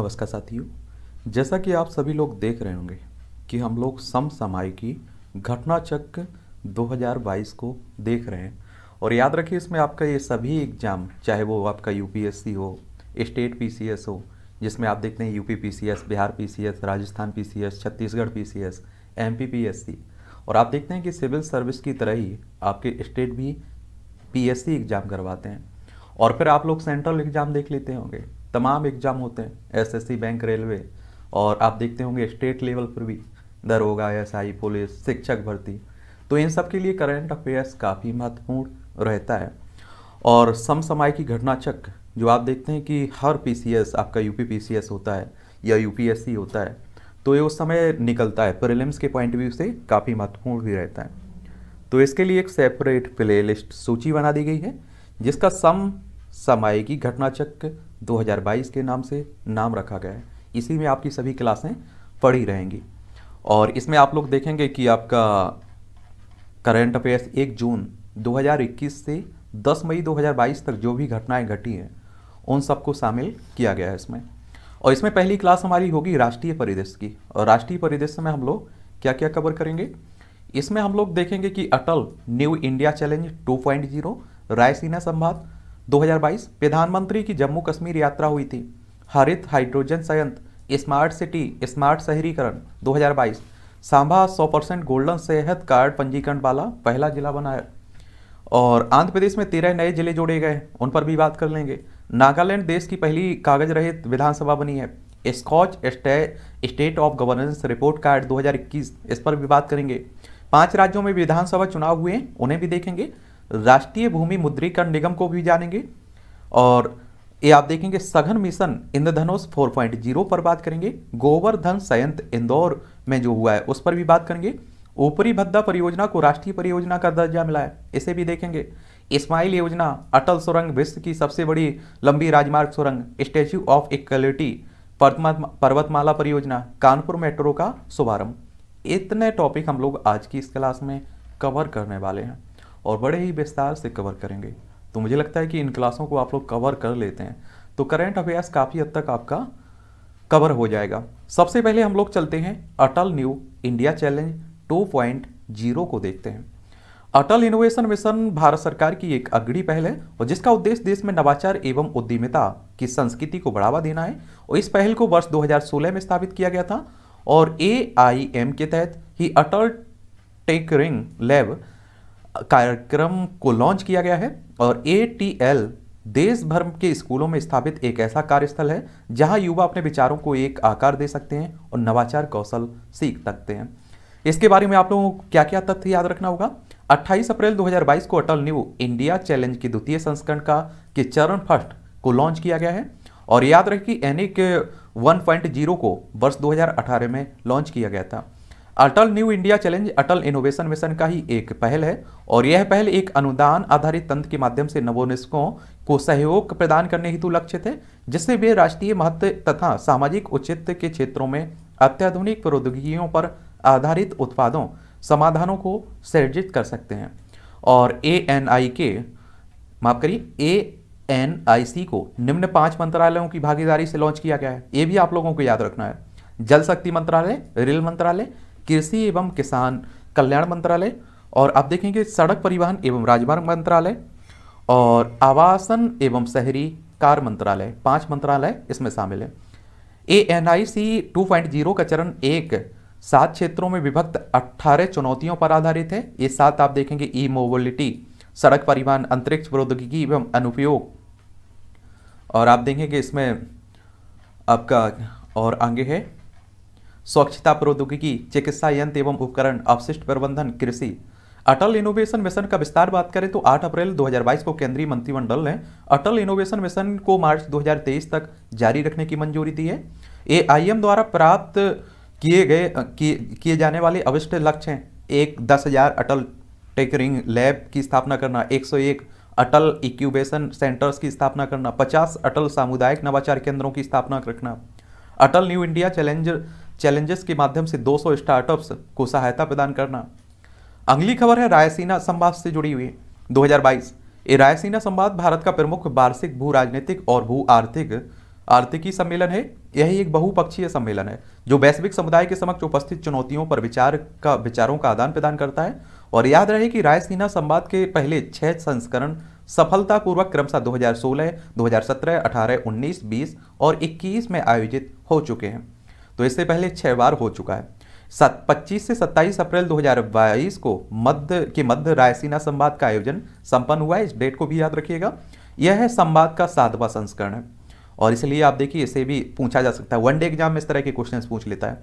नमस्कार साथियों जैसा कि आप सभी लोग देख रहे होंगे कि हम लोग की घटना चक्र 2022 को देख रहे हैं और याद रखिए इसमें आपका ये सभी एग्जाम चाहे वो आपका यूपीएससी हो स्टेट पीसीएस हो जिसमें आप देखते हैं UP PCS Bihar PCS Rajasthan PCS Chhattisgarh PCS MPPSC और आप देखते हैं कि सिविल सर्विस की तरह ही आपके स्टेट भी पीएससी एग्ज़ाम करवाते हैं और फिर आप लोग सेंट्रल एग्ज़ाम देख लेते होंगे तमाम एग्ज़ाम होते हैं एसएससी बैंक रेलवे और आप देखते होंगे स्टेट लेवल पर भी दरोगा एस आई पुलिस शिक्षक भर्ती तो इन सब के लिए करंट अफेयर्स काफ़ी महत्वपूर्ण रहता है और समसमाय की घटनाचक जो आप देखते हैं कि हर पी आपका यू पी होता है या यू होता है तो ये उस समय निकलता है प्रिलिम्स के पॉइंट व्यू से काफ़ी महत्वपूर्ण भी रहता है तो इसके लिए एक सेपरेट प्लेलिस्ट सूची बना दी गई है जिसका सम समय की घटनाचक्र 2022 के नाम से नाम रखा गया है इसी में आपकी सभी क्लासें पढ़ी रहेंगी और इसमें आप लोग देखेंगे कि आपका करंट अफेयर्स एक जून 2021 से 10 मई 2022 तक जो भी घटनाएं घटी हैं उन सबको शामिल किया गया है इसमें और इसमें पहली क्लास हमारी होगी राष्ट्रीय परिदृश्य की और राष्ट्रीय परिदृश्य में हम लोग क्या क्या कवर करेंगे इसमें हम लोग देखेंगे कि Atal new India challenge 2.0 Raisina संवाद 2022 प्रधानमंत्री की जम्मू कश्मीर यात्रा हुई थी हरित हाइड्रोजन संयंत्र स्मार्ट सिटी स्मार्ट शहरीकरण 2022 Samba 100 percent golden Sehat card पंजीकरण वाला पहला जिला बनाया और आंध्र प्रदेश में तेरह नए जिले जोड़े गए उन पर भी बात कर लेंगे नागालैंड देश की पहली कागज रहित विधानसभा बनी है Skoch state of governance report card 2021 इस पर भी बात करेंगे पांच राज्यों में विधानसभा चुनाव हुए उन्हें भी देखेंगे राष्ट्रीय भूमि मुद्रीकरण निगम को भी जानेंगे और ये आप देखेंगे सघन मिशन इंद्रधनुष 4.0 पर बात करेंगे गोवर्धन संयंत्र इंदौर में जो हुआ है उस पर भी बात करेंगे ऊपरी भद्दा परियोजना को राष्ट्रीय परियोजना का दर्जा मिला है इसे भी देखेंगे इस्माइल योजना अटल सुरंग विश्व की सबसे बड़ी लंबी राजमार्ग सुरंग स्टेच्यू ऑफ इक्वलिटी पर्वतमाला परियोजना कानपुर मेट्रो का शुभारंभ इतने टॉपिक हम लोग आज की इस क्लास में कवर करने वाले हैं और बड़े ही विस्तार से कवर करेंगे तो मुझे लगता है कि इन क्लासों को आप लोग कवर कर लेते हैं तो करंट अफेयर्स काफ़ी हद तक आपका कवर हो जाएगा सबसे पहले हम लोग चलते हैं अटल न्यू इंडिया चैलेंज 2.0 को देखते हैं अटल इनोवेशन मिशन भारत सरकार की एक अग्रणी पहल है और जिसका उद्देश्य देश में नवाचार एवं उद्यमिता की संस्कृति को बढ़ावा देना है और इस पहल को वर्ष 2016 में स्थापित किया गया था और ए के तहत ही अटल टेकरिंग लैब कार्यक्रम को लॉन्च किया गया है और ए देश भर के स्कूलों में स्थापित एक ऐसा कार्यस्थल है जहां युवा अपने विचारों को एक आकार दे सकते हैं और नवाचार कौशल सीख सकते हैं इसके बारे में आप लोगों को क्या क्या तथ्य याद रखना होगा 28 अप्रैल 2022 को अटल न्यू इंडिया चैलेंज के द्वितीय संस्करण का के चरण फर्स्ट को लॉन्च किया गया है और याद रखें कि एनिक वन को वर्ष दो में लॉन्च किया गया था Atal new India challenge Atal innovation mission का ही एक पहल है और यह पहल एक अनुदान आधारित तंत्र के माध्यम से नवोन्वेषकों को सहयोग प्रदान करने हेतु लक्षित है जिससे वे राष्ट्रीय महत्व तथा सामाजिक औचित्य के क्षेत्रों में अत्याधुनिक प्रौद्योगिकियों पर आधारित उत्पादों समाधानों को सृजित कर सकते हैं और ए एन आई के माफ करिए ए एन आई सी को निम्न पांच मंत्रालयों की भागीदारी से लॉन्च किया गया है ये भी आप लोगों को याद रखना है जल शक्ति मंत्रालय रेल मंत्रालय कृषि एवं किसान कल्याण मंत्रालय और आप देखेंगे सड़क परिवहन एवं राजमार्ग मंत्रालय और आवासन एवं शहरी कार मंत्रालय पांच मंत्रालय इसमें शामिल है A N I C two point zero का चरण एक सात क्षेत्रों में विभक्त अट्ठारह चुनौतियों पर आधारित है ये सात आप देखेंगे ई मोबिलिटी सड़क परिवहन अंतरिक्ष प्रौद्योगिकी एवं अनुपयोग और आप देखेंगे इसमें आपका और आगे है स्वच्छता प्रौद्योगिकी चिकित्सा यंत्र एवं उपकरण अवशिष्ट प्रबंधन कृषि अटल इनोवेशन मिशन का विस्तार बात करें तो 8 अप्रैल 2022 को केंद्रीय मंत्रिमंडल ने अटल इनोवेशन मिशन को मार्च 2023 तक जारी रखने की मंजूरी दी है ए आई एम द्वारा प्राप्त किए गए किए जाने वाले अविष्ट लक्ष्य हैं एक दस हजार अटल टेकरिंग लैब की स्थापना करना 101 अटल इक्यूबेशन सेंटर्स की स्थापना करना पचास अटल सामुदायिक नवाचार केंद्रों की स्थापना रखना Atal new India challenger challenges के माध्यम से 200 स्टार्टअप्स को सहायता प्रदान करना अगली खबर है रायसीना संवाद से जुड़ी हुई 2022 ये रायसीना संवाद भारत का प्रमुख वार्षिक भू राजनीतिक और भू आर्थिक आर्थिकी सम्मेलन है यही एक बहुपक्षीय सम्मेलन है जो वैश्विक समुदाय के समक्ष उपस्थित चुनौतियों पर विचार का विचारों का आदान प्रदान करता है और याद रहे कि रायसीना संवाद के पहले छह संस्करण सफलतापूर्वक क्रमशः 2016, 2017, 18, 19, 20 और 21 में आयोजित हो चुके हैं तो इससे पहले छः बार हो चुका है सत पच्चीस से 27 अप्रैल 2022 को मध्य के मध्य रायसीना संवाद का आयोजन संपन्न हुआ है इस डेट को भी याद रखिएगा यह है संवाद का सातवां संस्करण है और इसलिए आप देखिए इसे भी पूछा जा सकता है वनडे एग्जाम में इस तरह के क्वेश्चन पूछ लेता है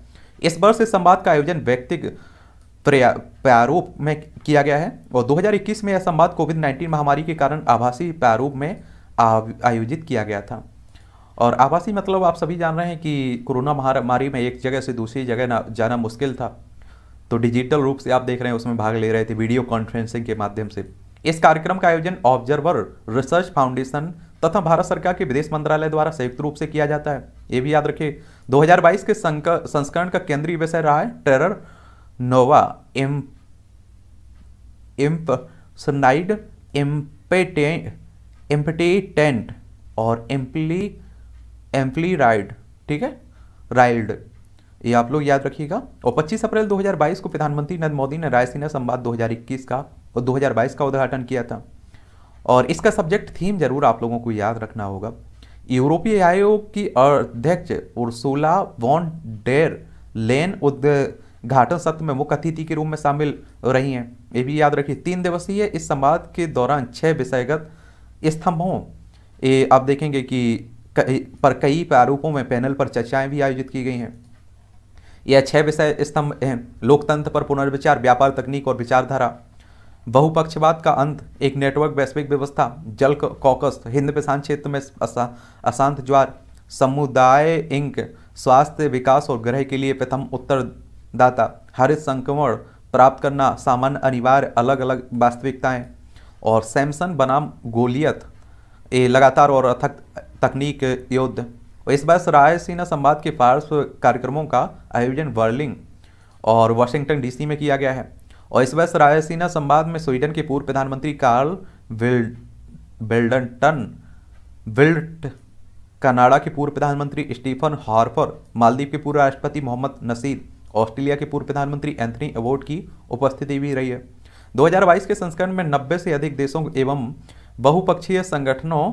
इस वर्ष इस संवाद का आयोजन व्यक्तिगत प्रारूप में किया गया है और 2021 में यह संवाद कोविड 19 महामारी के कारण आभासी प्रारूप में आयोजित किया गया था और आवासीय मतलब आप सभी जान रहे हैं कि कोरोना महामारी में एक जगह से दूसरी जगह ना जाना मुश्किल था तो डिजिटल रूप से आप देख रहे हैं उसमें भाग ले रहे थे वीडियो कॉन्फ्रेंसिंग के माध्यम से इस कार्यक्रम का आयोजन ऑब्जर्वर रिसर्च फाउंडेशन तथा भारत सरकार के विदेश मंत्रालय द्वारा संयुक्त रूप से किया जाता है ये भी याद रखिए 2022 के संस्करण का केंद्रीय विषय रहा है टेरर नोवा इम्प इम्पसनाइड इम्पेटेंट और इम्प्ली एम्पली राइड ठीक है राइल्ड ये आप लोग याद रखिएगा और 25 अप्रैल 2022 को प्रधानमंत्री नरेंद्र मोदी ने रायसीना संवाद 2021 का और 2022 का उद्घाटन किया था और इसका सब्जेक्ट थीम जरूर आप लोगों को याद रखना होगा यूरोपीय आयोग की अध्यक्ष उर्सुला वॉन डेर लेन उद्घाटन सत्र में मुख्य अतिथि के रूप में शामिल रही हैं ये भी याद रखिए तीन दिवसीय इस संवाद के दौरान छः विषयगत स्तंभों ये आप देखेंगे कि पर कई प्रारूपों में पैनल पर चर्चाएं भी आयोजित की गई हैं यह छह विषय स्तंभ हैं लोकतंत्र पर पुनर्विचार व्यापार तकनीक और विचारधारा बहुपक्षवाद का अंत एक नेटवर्क वैश्विक व्यवस्था जल कॉकस हिंद प्रशांत क्षेत्र में अशांत ज्वार समुदाय इंक स्वास्थ्य विकास और ग्रह के लिए प्रथम उत्तरदाता हरित संक्रमण प्राप्त करना सामान्य अनिवार्य अलग अलग वास्तविकताएं और सैमसन बनाम गोलियत ए लगातार और अथक तकनीक युद्ध और इस बार सराय सीना संवाद के पार्श्व कार्यक्रमों का आयोजन वर्लिंग और वाशिंगटन डीसी में किया गया है और इस बार सराय सीना संवाद में स्वीडन के पूर्व प्रधानमंत्री कार्ल विल्ड बिल्डनटन विल्ट कनाडा के पूर्व प्रधानमंत्री स्टीफन हार्पर मालदीव के पूर्व राष्ट्रपति मोहम्मद नसीद ऑस्ट्रेलिया के पूर्व प्रधानमंत्री एंथनी अवॉर्ड की उपस्थिति भी रही है 2022 के संस्करण में 90 से अधिक देशों एवं बहुपक्षीय संगठनों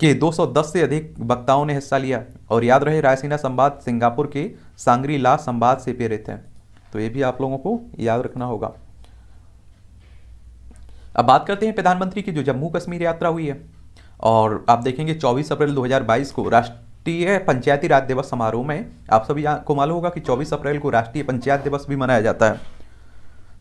के 210 से अधिक वक्ताओं ने हिस्सा लिया और याद रहे रायसीना संवाद सिंगापुर के सांगरी ला संवाद से प्रेरित है तो ये भी आप लोगों को याद रखना होगा अब बात करते हैं प्रधानमंत्री की जो जम्मू कश्मीर यात्रा हुई है और आप देखेंगे 24 अप्रैल 2022 को राष्ट्रीय पंचायती राज दिवस समारोह में आप सभी को मालूम होगा कि 24 अप्रैल को राष्ट्रीय पंचायत दिवस भी मनाया जाता है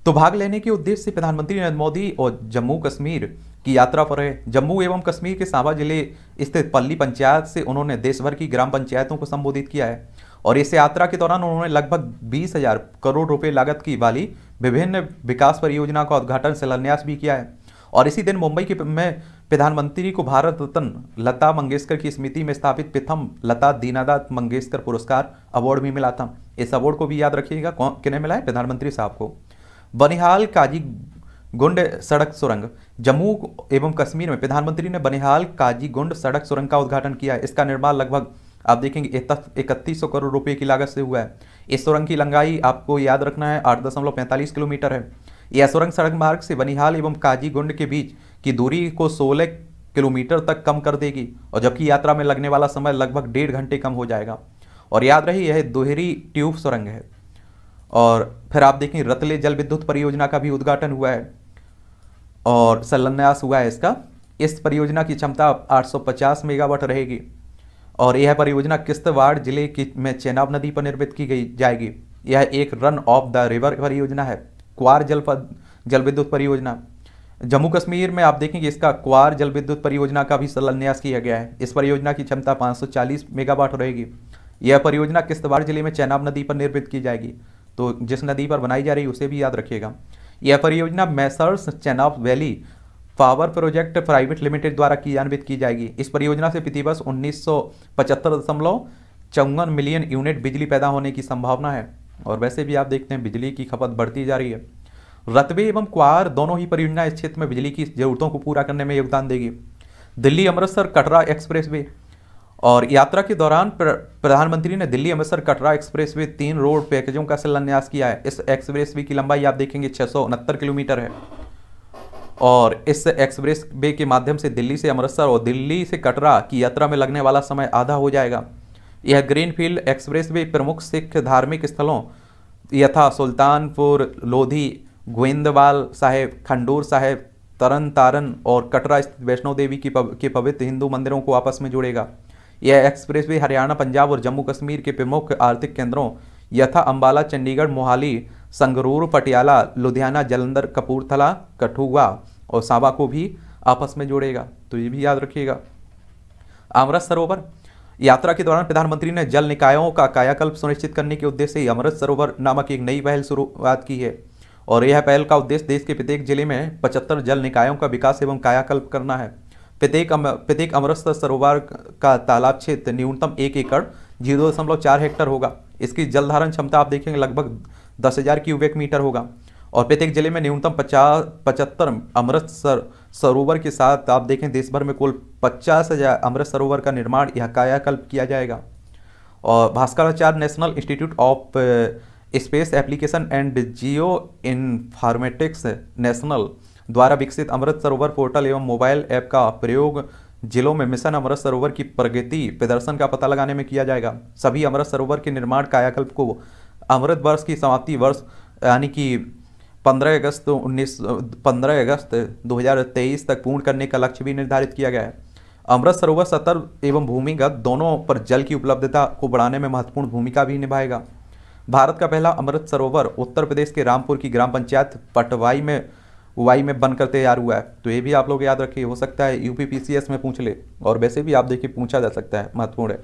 तो भाग लेने के उद्देश्य से प्रधानमंत्री नरेंद्र मोदी और जम्मू कश्मीर की यात्रा पर है जम्मू एवं कश्मीर के सांबा जिले स्थित पल्ली पंचायत से उन्होंने देश भर की ग्राम पंचायतों को संबोधित किया है और इस यात्रा के दौरान उन्होंने लगभग बीस हजार करोड़ रुपए लागत की वाली विभिन्न विकास परियोजना का उद्घाटन शिलान्यास भी किया है और इसी दिन मुंबई के में प्रधानमंत्री को भारत रत्न लता मंगेशकर की स्मृति में स्थापित प्रथम लता दीनानाथ मंगेशकर पुरस्कार अवार्ड भी मिला था इस अवार्ड को भी याद रखिएगा किन्हें मिला है प्रधानमंत्री साहब को बनिहाल काजी गुंड सड़क सुरंग जम्मू एवं कश्मीर में प्रधानमंत्री ने बनिहाल काजी गुंड सड़क सुरंग का उद्घाटन किया इसका निर्माण लगभग आप देखेंगे इकतीस सौ करोड़ रुपए की लागत से हुआ है इस सुरंग की लंबाई आपको याद रखना है आठ दशमलव पैंतालीस किलोमीटर है यह सुरंग सड़क मार्ग से बनिहाल एवं काजी गुंड के बीच की दूरी को सोलह किलोमीटर तक कम कर देगी और जबकि यात्रा में लगने वाला समय लगभग डेढ़ घंटे कम हो जाएगा और याद रहे यह दोहरी ट्यूब सुरंग है और फिर आप देखें रतले जल विद्युत परियोजना का भी उद्घाटन हुआ है और शिलान्यास हुआ है इसका इस परियोजना की क्षमता 850 मेगावाट रहेगी और यह परियोजना किश्तवाड़ जिले की में चेनाब नदी पर निर्मित की गई जाएगी यह एक रन ऑफ द रिवर परियोजना है क्वार जल जल विद्युत परियोजना जम्मू कश्मीर में आप देखेंगे इसका क्वार जल विद्युत परियोजना का भी शिलान्यास किया गया है इस परियोजना की क्षमता 540 मेगावाट रहेगी यह परियोजना किश्तवाड़ जिले में चेनाब नदी पर निर्मित की जाएगी तो जिस नदी पर बनाई जा रही है उसे भी याद रखिएगा यह परियोजना Messrs Chenab valley power project private limited द्वारा की की जाएगी इस परियोजना से प्रति वर्ष उन्नीस चौवन मिलियन यूनिट बिजली पैदा होने की संभावना है और वैसे भी आप देखते हैं बिजली की खपत बढ़ती जा रही है रतवे एवं क्वार दोनों ही परियोजना इस क्षेत्र में बिजली की जरूरतों को पूरा करने में योगदान देगी दिल्ली अमृतसर कटरा एक्सप्रेस वे और यात्रा के दौरान प्रधानमंत्री ने दिल्ली अमृतसर कटरा एक्सप्रेस वे तीन रोड पैकेजों का शिलान्यास किया है इस एक्सप्रेस वे की लंबाई आप देखेंगे छः किलोमीटर है और इस एक्सप्रेस वे के माध्यम से दिल्ली से अमृतसर और दिल्ली से कटरा की यात्रा में लगने वाला समय आधा हो जाएगा यह ग्रीनफील्ड एक्सप्रेस वे प्रमुख सिख धार्मिक स्थलों यथा सुल्तानपुर लोधी गोविंदवाल साहेब खंडूर साहेब तरन तारन और कटरा स्थित वैष्णो देवी की पव, के पवित्र हिंदू मंदिरों को आपस में जोड़ेगा यह एक्सप्रेस वे हरियाणा पंजाब और जम्मू कश्मीर के प्रमुख आर्थिक केंद्रों यथा अंबाला चंडीगढ़ मोहाली संगरूर पटियाला लुधियाना जलंधर कपूरथला कठुआ और सांबा को भी आपस में जोड़ेगा तो ये भी याद रखिएगा अमृत सरोवर यात्रा के दौरान प्रधानमंत्री ने जल निकायों का कायाकल्प सुनिश्चित करने के उद्देश्य से अमृत सरोवर नामक एक नई पहल शुरुआत की है और यह पहल का उद्देश्य देश के प्रत्येक जिले में पचहत्तर जल निकायों का विकास एवं कायाकल्प करना है प्रत्येक प्रत्येक अमृत सरोवर का तालाब क्षेत्र न्यूनतम एक एकड़ जीरो दशमलव चार हेक्टर होगा इसकी जलधारण क्षमता आप देखेंगे लगभग दस हज़ार क्यूबिक मीटर होगा और प्रत्येक जिले में न्यूनतम पचास पचहत्तर अमृत सर सरोवर के साथ आप देखें देश भर में कुल पचास हज़ार अमृत सरोवर का निर्माण यह कायाकल्प किया जाएगा और Bhaskaracharya national institute of space application and geoinformatics national द्वारा विकसित अमृत सरोवर पोर्टल एवं मोबाइल ऐप का प्रयोग जिलों में मिशन अमृत सरोवर की प्रगति प्रदर्शन का पता लगाने में किया जाएगा सभी अमृत सरोवर के निर्माण कायाकल्प को अमृत वर्ष की समाप्ति वर्ष यानी कि 15 अगस्त 19 15 अगस्त 2023 तक पूर्ण करने का लक्ष्य भी निर्धारित किया गया है अमृत सरोवर सतर एवं भूमिगत दोनों पर जल की उपलब्धता को बढ़ाने में महत्वपूर्ण भूमिका भी निभाएगा भारत का पहला अमृत सरोवर उत्तर प्रदेश के रामपुर की ग्राम पंचायत पटवाई में वाई में बनकर तैयार हुआ है तो ये भी आप लोग याद रखिए हो सकता है यू में पूछ ले और वैसे भी आप देखिए पूछा जा सकता है महत्वपूर्ण है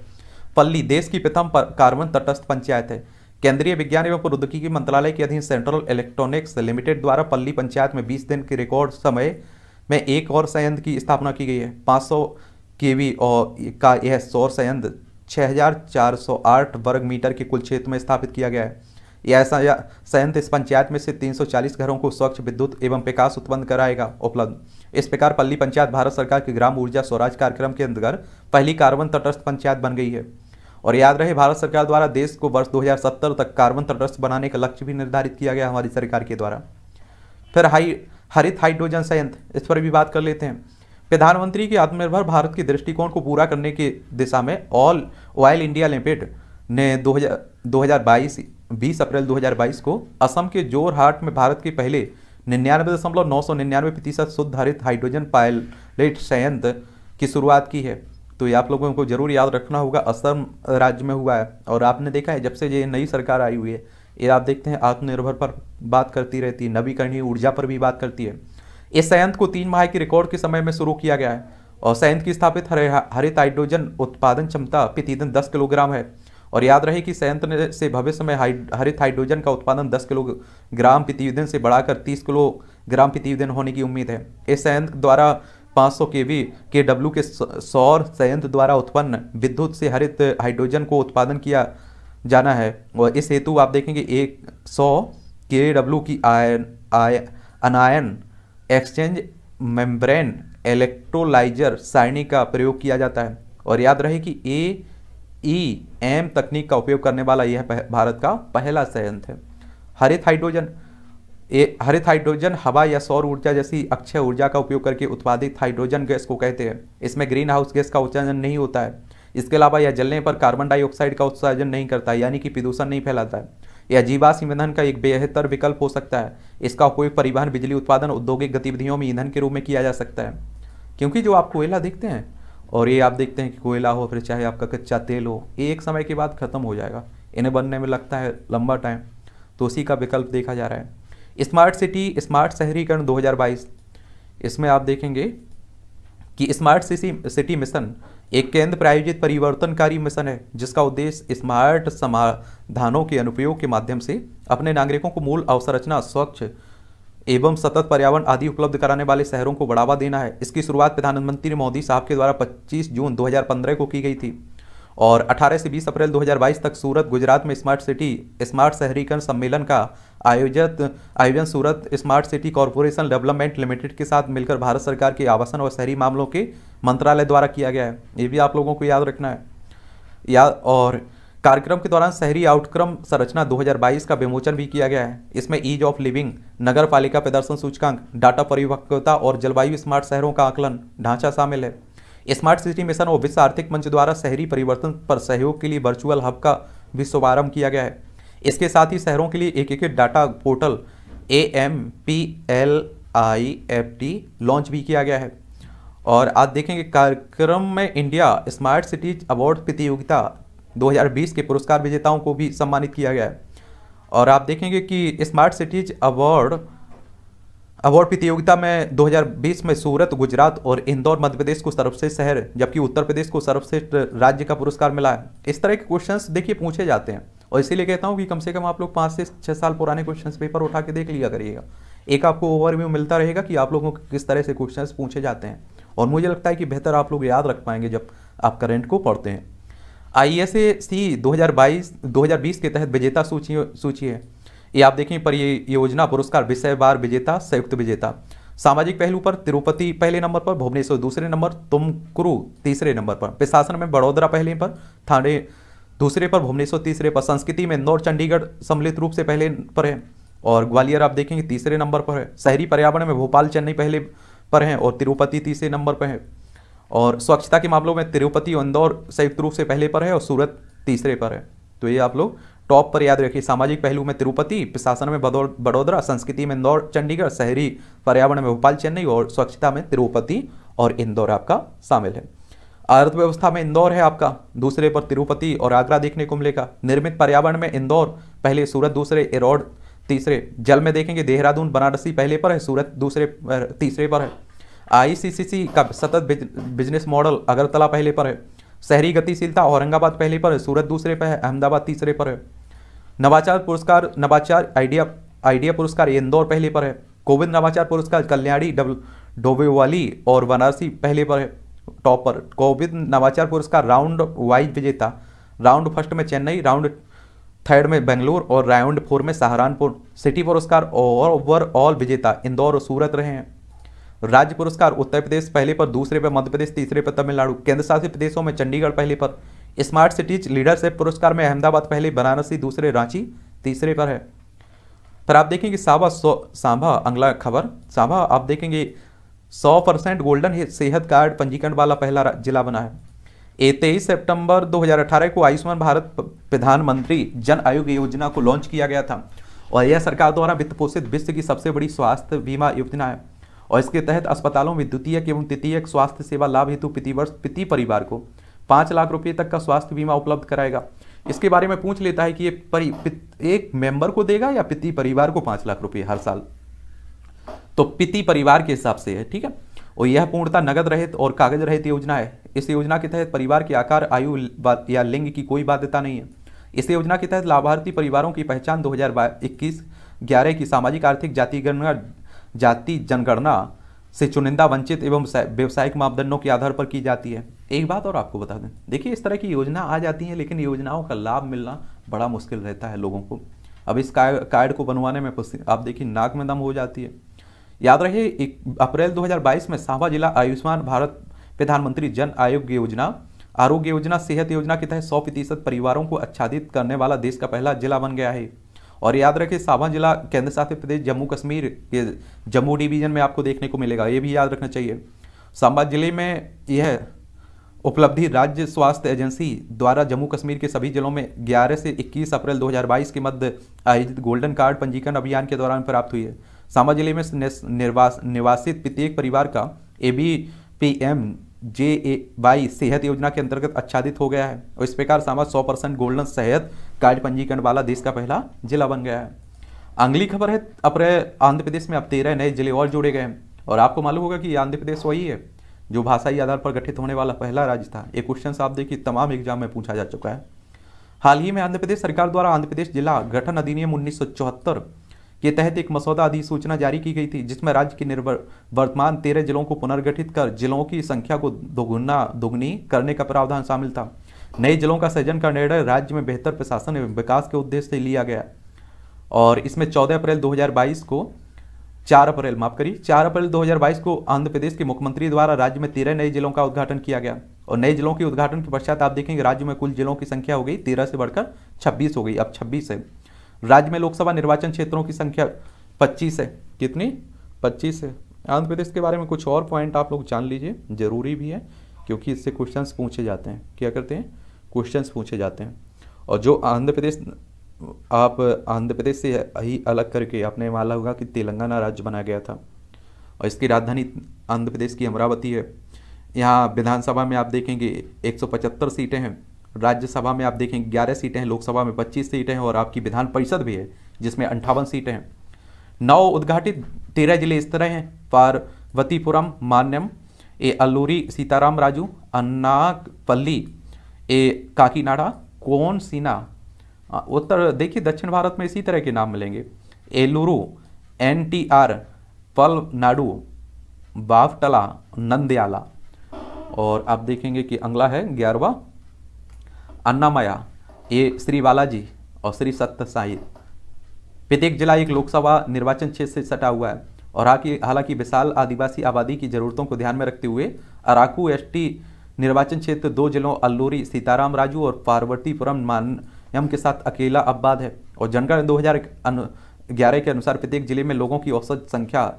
पल्ली देश की प्रथम कार्बन तटस्थ पंचायत है केंद्रीय विज्ञान एवं प्रौद्योगिकी मंत्रालय के अधीन सेंट्रल इलेक्ट्रॉनिक्स लिमिटेड द्वारा पल्ली पंचायत में 20 दिन के रिकॉर्ड समय में एक और संयंत्र की स्थापना की गई है 500 सौ के और का यह सौर संयंत्र 6408 वर्ग मीटर के कुल क्षेत्र में स्थापित किया गया है यह संयंत्र इस पंचायत में से 340 घरों को स्वच्छ विद्युत एवं विकास उत्पन्न कराएगा उपलब्ध इस प्रकार पल्ली पंचायत भारत सरकार के ग्राम ऊर्जा स्वराज कार्यक्रम के अंतर्गत पहली कार्बन तटस्थ पंचायत बन गई है और याद रहे भारत सरकार द्वारा देश को वर्ष 2070 तक कार्बन तटस्थ बनाने का लक्ष्य भी निर्धारित किया गया हमारी सरकार के द्वारा फिर हाई हरित हाइड्रोजन संयंत्र इस पर भी बात कर लेते हैं प्रधानमंत्री के आत्मनिर्भर भारत के दृष्टिकोण को पूरा करने की दिशा में ऑल ऑयल इंडिया लिमिटेड ने दो 2022 20 अप्रैल 2022 को असम के जोरहाट में भारत के पहले निन्यानवे दशमलव नौ सौ निन्यानवे प्रतिशत शुद्ध हरित हाइड्रोजन पायलट संयंत्र की शुरुआत की है तो ये आप लोगों को जरूर याद रखना होगा असम राज्य में हुआ है और आपने देखा है जब से ये नई सरकार आई हुई है ये आप देखते हैं आत्मनिर्भर पर बात करती रहती है नवीकरणीय ऊर्जा पर भी बात करती है इस संयंत्र को तीन माह के रिकॉर्ड के समय में शुरू किया गया है और संयंत्र की स्थापित हरित हाइड्रोजन उत्पादन क्षमता प्रतिदिन दस किलोग्राम है और याद रहे कि संयंत्र से भविष्य में हरित हाइड्रोजन का उत्पादन 10 किलोग्राम प्रतिदिन से बढ़ाकर 30 किलोग्राम प्रतिदिन होने की उम्मीद है इस संयंत्र द्वारा 500 सौ के वी के डब्ल्यू के सौर संयंत्र द्वारा उत्पन्न विद्युत से हरित हाइड्रोजन को उत्पादन किया जाना है और इस हेतु आप देखेंगे एक सौ के डब्ल्यू की आयन आय अनायन एक्सचेंज मेम्ब्रेन इलेक्ट्रोलाइजर सारणी का प्रयोग किया जाता है और याद रहे कि ए ई e एम तकनीक का उपयोग करने वाला यह भारत का पहला संयंत्र है हरित हाइड्रोजन ए हरित हाइड्रोजन हवा या सौर ऊर्जा जैसी अक्षय ऊर्जा का उपयोग करके उत्पादित हाइड्रोजन गैस को कहते हैं इसमें ग्रीन हाउस गैस का उत्सर्जन नहीं होता है इसके अलावा यह जलने पर कार्बन डाइऑक्साइड का उत्सर्जन नहीं करता है यानी कि प्रदूषण नहीं फैलाता है यह जीवाश्म ईंधन का एक बेहतर विकल्प हो सकता है इसका उपयोग परिवहन बिजली उत्पादन औद्योगिक गतिविधियों में ईंधन के रूप में किया जा सकता है क्योंकि जो आप कोयला देखते हैं और ये आप देखते हैं कि कोयला हो फिर चाहे आपका कच्चा तेल हो ये एक समय के बाद ख़त्म हो जाएगा इन्हें बनने में लगता है लंबा टाइम तो उसी का विकल्प देखा जा रहा है स्मार्ट सिटी स्मार्ट शहरीकरण 2022 इसमें आप देखेंगे कि स्मार्ट सिटी सिटी मिशन एक केंद्र प्रायोजित परिवर्तनकारी मिशन है जिसका उद्देश्य स्मार्ट समाधानों के अनुपयोग के माध्यम से अपने नागरिकों को मूल अवसंरचना स्वच्छ एवं सतत पर्यावरण आदि उपलब्ध कराने वाले शहरों को बढ़ावा देना है इसकी शुरुआत प्रधानमंत्री मोदी साहब के द्वारा 25 जून 2015 को की गई थी और 18 से 20 अप्रैल 2022 तक सूरत गुजरात में स्मार्ट सिटी स्मार्ट शहरीकरण सम्मेलन का आयोजित आयोजन Surat smart city corporation development limited के साथ मिलकर भारत सरकार के आवासन और शहरी मामलों के मंत्रालय द्वारा किया गया है ये भी आप लोगों को याद रखना है या और कार्यक्रम के दौरान शहरी आउटक्रम संरचना 2022 का विमोचन भी किया गया है इसमें ईज ऑफ लिविंग नगर पालिका प्रदर्शन सूचकांक डाटा परिपक्वता और जलवायु स्मार्ट शहरों का आकलन ढांचा शामिल है स्मार्ट सिटी मिशन और विश्व आर्थिक मंच द्वारा शहरी परिवर्तन पर सहयोग के लिए वर्चुअल हब का भी शुभारंभ किया गया है इसके साथ ही शहरों के लिए एक एक data portal A M P L I F T launch भी किया गया है और आज देखेंगे कार्यक्रम में इंडिया स्मार्ट सिटीज अवार्ड प्रतियोगिता 2020 के पुरस्कार विजेताओं को भी सम्मानित किया गया है और आप देखेंगे कि स्मार्ट सिटीज अवार्ड अवार्ड प्रतियोगिता में 2020 में सूरत गुजरात और इंदौर मध्य प्रदेश को सर्वश्रेष्ठ शहर जबकि उत्तर प्रदेश को सर्वश्रेष्ठ राज्य का पुरस्कार मिला है इस तरह के क्वेश्चंस देखिए पूछे जाते हैं और इसीलिए कहता हूँ कि कम से कम आप लोग पाँच से छः साल पुराने क्वेश्चन पेपर उठा के देख लिया करिएगा एक आपको ओवरव्यू मिलता रहेगा कि आप लोगों को किस तरह से क्वेश्चन पूछे जाते हैं और मुझे लगता है कि बेहतर आप लोग याद रख पाएंगे जब आप करेंट को पढ़ते हैं आई एस ए सी दो हज़ार के तहत विजेता सूची सूची है ये आप देखें पर ये योजना पुरस्कार विषय बार विजेता संयुक्त विजेता सामाजिक पहलू पर तिरुपति पहले नंबर पर भुवनेश्वर दूसरे नंबर तुमकुरु तीसरे नंबर पर प्रशासन में बड़ोदरा पहले पर थाने दूसरे पर भुवनेश्वर तीसरे पर संस्कृति में नौ चंडीगढ़ सम्मिलित रूप से पहले पर है और ग्वालियर आप देखेंगे तीसरे नंबर पर है शहरी पर्यावरण में भोपाल चेन्नई पहले पर हैं और तिरुपति तीसरे नंबर पर है और स्वच्छता के मामलों में तिरुपति और इंदौर संयुक्त रूप से पहले पर है और सूरत तीसरे पर है तो ये आप लोग टॉप पर याद रखिए सामाजिक पहलू में तिरुपति प्रशासन में बड़ोदरा संस्कृति में इंदौर चंडीगढ़ शहरी पर्यावरण में भोपाल चेन्नई और स्वच्छता में तिरुपति और इंदौर आपका शामिल है अर्थव्यवस्था में इंदौर है आपका दूसरे पर तिरुपति और आगरा देखने को मिलेगा निर्मित पर्यावरण में इंदौर पहले सूरत दूसरे एरोड तीसरे जल में देखेंगे देहरादून बनारसी पहले पर है सूरत दूसरे तीसरे पर है आईसीसीसी का सतत बिजनेस मॉडल अगरतला पहले पर है शहरी गतिशीलता औरंगाबाद पहले पर है सूरत दूसरे पर है अहमदाबाद तीसरे पर है नवाचार पुरस्कार नवाचार आइडिया आइडिया पुरस्कार इंदौर पहले पर है गोविंद नवाचार पुरस्कार कल्याणी डब डोबेवाली और वाराणसी पहले पर है टॉप पर गोविंद नवाचार पुरस्कार राउंड वाइज विजेता राउंड फर्स्ट में चेन्नई राउंड थर्ड में बेंगलुरु और राउंड फोर में सहारनपुर सिटी पुरस्कार ओवरऑल विजेता इंदौर और सूरत रहे हैं राज्य पुरस्कार उत्तर प्रदेश पहले पर दूसरे पर मध्य प्रदेश तीसरे पर तमिलनाडु केंद्र शासित प्रदेशों में चंडीगढ़ पहले पर स्मार्ट सिटीज लीडरशिप पुरस्कार में अहमदाबाद पहले बनारसी दूसरे रांची तीसरे पर है फिर आप देखेंगे सावा सांभा अगला खबर सांभा आप देखेंगे सौ परसेंट गोल्डन सेहत कार्ड पंजीकरण वाला पहला जिला बना है ए तेईस सेप्टेम्बर 2018 को आयुष्मान भारत प्रधानमंत्री जन आयोग योजना को लॉन्च किया गया था और यह सरकार द्वारा वित्त पोषित विश्व की सबसे बड़ी स्वास्थ्य बीमा योजना है और इसके तहत अस्पतालों में द्वितीयक एवं तृतीयक स्वास्थ्य सेवा लाभ हेतु प्रतिवर्ष प्रति परिवार को पाँच लाख रुपये तक का स्वास्थ्य बीमा उपलब्ध कराएगा इसके बारे में पूछ लेता है कि ये एक मेंबर को देगा या पिति परिवार को पांच लाख रुपए हर साल तो पिति परिवार के हिसाब से है ठीक है और यह पूर्णता नगद रहित और कागज रहित योजना है इस योजना के तहत परिवार के आकार आयु या लिंग की कोई बाध्यता नहीं है इस योजना के तहत लाभार्थी परिवारों की पहचान दो हजार की सामाजिक आर्थिक जातिगणना जाति जनगणना से चुनिंदा वंचित एवं व्यवसायिक मापदंडों के आधार पर की जाती है एक बात और आपको बता दें देखिए इस तरह की योजना आ जाती है लेकिन योजनाओं का लाभ मिलना बड़ा मुश्किल रहता है लोगों को अब इस कार्ड को बनवाने में आप देखिए नाक में दम हो जाती है याद रहे अप्रैल 2022 में सांबा जिला आयुष्मान भारत प्रधानमंत्री जन आयोग योजना आरोग्य योजना सेहत योजना के तहत सौ प्रतिशत परिवारों को आच्छादित करने वाला देश का पहला जिला बन गया है और याद रखें सांबा जिला केंद्र शासित प्रदेश जम्मू कश्मीर के जम्मू डिवीजन में आपको देखने को मिलेगा ये भी याद रखना चाहिए सांबा जिले में यह उपलब्धि राज्य स्वास्थ्य एजेंसी द्वारा जम्मू कश्मीर के सभी जिलों में 11 से 21 अप्रैल 2022 के मध्य आयोजित गोल्डन कार्ड पंजीकरण अभियान के दौरान प्राप्त हुई है सांबा जिले में निर्वास निवासित प्रत्येक परिवार का A B P M J A Y Sehat योजना के अंतर्गत आच्छादित हो गया है और इस प्रकार सामा 100 परसेंट गोल्डन सेहत कार्ड पंजीकरण वाला देश का पहला जिला बन गया है अगली खबर है अप्रैल आंध्र प्रदेश में अब तेरह नए जिले और जोड़े गए हैं और आपको मालूम होगा कि आंध्र प्रदेश वही है जो भाषाई आधार पर गठित होने वाला पहला राज्य था ये क्वेश्चन आप देखिए तमाम एग्जाम में पूछा जा चुका है हाल ही में आंध्र प्रदेश सरकार द्वारा आंध्र प्रदेश जिला गठन अधिनियम उन्नीस के तहत एक मसौदा अधिसूचना जारी की गई थी जिसमें राज्य के निर्भर वर्तमान तेरह जिलों को पुनर्गठित कर जिलों की संख्या को दोगुना दोगुनी करने का प्रावधान शामिल था नए जिलों का सृजन का निर्णय राज्य में बेहतर प्रशासन एवं विकास के उद्देश्य से लिया गया और इसमें 14 अप्रैल 2022 को 4 अप्रैल माफ करिए 4 अप्रैल 2022 को आंध्र प्रदेश के मुख्यमंत्री द्वारा राज्य में तेरह नए जिलों का उद्घाटन किया गया और नए जिलों के उद्घाटन के पश्चात आप देखेंगे राज्य में कुल जिलों की संख्या हो गई तेरह से बढ़कर छब्बीस हो गई अब छब्बीस है राज्य में लोकसभा निर्वाचन क्षेत्रों की संख्या पच्चीस है कितनी पच्चीस है आंध्र प्रदेश के बारे में कुछ और पॉइंट आप लोग जान लीजिए जरूरी भी है क्योंकि इससे क्वेश्चंस पूछे जाते हैं क्या करते हैं क्वेश्चंस पूछे जाते हैं और जो आंध्र प्रदेश आप आंध्र प्रदेश से ही अलग करके आपने माना होगा कि तेलंगाना राज्य बनाया गया था और इसकी राजधानी आंध्र प्रदेश की अमरावती है यहाँ विधानसभा में आप देखेंगे 175 सीटें हैं राज्यसभा में आप देखें ग्यारह सीटें हैं लोकसभा में पच्चीस सीटें हैं और आपकी विधान परिषद भी है जिसमें अंठावन सीटें हैं नौ उद्घाटित तेरह जिले इस तरह हैं पार्वतीपुरम मान्यम ए अल्लूरी सीताराम राजू अन्नागपल्ली ए काकीनाडा कौन सीना उत्तर देखिए दक्षिण भारत में इसी तरह के नाम मिलेंगे Eluru N T R Palnadu Bapatla Nandyala और आप देखेंगे कि अंगला है ग्यारहवा अन्नामया ये श्री बालाजी और श्री सत्य साहिब प्रत्येक जिला एक लोकसभा निर्वाचन क्षेत्र से सटा हुआ है और हालांकि विशाल आदिवासी आबादी की जरूरतों को ध्यान में रखते हुए अराकू एसटी निर्वाचन क्षेत्र दो जिलों अल्लूरी सीताराम राजू और पार्वतीपुरम मान्यम के साथ अकेला आबाद है और जनगणना दो ग्यारह के अनुसार प्रत्येक जिले में लोगों की औसत संख्या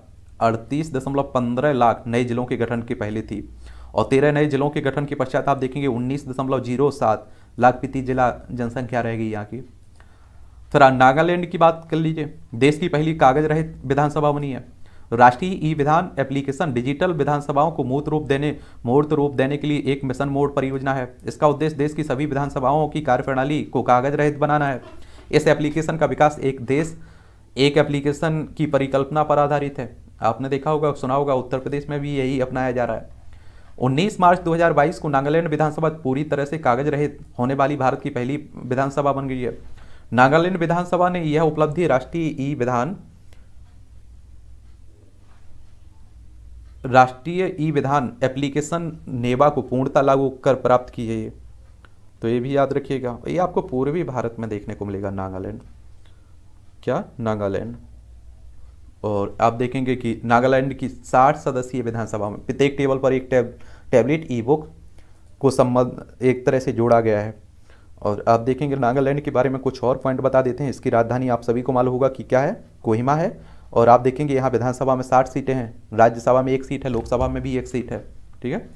अड़तीस दशमलव पंद्रह लाख नए जिलों के गठन के पहले थी और तेरह नए जिलों के गठन के पश्चात आप देखेंगे उन्नीस दशमलव जीरो सात लाख जिला जनसंख्या रहेगी यहाँ की थोड़ा नागालैंड की बात कर लीजिए देश की पहली कागज रहित विधानसभा बनी है राष्ट्रीय ई विधान एप्लीकेशन डिजिटल विधानसभाओं को मूर्त रूप देने मूर्त रूप देने के लिए एक मिशन मोड परियोजना है इसका उद्देश्य देश की सभी विधानसभाओं की कार्यप्रणाली को कागज रहित बनाना है इस एप्लीकेशन का विकास एक देश एक एप्लीकेशन की परिकल्पना पर आधारित है आपने देखा होगा सुना होगा उत्तर प्रदेश में भी यही अपनाया जा रहा है 19 मार्च 2022 को नागालैंड विधानसभा पूरी तरह से कागज रहित होने वाली भारत की पहली विधानसभा बन गई है नागालैंड विधानसभा ने यह उपलब्धि राष्ट्रीय ई विधान राष्ट्रीय ई विधान एप्लीकेशन नेवा को पूर्णता लागू कर प्राप्त की है तो ये भी याद रखिएगा ये आपको पूर्वी भारत में देखने को मिलेगा नागालैंड क्या नागालैंड और आप देखेंगे कि नागालैंड की साठ सदस्यीय विधानसभा में प्रत्येक टेबल पर एक टैब टैबलेट ई बुक को संबंध एक तरह से जोड़ा गया है और आप देखेंगे नागालैंड के बारे में कुछ और पॉइंट बता देते हैं इसकी राजधानी आप सभी को मालूम होगा कि क्या है कोहिमा है और आप देखेंगे यहाँ विधानसभा में साठ सीटें हैं राज्यसभा में एक सीट है लोकसभा में भी एक सीट है ठीक है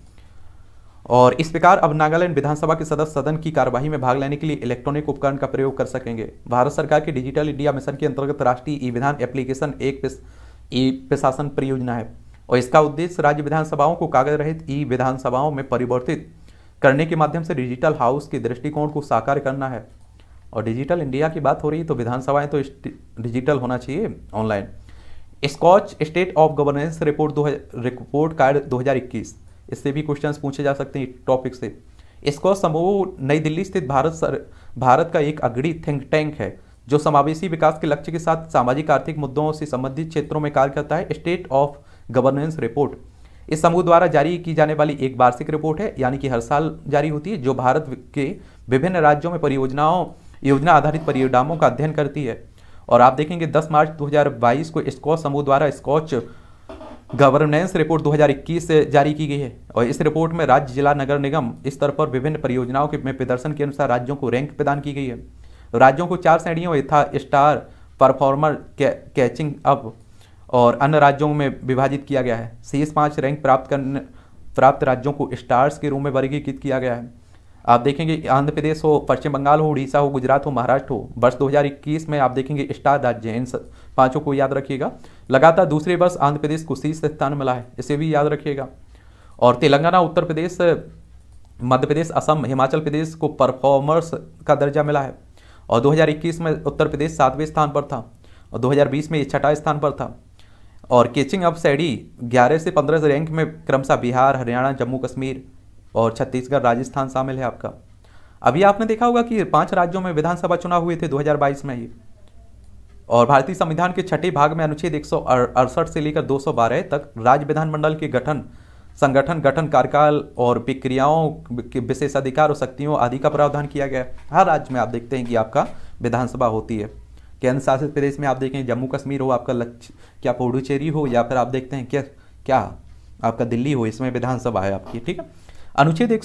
और इस प्रकार अब नागालैंड विधानसभा के सदस्य सदन की कार्यवाही में भाग लेने के लिए इलेक्ट्रॉनिक उपकरण का प्रयोग कर सकेंगे भारत सरकार के डिजिटल इंडिया मिशन के अंतर्गत राष्ट्रीय ई विधान एप्लीकेशन एक ई प्रशासन परियोजना है और इसका उद्देश्य राज्य विधानसभाओं को कागज रहित ई विधानसभाओं में परिवर्तित करने के माध्यम से डिजिटल हाउस के दृष्टिकोण को साकार करना है और डिजिटल इंडिया की बात हो रही है तो विधानसभाएं तो डिजिटल होना चाहिए online Skoch state of governance report दो रिपोर्ट कार्ड 2021 इससे भी क्वेश्चन पूछे जा सकते हैं टॉपिक से इसको समूह नई दिल्ली स्थित भारत सर भारत का एक अग्रणी थिंक टैंक है जो समावेशी विकास के लक्ष्य के साथ सामाजिक आर्थिक मुद्दों से संबंधित क्षेत्रों में कार्य करता है स्टेट ऑफ गवर्नेंस रिपोर्ट इस समूह द्वारा जारी की जाने वाली एक वार्षिक रिपोर्ट है यानी कि हर साल जारी होती है जो भारत के विभिन्न राज्यों में परियोजनाओं योजना आधारित परियोजनाओं का अध्ययन करती है और आप देखेंगे 10 मार्च 2022 को स्कॉच समूह द्वारा स्कॉच गवर्नेंस रिपोर्ट 2021 से जारी की गई है और इस रिपोर्ट में राज्य जिला नगर निगम स्तर पर विभिन्न परियोजनाओं के में प्रदर्शन के अनुसार राज्यों को रैंक प्रदान की गई है तो राज्यों को चार श्रेणियों यथा स्टार परफॉर्मर कैचिंग अप और अन्य राज्यों में विभाजित किया गया है शेष पाँच रैंक प्राप्त करने प्राप्त राज्यों को स्टार्स के रूप में वर्गीकृत किया गया है आप देखेंगे आंध्र प्रदेश हो पश्चिम बंगाल हो उड़ीसा हो गुजरात हो महाराष्ट्र हो वर्ष 2021 में आप देखेंगे स्टार राज्य इन पांचों को याद रखिएगा लगातार दूसरे वर्ष आंध्र प्रदेश को शीर्ष स्थान मिला है इसे भी याद रखिएगा और तेलंगाना उत्तर प्रदेश मध्य प्रदेश असम हिमाचल प्रदेश को परफॉर्मर्स का दर्जा मिला है और दो में उत्तर प्रदेश सातवें स्थान पर था और दो में छठा स्थान पर था और केचिंग अब सैडी ग्यारह से पंद्रह रैंक में क्रमशः बिहार हरियाणा जम्मू कश्मीर और छत्तीसगढ़ राजस्थान शामिल है आपका अभी आपने देखा होगा कि पांच राज्यों में विधानसभा चुनाव हुए थे 2022 में ही और भारतीय संविधान के छठे भाग में अनुच्छेद एक से लेकर दो तक राज्य विधानमंडल के गठन संगठन गठन कार्यकाल और प्रक्रियाओं के विशेष अधिकार और शक्तियों आदि का प्रावधान किया गया है हर राज्य में आप देखते हैं कि आपका विधानसभा होती है केंद्र शासित प्रदेश में आप देखें जम्मू कश्मीर हो आपका लक्ष्य क्या पुडुचेरी हो या फिर आप देखते हैं क्या क्या आपका दिल्ली हो इसमें विधानसभा है आपकी ठीक है अनुच्छेद एक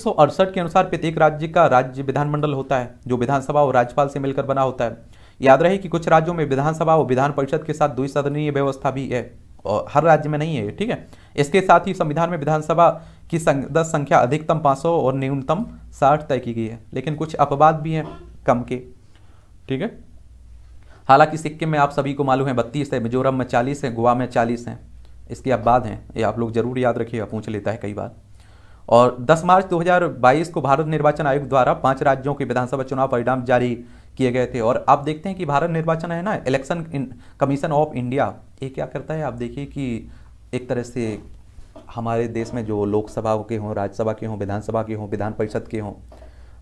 के अनुसार प्रत्येक राज्य का राज्य विधानमंडल होता है जो विधानसभा और राज्यपाल से मिलकर बना होता है याद रहे कि कुछ राज्यों में विधानसभा और विधान परिषद के साथ द्विसदनीय व्यवस्था भी है और हर राज्य में नहीं है ठीक है इसके साथ ही संविधान में विधानसभा की सदस्य संख्या अधिकतम 500 और न्यूनतम 60 तय की गई है लेकिन कुछ अपवाद भी हैं कम के ठीक है हालांकि सिक्किम में आप सभी को मालूम है बत्तीस है मिजोरम में चालीस है गोवा में चालीस हैं इसके अपवाद हैं ये आप लोग जरूर याद रखिएगा पूछ लेता है कई बार और 10 मार्च 2022 को भारत निर्वाचन आयोग द्वारा पांच राज्यों के विधानसभा चुनाव परिणाम जारी किए गए थे और आप देखते हैं कि भारत निर्वाचन है ना इलेक्शन कमीशन ऑफ इंडिया ये क्या करता है आप देखिए कि एक तरह से हमारे देश में जो लोकसभा के हों राज्यसभा के हों विधानसभा के हों विधान परिषद के हों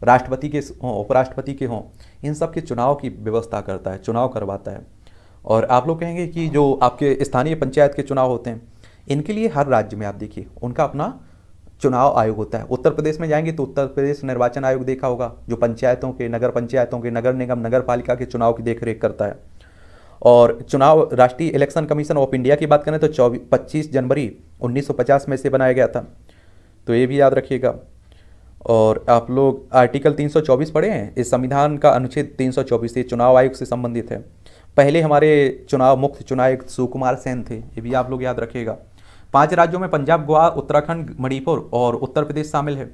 राष्ट्रपति के हों उपराष्ट्रपति के हों इन सब के चुनाव की व्यवस्था करता है चुनाव करवाता है और आप लोग कहेंगे कि जो आपके स्थानीय पंचायत के चुनाव होते हैं इनके लिए हर राज्य में आप देखिए उनका अपना चुनाव आयोग होता है उत्तर प्रदेश में जाएंगे तो उत्तर प्रदेश निर्वाचन आयोग देखा होगा जो पंचायतों के नगर पंचायतों के नगर निगम नगर पालिका के चुनाव की देखरेख करता है और चुनाव राष्ट्रीय इलेक्शन कमीशन ऑफ इंडिया की बात करें तो चौबीस पच्चीस जनवरी 1950 में इसे बनाया गया था तो ये भी याद रखिएगा और आप लोग आर्टिकल 324 पढ़े हैं इस संविधान का अनुच्छेद 324 ये चुनाव आयोग से संबंधित है पहले हमारे चुनाव मुख्य चुनाव आयुक्त सुकुमार सेन थे ये भी आप लोग याद रखिएगा पांच राज्यों में पंजाब गोवा उत्तराखंड मणिपुर और उत्तर प्रदेश शामिल है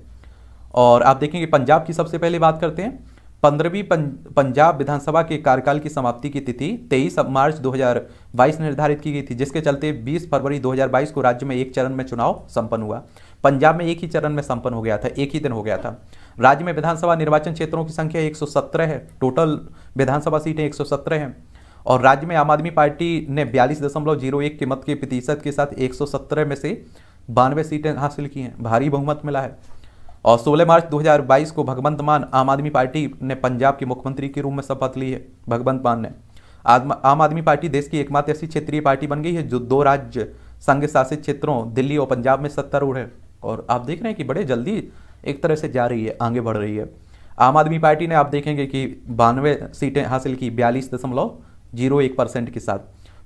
और आप देखेंगे पंजाब की सबसे पहले बात करते हैं पंद्रहवीं पंजाब विधानसभा के कार्यकाल की समाप्ति की तिथि 23 मार्च 2022 निर्धारित की गई थी जिसके चलते 20 फरवरी 2022 को राज्य में एक चरण में चुनाव संपन्न हुआ पंजाब में एक ही चरण में संपन्न हो गया था एक ही दिन हो गया था राज्य में विधानसभा निर्वाचन क्षेत्रों की संख्या 117 है टोटल विधानसभा सीटें 117 हैं और राज्य में आम आदमी पार्टी ने बयालीस दशमलव जीरो एक मत के प्रतिशत के साथ सत्रह में से बानवे सीटें हासिल की हैं भारी बहुमत मिला है और 16 मार्च 2022 को भगवंत मान आम आदमी पार्टी ने पंजाब के मुख्यमंत्री के रूप में शपथ ली है भगवंत मान ने आम आदमी पार्टी देश की एकमात्र ऐसी क्षेत्रीय पार्टी बन गई है जो दो राज्य संघ शासित क्षेत्रों दिल्ली और पंजाब में सत्तारूढ़ है और आप देख रहे हैं कि बड़े जल्दी एक तरह से जा रही है आगे बढ़ रही है आम आदमी पार्टी ने आप देखेंगे कि बानवे सीटें हासिल की बयालीस दशमलव जीरो एक परसेंट के साथ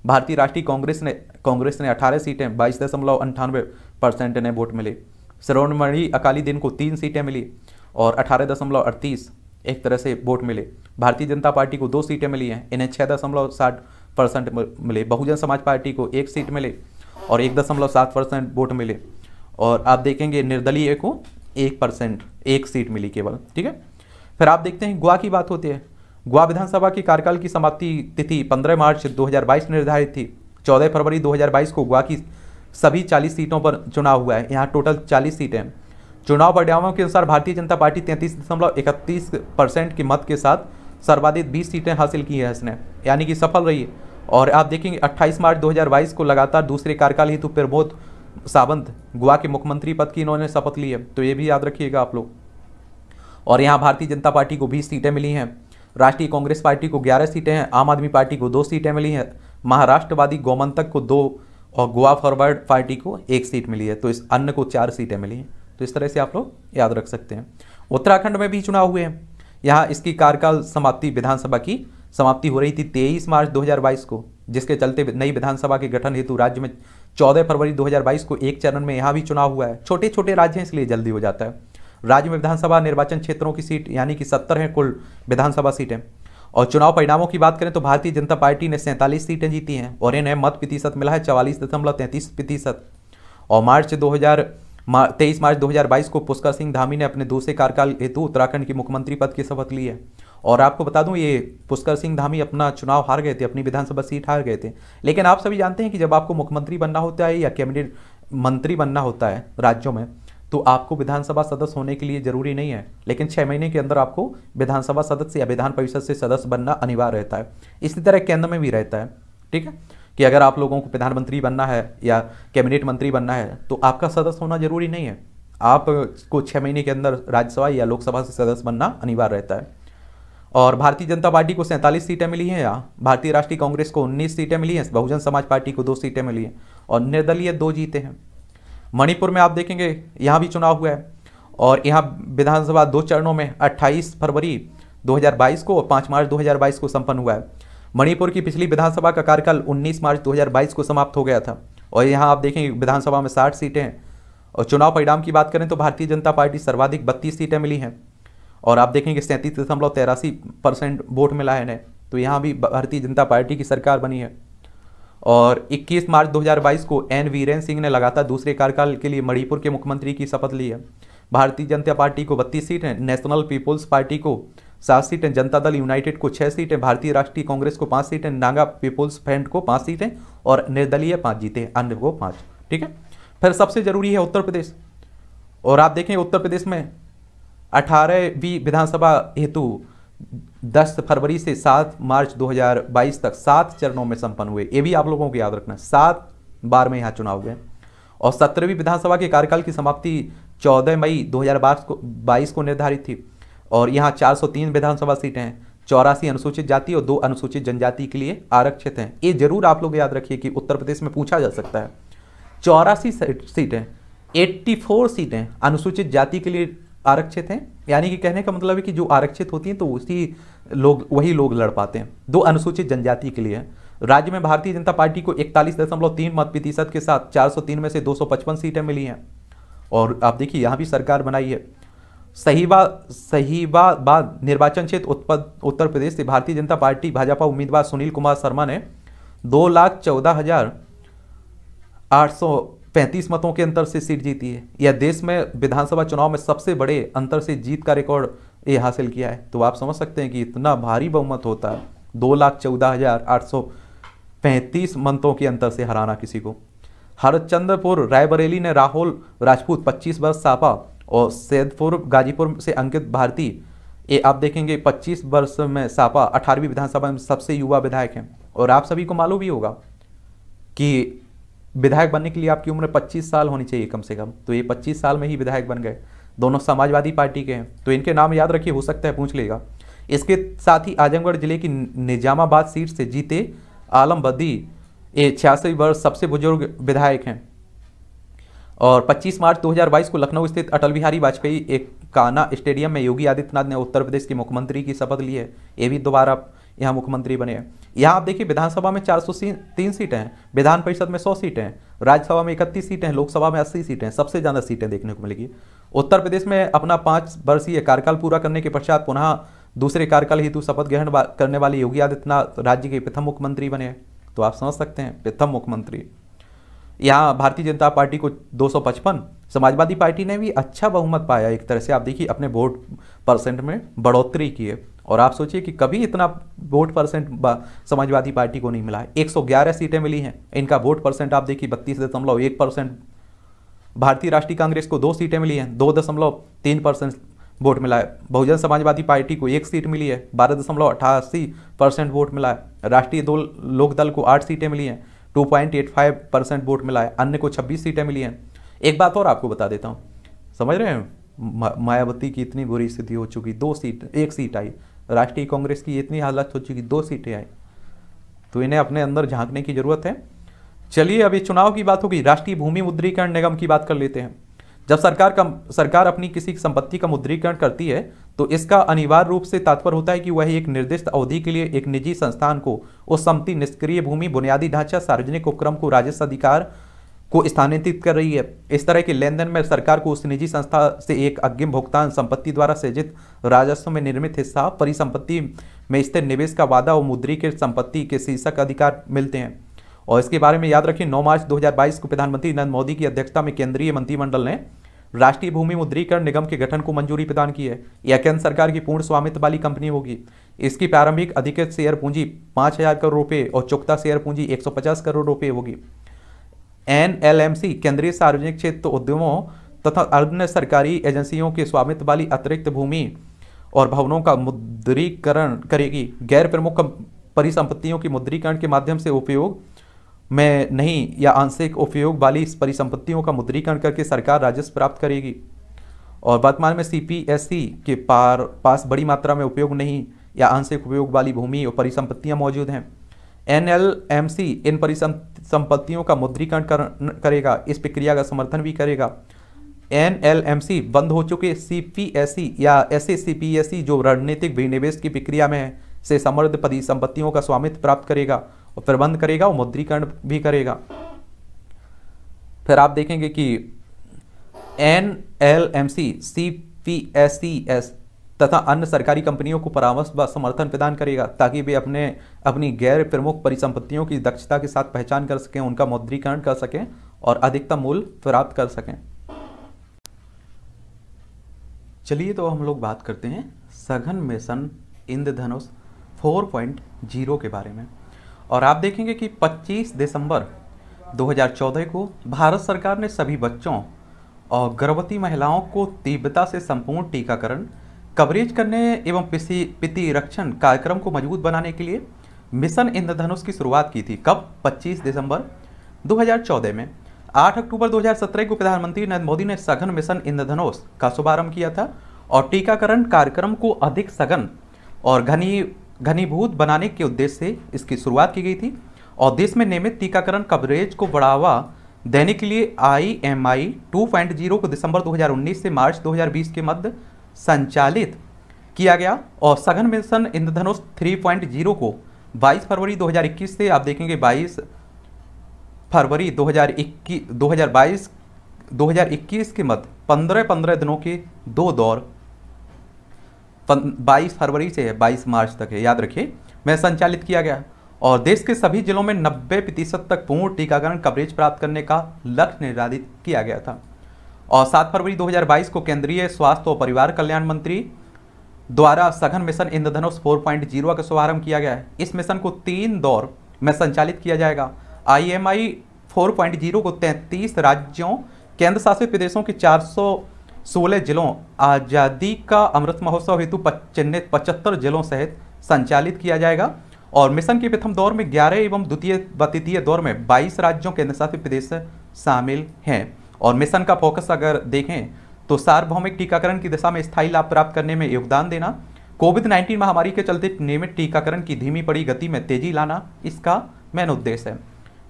भारतीय राष्ट्रीय कांग्रेस ने कांग्रेस ने अठारह सीटें बाईस दशमलव अंठानवे परसेंट ने वोट मिले श्रवणमणि अकाली दिन को तीन सीटें मिली और अठारह दशमलव अड़तीस एक तरह से वोट मिले भारतीय जनता पार्टी को दो सीटें मिली हैं इन्हें छः दशमलव साठ परसेंट मिले बहुजन समाज पार्टी को एक सीट मिले और एक दशमलव सात परसेंट वोट मिले और आप देखेंगे निर्दलीय को एक परसेंट एक सीट मिली केवल ठीक है फिर आप देखते हैं गोवा की बात होती है गोवा विधानसभा की कार्यकाल की समाप्ति तिथि 15 मार्च 2022 निर्धारित थी 14 फरवरी 2022 को गोवा की सभी 40 सीटों पर चुनाव हुआ है यहाँ टोटल 40 सीटें चुनाव परिणामों के अनुसार भारतीय जनता पार्टी तैंतीस दशमलव इकतीस परसेंट के मत के साथ सर्वाधिक 20 सीटें हासिल की है इसने यानी कि सफल रही है और आप देखेंगे अट्ठाईस मार्च दो को लगातार दूसरे कार्यकाल हेतु प्रमोद सावंत गोवा के मुख्यमंत्री पद की इन्होंने शपथ ली है तो ये भी याद रखिएगा आप लोग और यहाँ भारतीय जनता पार्टी को बीस सीटें मिली हैं राष्ट्रीय कांग्रेस पार्टी को ग्यारह सीटें हैं आम आदमी पार्टी को दो सीटें मिली हैं महाराष्ट्रवादी गोमंतक को दो और गोवा फॉरवर्ड पार्टी को एक सीट मिली है तो इस अन्य को चार सीटें मिली हैं तो इस तरह से आप लोग याद रख सकते हैं उत्तराखंड में भी चुनाव हुए हैं यहाँ इसकी कार्यकाल समाप्ति विधानसभा की समाप्ति हो रही थी तेईस मार्च दो को जिसके चलते नई विधानसभा के गठन हेतु राज्य में 14 फरवरी 2022 को एक चरण में यहाँ भी चुनाव हुआ है छोटे छोटे राज्य हैं इसलिए जल्दी हो जाता है राज्य में विधानसभा निर्वाचन क्षेत्रों की सीट यानी कि सत्तर हैं कुल विधानसभा सीटें और चुनाव परिणामों की बात करें तो भारतीय जनता पार्टी ने सैंतालीस सीटें जीती हैं और इन्हें मत प्रतिशत मिला है चवालीस दशमलव तैंतीस प्रतिशत और मार्च दो हज़ार तेईस मार्च 2022 को पुष्कर सिंह धामी ने अपने दूसरे कार्यकाल हेतु उत्तराखंड के मुख्यमंत्री पद की शपथ ली है और आपको बता दूं ये पुष्कर सिंह धामी अपना चुनाव हार गए थे अपनी विधानसभा सीट हार गए थे लेकिन आप सभी जानते हैं कि जब आपको मुख्यमंत्री बनना होता है या कैबिनेट मंत्री बनना होता है राज्यों में तो आपको विधानसभा सदस्य होने के लिए जरूरी नहीं है लेकिन छः महीने के अंदर आपको विधानसभा सदस्य या विधान परिषद से सदस्य बनना अनिवार्य रहता है इसी तरह केंद्र में भी रहता है ठीक है कि अगर आप लोगों को प्रधानमंत्री बनना है या कैबिनेट मंत्री बनना है तो आपका सदस्य होना जरूरी नहीं है आपको छः महीने के अंदर राज्यसभा या लोकसभा से सदस्य बनना अनिवार्य रहता है और भारतीय जनता पार्टी को सैंतालीस सीटें मिली हैं या भारतीय राष्ट्रीय कांग्रेस को उन्नीस सीटें मिली हैं बहुजन समाज पार्टी को दो सीटें मिली हैं और निर्दलीय दो जीते हैं मणिपुर में आप देखेंगे यहाँ भी चुनाव हुआ है और यहाँ विधानसभा दो चरणों में 28 फरवरी 2022 को और 5 मार्च 2022 को संपन्न हुआ है मणिपुर की पिछली विधानसभा का कार्यकाल 19 मार्च 2022 को समाप्त हो गया था और यहाँ आप देखेंगे विधानसभा में 60 सीटें हैं और चुनाव परिणाम की बात करें तो भारतीय जनता पार्टी सर्वाधिक बत्तीस सीटें मिली हैं और आप देखेंगे सैंतीस दशमलव तेरासी परसेंट वोट मिला है इन्हें तो यहाँ भी भारतीय जनता पार्टी की सरकार बनी है और 21 मार्च 2022 को एन वीरेन सिंह ने लगातार दूसरे कार्यकाल के लिए मणिपुर के मुख्यमंत्री की शपथ ली है भारतीय जनता पार्टी को बत्तीस सीटें नेशनल पीपुल्स पार्टी को सात सीटें जनता दल यूनाइटेड को छह सीटें भारतीय राष्ट्रीय कांग्रेस को पांच सीटें नागा पीपुल्स फ्रंट को पांच सीटें और निर्दलीय पांच जीते अन्य को पांच ठीक है फिर सबसे जरूरी है उत्तर प्रदेश और आप देखें उत्तर प्रदेश में अठारहवीं विधानसभा हेतु 10 फरवरी से 7 मार्च 2022 तक सात चरणों में संपन्न हुए ये भी आप लोगों को याद रखना है सात बार में यहाँ चुनाव हुए और सत्रहवीं विधानसभा के कार्यकाल की समाप्ति 14 मई 2022 को बाईस को निर्धारित थी और यहाँ 403 विधानसभा सीटें हैं चौरासी अनुसूचित जाति और दो अनुसूचित जनजाति के लिए आरक्षित हैं ये जरूर आप लोग याद रखिए कि उत्तर प्रदेश में पूछा जा सकता है चौरासी सीटें 84 सीटें अनुसूचित जाति के लिए आरक्षित हैं यानी कि कहने का मतलब है कि जो आरक्षित होती हैं तो उसी लोग वही लोग लड़ पाते हैं दो अनुसूचित जनजाति के लिए राज्य में भारतीय जनता पार्टी को इकतालीस दशमलव तीन मत प्रतिशत के साथ 403 में से 255 सीटें मिली हैं और आप देखिए यहाँ भी सरकार बनाई है सहीबा सहीबाबाद निर्वाचन क्षेत्र उत्तर प्रदेश से भारतीय जनता पार्टी भाजपा उम्मीदवार सुनील कुमार शर्मा ने दो लाख चौदह हजार आठ सौ पैंतीस मतों के अंतर से सीट जीती है या देश में विधानसभा चुनाव में सबसे बड़े अंतर से जीत का रिकॉर्ड ये हासिल किया है तो आप समझ सकते हैं कि इतना भारी बहुमत होता है दो लाख चौदह हजार आठ सौ पैंतीस मतों के अंतर से हराना किसी को हरचंद्रपुर रायबरेली ने राहुल राजपूत 25 वर्ष सापा और सैदपुर गाजीपुर से अंकित भारती ये आप देखेंगे 25 वर्ष में सापा अठारहवीं विधानसभा में सबसे युवा विधायक हैं और आप सभी को मालूम भी होगा कि विधायक बनने के लिए आपकी उम्र 25 साल होनी चाहिए कम से कम तो ये 25 साल में ही विधायक बन गए दोनों समाजवादी पार्टी के हैं तो इनके नाम याद रखिए हो सकता है पूछ लेगा इसके साथ ही आजमगढ़ जिले की निजामाबाद सीट से जीते आलम बदी ये छियासी वर्ष सबसे बुजुर्ग विधायक हैं और 25 मार्च 2022 को लखनऊ स्थित अटल बिहारी वाजपेयी एक काना स्टेडियम में योगी आदित्यनाथ ने उत्तर प्रदेश के मुख्यमंत्री की शपथ ली है ये भी दोबारा यहाँ मुख्यमंत्री बने यहाँ आप देखिए विधानसभा में चार सौ तीन सीटें हैं विधान परिषद में सौ सीटें हैं राज्यसभा में इकतीस सीटें हैं लोकसभा में अस्सी सीटें हैं सबसे ज़्यादा सीटें देखने को मिलेगी उत्तर प्रदेश में अपना पाँच वर्षीय कार्यकाल पूरा करने के पश्चात पुनः दूसरे कार्यकाल हेतु शपथ ग्रहण करने वाले योगी आदित्यनाथ राज्य के प्रथम मुख्यमंत्री बने तो आप समझ सकते हैं प्रथम मुख्यमंत्री यहाँ भारतीय जनता पार्टी को 255 समाजवादी पार्टी ने भी अच्छा बहुमत पाया एक तरह से आप देखिए अपने वोट परसेंट में बढ़ोतरी की है और आप सोचिए कि कभी इतना वोट परसेंट समाजवादी पार्टी को नहीं मिला है एक सीटें मिली हैं इनका वोट परसेंट आप देखिए बत्तीस दशमलव एक परसेंट भारतीय राष्ट्रीय कांग्रेस को दो सीटें मिली हैं दो दशमलव तीन परसेंट वोट मिला है बहुजन समाजवादी पार्टी को एक सीट मिली है बारह दशमलव अठासी परसेंट वोट मिला है राष्ट्रीय दो लोकदल को आठ सीटें मिली हैं two point eight five percent vote मिला है अन्य को छब्बीस सीटें मिली हैं एक बात और आपको बता देता हूँ समझ रहे हैं मायावती की इतनी बुरी स्थिति हो चुकी दो सीट एक सीट आई राष्ट्रीय कांग्रेस की इतनी हालत हो चुकी दो सीटें आई तो इन्हें अपने अंदर झांकने की जरूरत है चलिए अभी चुनाव की बात होगी राष्ट्रीय भूमि मुद्रीकरण निगम की बात कर लेते हैं जब सरकार का सरकार अपनी किसी संपत्ति का मुद्रीकरण करती है तो इसका अनिवार्य रूप से तात्पर्य होता है कि वह एक निर्दिष्ट अवधि के लिए एक निजी संस्थान को उस समिति निष्क्रिय भूमि बुनियादी ढांचा सार्वजनिक उपक्रम को राजस्व अधिकार को स्थानांतरित कर रही है इस तरह के लेन देन में सरकार को उस निजी संस्था से एक अग्रिम भुगतान संपत्ति द्वारा सृजित राजस्व में निर्मित हिस्सा परिसंपत्ति में स्थिर निवेश का वादा और मुद्रीकृत संपत्ति के शीर्षक अधिकार मिलते हैं और इसके बारे में याद रखिए 9 मार्च 2022 को प्रधानमंत्री नरेंद्र मोदी की अध्यक्षता में केंद्रीय मंत्रिमंडल ने राष्ट्रीय भूमि मुद्रीकरण निगम के गठन को मंजूरी प्रदान की है यह केंद्र सरकार की पूर्ण स्वामित्व वाली कंपनी होगी इसकी प्रारंभिक अधिकृत शेयर पूंजी पाँच हजार करोड़ रुपये और चुकता शेयर पूंजी एक करोड़ रुपये होगी एन एल एम सी केंद्रीय सार्वजनिक क्षेत्र उद्यमों तथा अन्य सरकारी एजेंसियों के स्वामित्व वाली अतिरिक्त भूमि और भवनों का मुद्रीकरण करेगी गैर प्रमुख परिसंपत्तियों की मुद्रीकरण के माध्यम से उपयोग में नहीं या आंशिक उपयोग वाली परिसंपत्तियों का मुद्रीकरण करके सरकार राजस्व प्राप्त करेगी और वर्तमान में सी पी एस सी के पार पास बड़ी मात्रा में उपयोग नहीं या आंशिक उपयोग वाली भूमि और परिसंपत्तियां मौजूद हैं एन एल एम सी इन परिसंपत्तियों का मुद्रीकरण कर, करेगा इस प्रक्रिया का समर्थन भी करेगा एन एल एम सी बंद हो चुके सी पी एस सी या ए सी पी एस सी जो रणनीतिक विनिवेश की प्रक्रिया में है से समृद्ध परिसंपत्तियों का स्वामित्व प्राप्त करेगा और प्रबंध करेगा और मुद्रीकरण भी करेगा फिर आप देखेंगे कि N L M C C P S C S तथा अन्य सरकारी कंपनियों को परामर्श व समर्थन प्रदान करेगा ताकि वे अपने अपनी गैर प्रमुख परिसंपत्तियों की दक्षता के साथ पहचान कर सकें उनका मौद्रीकरण कर सकें और अधिकतम मूल्य प्राप्त कर सकें चलिए तो हम लोग बात करते हैं सघन मिशन इंद्रधनुष 4.0 के बारे में और आप देखेंगे कि 25 दिसंबर 2014 को भारत सरकार ने सभी बच्चों और गर्भवती महिलाओं को तीव्रता से संपूर्ण टीकाकरण कवरेज करने एवं पिति रक्षण कार्यक्रम को मजबूत बनाने के लिए मिशन इंद्रधनुष की शुरुआत की थी कब 25 दिसंबर 2014 में 8 अक्टूबर 2017 को प्रधानमंत्री नरेंद्र मोदी ने सघन मिशन इंद्रधनुष का शुभारंभ किया था और टीकाकरण कार्यक्रम को अधिक सघन और घनी घनीभूत बनाने के उद्देश्य से इसकी शुरुआत की गई थी और देश में नियमित टीकाकरण कवरेज को बढ़ावा देने के लिए A M I two point zero को दिसंबर 2019 से मार्च 2020 के मध्य संचालित किया गया और सघन मिशन इंद्रधनुष 3.0 को 22 फरवरी 2021 से आप देखेंगे 22 फरवरी 2021 2022 2021 के मत 15 15 दिनों के दो दौर 22 फरवरी से 22 मार्च तक है याद रखिए में संचालित किया गया और देश के सभी जिलों में 90 प्रतिशत तक पूर्ण टीकाकरण कवरेज प्राप्त करने का लक्ष्य निर्धारित किया गया था और सात फरवरी 2022 को केंद्रीय स्वास्थ्य और परिवार कल्याण मंत्री द्वारा सघन मिशन इंद्रधनुष 4.0 का शुभारंभ किया गया है इस मिशन को तीन दौर में संचालित किया जाएगा आईएमआई 4.0 को 33 राज्यों केंद्र शासित प्रदेशों के चार सोलह जिलों आज़ादी का अमृत महोत्सव हेतु चिन्हित पचहत्तर जिलों सहित संचालित किया जाएगा और मिशन के प्रथम दौर में ग्यारह एवं द्वितीय व तृतीय दौर में बाईस राज्यों केंद्र शासित प्रदेश शामिल हैं और मिशन का फोकस अगर देखें तो सार्वभौमिक टीकाकरण की दिशा में स्थायी लाभ प्राप्त करने में योगदान देना कोविड नाइन्टीन महामारी के चलते नियमित टीकाकरण की धीमी पड़ी गति में तेजी लाना इसका मेन उद्देश्य है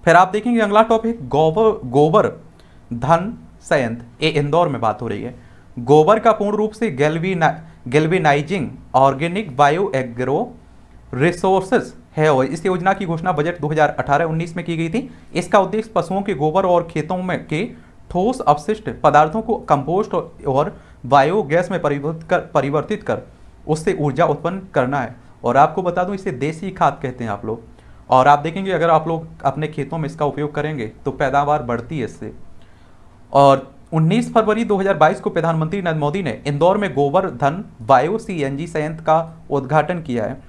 फिर आप देखेंगे अगला टॉपिक गोबर गोबर धन संयंत्र ये इंदौर में बात हो रही है गोबर का पूर्ण रूप से गैलवी galvanising organic bio agro resources है और इस योजना की घोषणा बजट 2018-19 में की गई थी इसका उद्देश्य पशुओं के गोबर और खेतों में के ठोस अपशिष्ट पदार्थों को कंपोस्ट और बायोगैस में परिवर्तित कर परिवर्तित कर उससे ऊर्जा उत्पन्न करना है और आपको बता दूं इसे देसी खाद कहते हैं आप लोग और आप देखेंगे अगर आप लोग अपने खेतों में इसका उपयोग करेंगे तो पैदावार बढ़ती है इससे और 19 फरवरी 2022 को प्रधानमंत्री नरेंद्र मोदी ने इंदौर में गोबर धन बायो जी संयंत्र का उद्घाटन किया है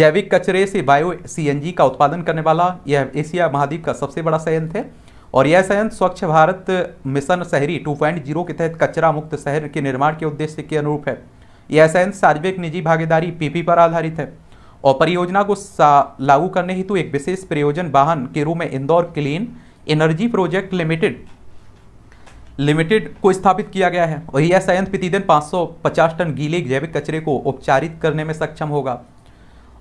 जैविक कचरे से बायो जी का उत्पादन करने वाला यह एशिया महाद्वीप का सबसे बड़ा संयंत्र है और यह संयंत्र स्वच्छ भारत मिशन शहरी 2.0 के तहत कचरा मुक्त शहर के निर्माण के उद्देश्य के अनुरूप है यह संयंत्र सार्वजनिक निजी भागीदारी पीपी पर आधारित है और परियोजना को लागू करने हेतु एक विशेष प्रयोजन वाहन के रूप में Indore clean energy project limited limited को स्थापित किया गया है और यह संयंत्र प्रतिदिन 550 टन गीले जैविक कचरे को उपचारित करने में सक्षम होगा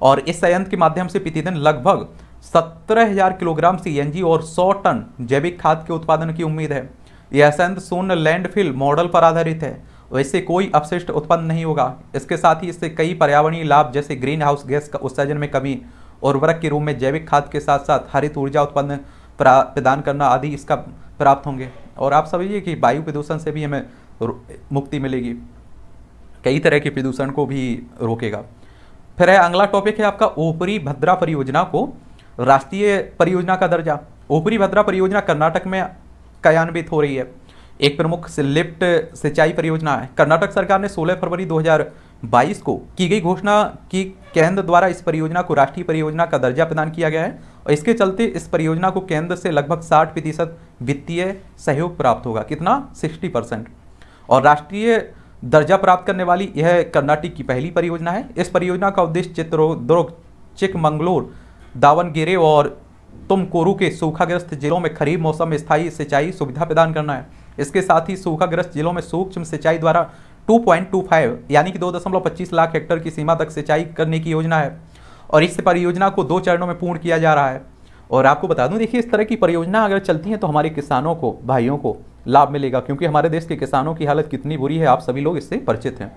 और इस संयंत्र के माध्यम से प्रतिदिन लगभग 17,000 किलोग्राम सीएनजी और 100 टन जैविक खाद के उत्पादन की उम्मीद है यह संयंत्र शून्य लैंडफिल मॉडल पर आधारित है और इससे कोई अपशिष्ट उत्पन्न नहीं होगा इसके साथ ही इससे कई पर्यावरणीय लाभ जैसे ग्रीन हाउस गैस का उत्सर्जन में कमी और उर्वरक के रूप में जैविक खाद के साथ साथ हरित ऊर्जा उत्पन्न प्रदान करना आदि इसका प्राप्त होंगे और आप समझिए कि वायु प्रदूषण से भी हमें मुक्ति मिलेगी कई तरह के प्रदूषण को भी रोकेगा फिर है अगला टॉपिक है आपका ऊपरी भद्रा परियोजना को राष्ट्रीय परियोजना का दर्जा ऊपरी भद्रा परियोजना कर्नाटक में कार्यान्वित हो रही है एक प्रमुख लिफ्ट सिंचाई परियोजना है कर्नाटक सरकार ने 16 फरवरी 2022 को की गई घोषणा की केंद्र द्वारा इस परियोजना को राष्ट्रीय परियोजना का दर्जा प्रदान किया गया है और इसके चलते इस परियोजना को केंद्र से लगभग 60 प्रतिशत वित्तीय सहयोग प्राप्त होगा कितना 60 परसेंट और राष्ट्रीय दर्जा प्राप्त करने वाली यह कर्नाटक की पहली परियोजना है इस परियोजना का उद्देश्य चित्रोद्योग चिकमंगलोर दावनगिरी और तुमकोरू के सूखाग्रस्त जिलों में खरीफ मौसम में स्थायी सिंचाई सुविधा प्रदान करना है इसके साथ ही सूखाग्रस्त जिलों में सूक्ष्म सिंचाई द्वारा 2.25 यानी कि 2.25 लाख हेक्टर की सीमा तक सिंचाई करने की योजना है और इस परियोजना को दो चरणों में पूर्ण किया जा रहा है और आपको बता दूं देखिए इस तरह की परियोजना अगर चलती है तो हमारे किसानों को भाइयों को लाभ मिलेगा क्योंकि हमारे देश के किसानों की हालत कितनी बुरी है आप सभी लोग इससे परिचित हैं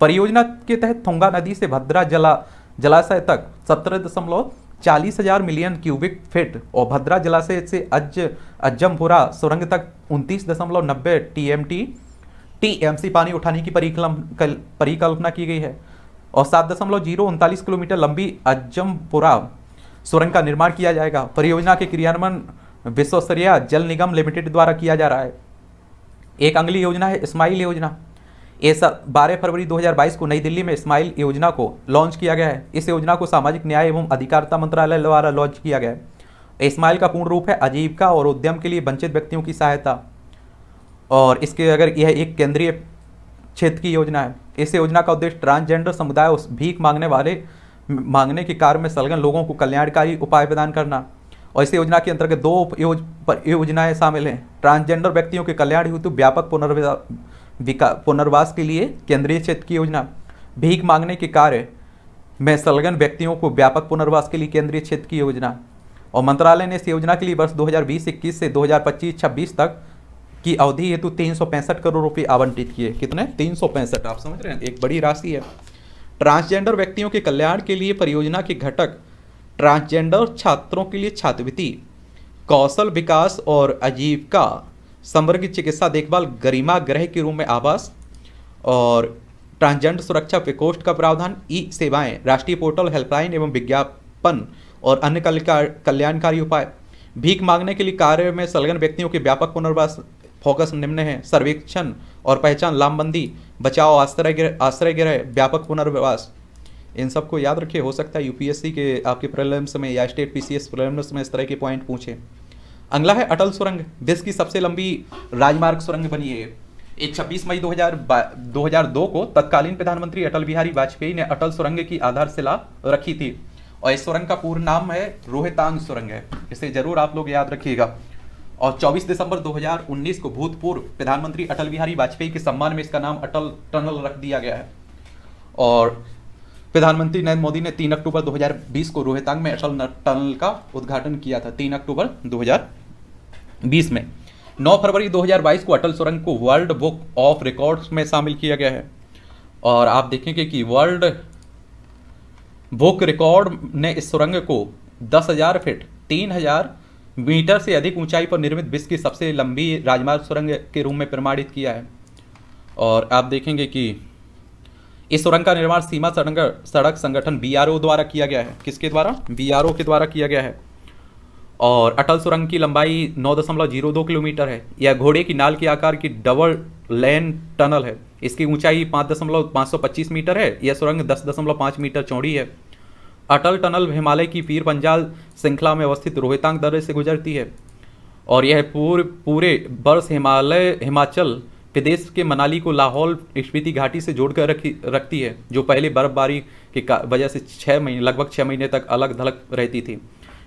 परियोजना के तहत थोंगा नदी से भद्रा जला जलाशय तक सत्रह दशमलव चालीस हजार मिलियन क्यूबिक फिट और भद्रा जलाशय से अज अज्जमपुरा सुरंग तक उनतीस दशमलव नब्बे T M T T M C पानी उठाने की परिकल्पना की गई है और सात दशमलव जीरो उनतालीस किलोमीटर लंबी अज्जमपुरा सुरंग का निर्माण किया जाएगा परियोजना के क्रियान्वयन विश्वस्तरीय जल निगम लिमिटेड द्वारा किया जा रहा है एक अंगली योजना है स्माइल योजना ये बारह फरवरी 2022 को नई दिल्ली में स्माइल योजना को लॉन्च किया गया है इस योजना को सामाजिक न्याय एवं अधिकारिता मंत्रालय द्वारा लॉन्च किया गया है स्माइल का पूर्ण रूप है आजीविका और उद्यम के लिए वंचित व्यक्तियों की सहायता और इसके अगर यह एक केंद्रीय क्षेत्र की योजना है इस योजना का उद्देश्य ट्रांसजेंडर समुदाय और भीख मांगने वाले मांगने के कार्य में संलग्न लोगों को कल्याणकारी उपाय प्रदान करना और इस योजना के अंतर्गत दो योजनाएं शामिल हैं ट्रांसजेंडर व्यक्तियों के कल्याण हेतु व्यापक पुनर्वि पुनर्वास के लिए केंद्रीय क्षेत्र की योजना भीख मांगने के कार्य में संलग्न व्यक्तियों को व्यापक पुनर्वास के लिए केंद्रीय क्षेत्र की योजना और मंत्रालय ने इस योजना के लिए वर्ष 2020-21 से 2025-26 तक की अवधि हेतु तीन करोड़ रुपये आवंटित किए कितने तीन आप समझ रहे हैं एक बड़ी राशि है ट्रांसजेंडर व्यक्तियों के कल्याण के लिए परियोजना के घटक ट्रांसजेंडर छात्रों के लिए छात्रवृत्ति कौशल विकास और आजीविका समर्ग चिकित्सा देखभाल गरिमा गृह के रूप में आवास और ट्रांसजेंडर सुरक्षा प्रकोष्ठ का प्रावधान ई सेवाएं राष्ट्रीय पोर्टल हेल्पलाइन एवं विज्ञापन और अन्य कल्याणकारी उपाय भीख मांगने के लिए कार्य में संलग्न व्यक्तियों के व्यापक पुनर्वास फोकस निम्न है सर्वेक्षण और पहचान लामबंदी बचाव आश्रय गृह आश्रय गृह व्यापक पुनर्वास इन सबको याद रखिए हो सकता है यूपीएससी के आपके प्रॉब्लम्स में या स्टेट पीसीएस प्रिलिम्स में इस तरह के पॉइंट पूछें अगला है अटल सुरंग देश की सबसे लंबी राजमार्ग सुरंग बनी है ये छब्बीस मई हजार 2002 को तत्कालीन प्रधानमंत्री अटल बिहारी वाजपेयी ने अटल सुरंग की आधारशिला रखी थी और इस सुरंग का पूर्ण नाम है रोहतांग सुरंग है इसे जरूर आप लोग याद रखिएगा और 24 दिसंबर 2019 को भूतपूर्व प्रधानमंत्री अटल बिहारी वाजपेयी के सम्मान में इसका नाम अटल टनल रख दिया गया है और प्रधानमंत्री नरेंद्र मोदी ने 3 अक्टूबर 2020 को रोहतांग में अटल टनल का उद्घाटन किया था 3 अक्टूबर बीस में नौ फरवरी दो को अटल सुरंग को वर्ल्ड बुक ऑफ रिकॉर्ड्स में शामिल किया गया है और आप देखेंगे कि वर्ल्ड बुक रिकॉर्ड ने इस सुरंग को 10,000 फीट 3,000 मीटर से अधिक ऊंचाई पर निर्मित विश्व की सबसे लंबी राजमार्ग सुरंग के रूप में प्रमाणित किया है और आप देखेंगे कि इस सुरंग का निर्माण सीमा सड़क सड़क संगठन बी द्वारा किया गया है किसके द्वारा बी के द्वारा किया गया है और अटल सुरंग की लंबाई नौ दशमलव जीरो दो किलोमीटर है यह घोड़े की नाल के आकार की डबल लेन टनल है इसकी ऊंचाई पाँच दशमलव पाँच सौ पच्चीस मीटर है यह सुरंग दस दशमलव पाँच मीटर चौड़ी है अटल टनल हिमालय की पीर पंजाल श्रृंखला में अवस्थित रोहतांग दर्रे से गुजरती है और यह पूरे पूरे वर्ष हिमालय हिमाचल प्रदेश के मनाली को लाहौल स्पीति घाटी से जोड़कर रखी रखती है जो पहले बर्फबारी की वजह से छः महीने लगभग छः महीने तक अलग धलक रहती थी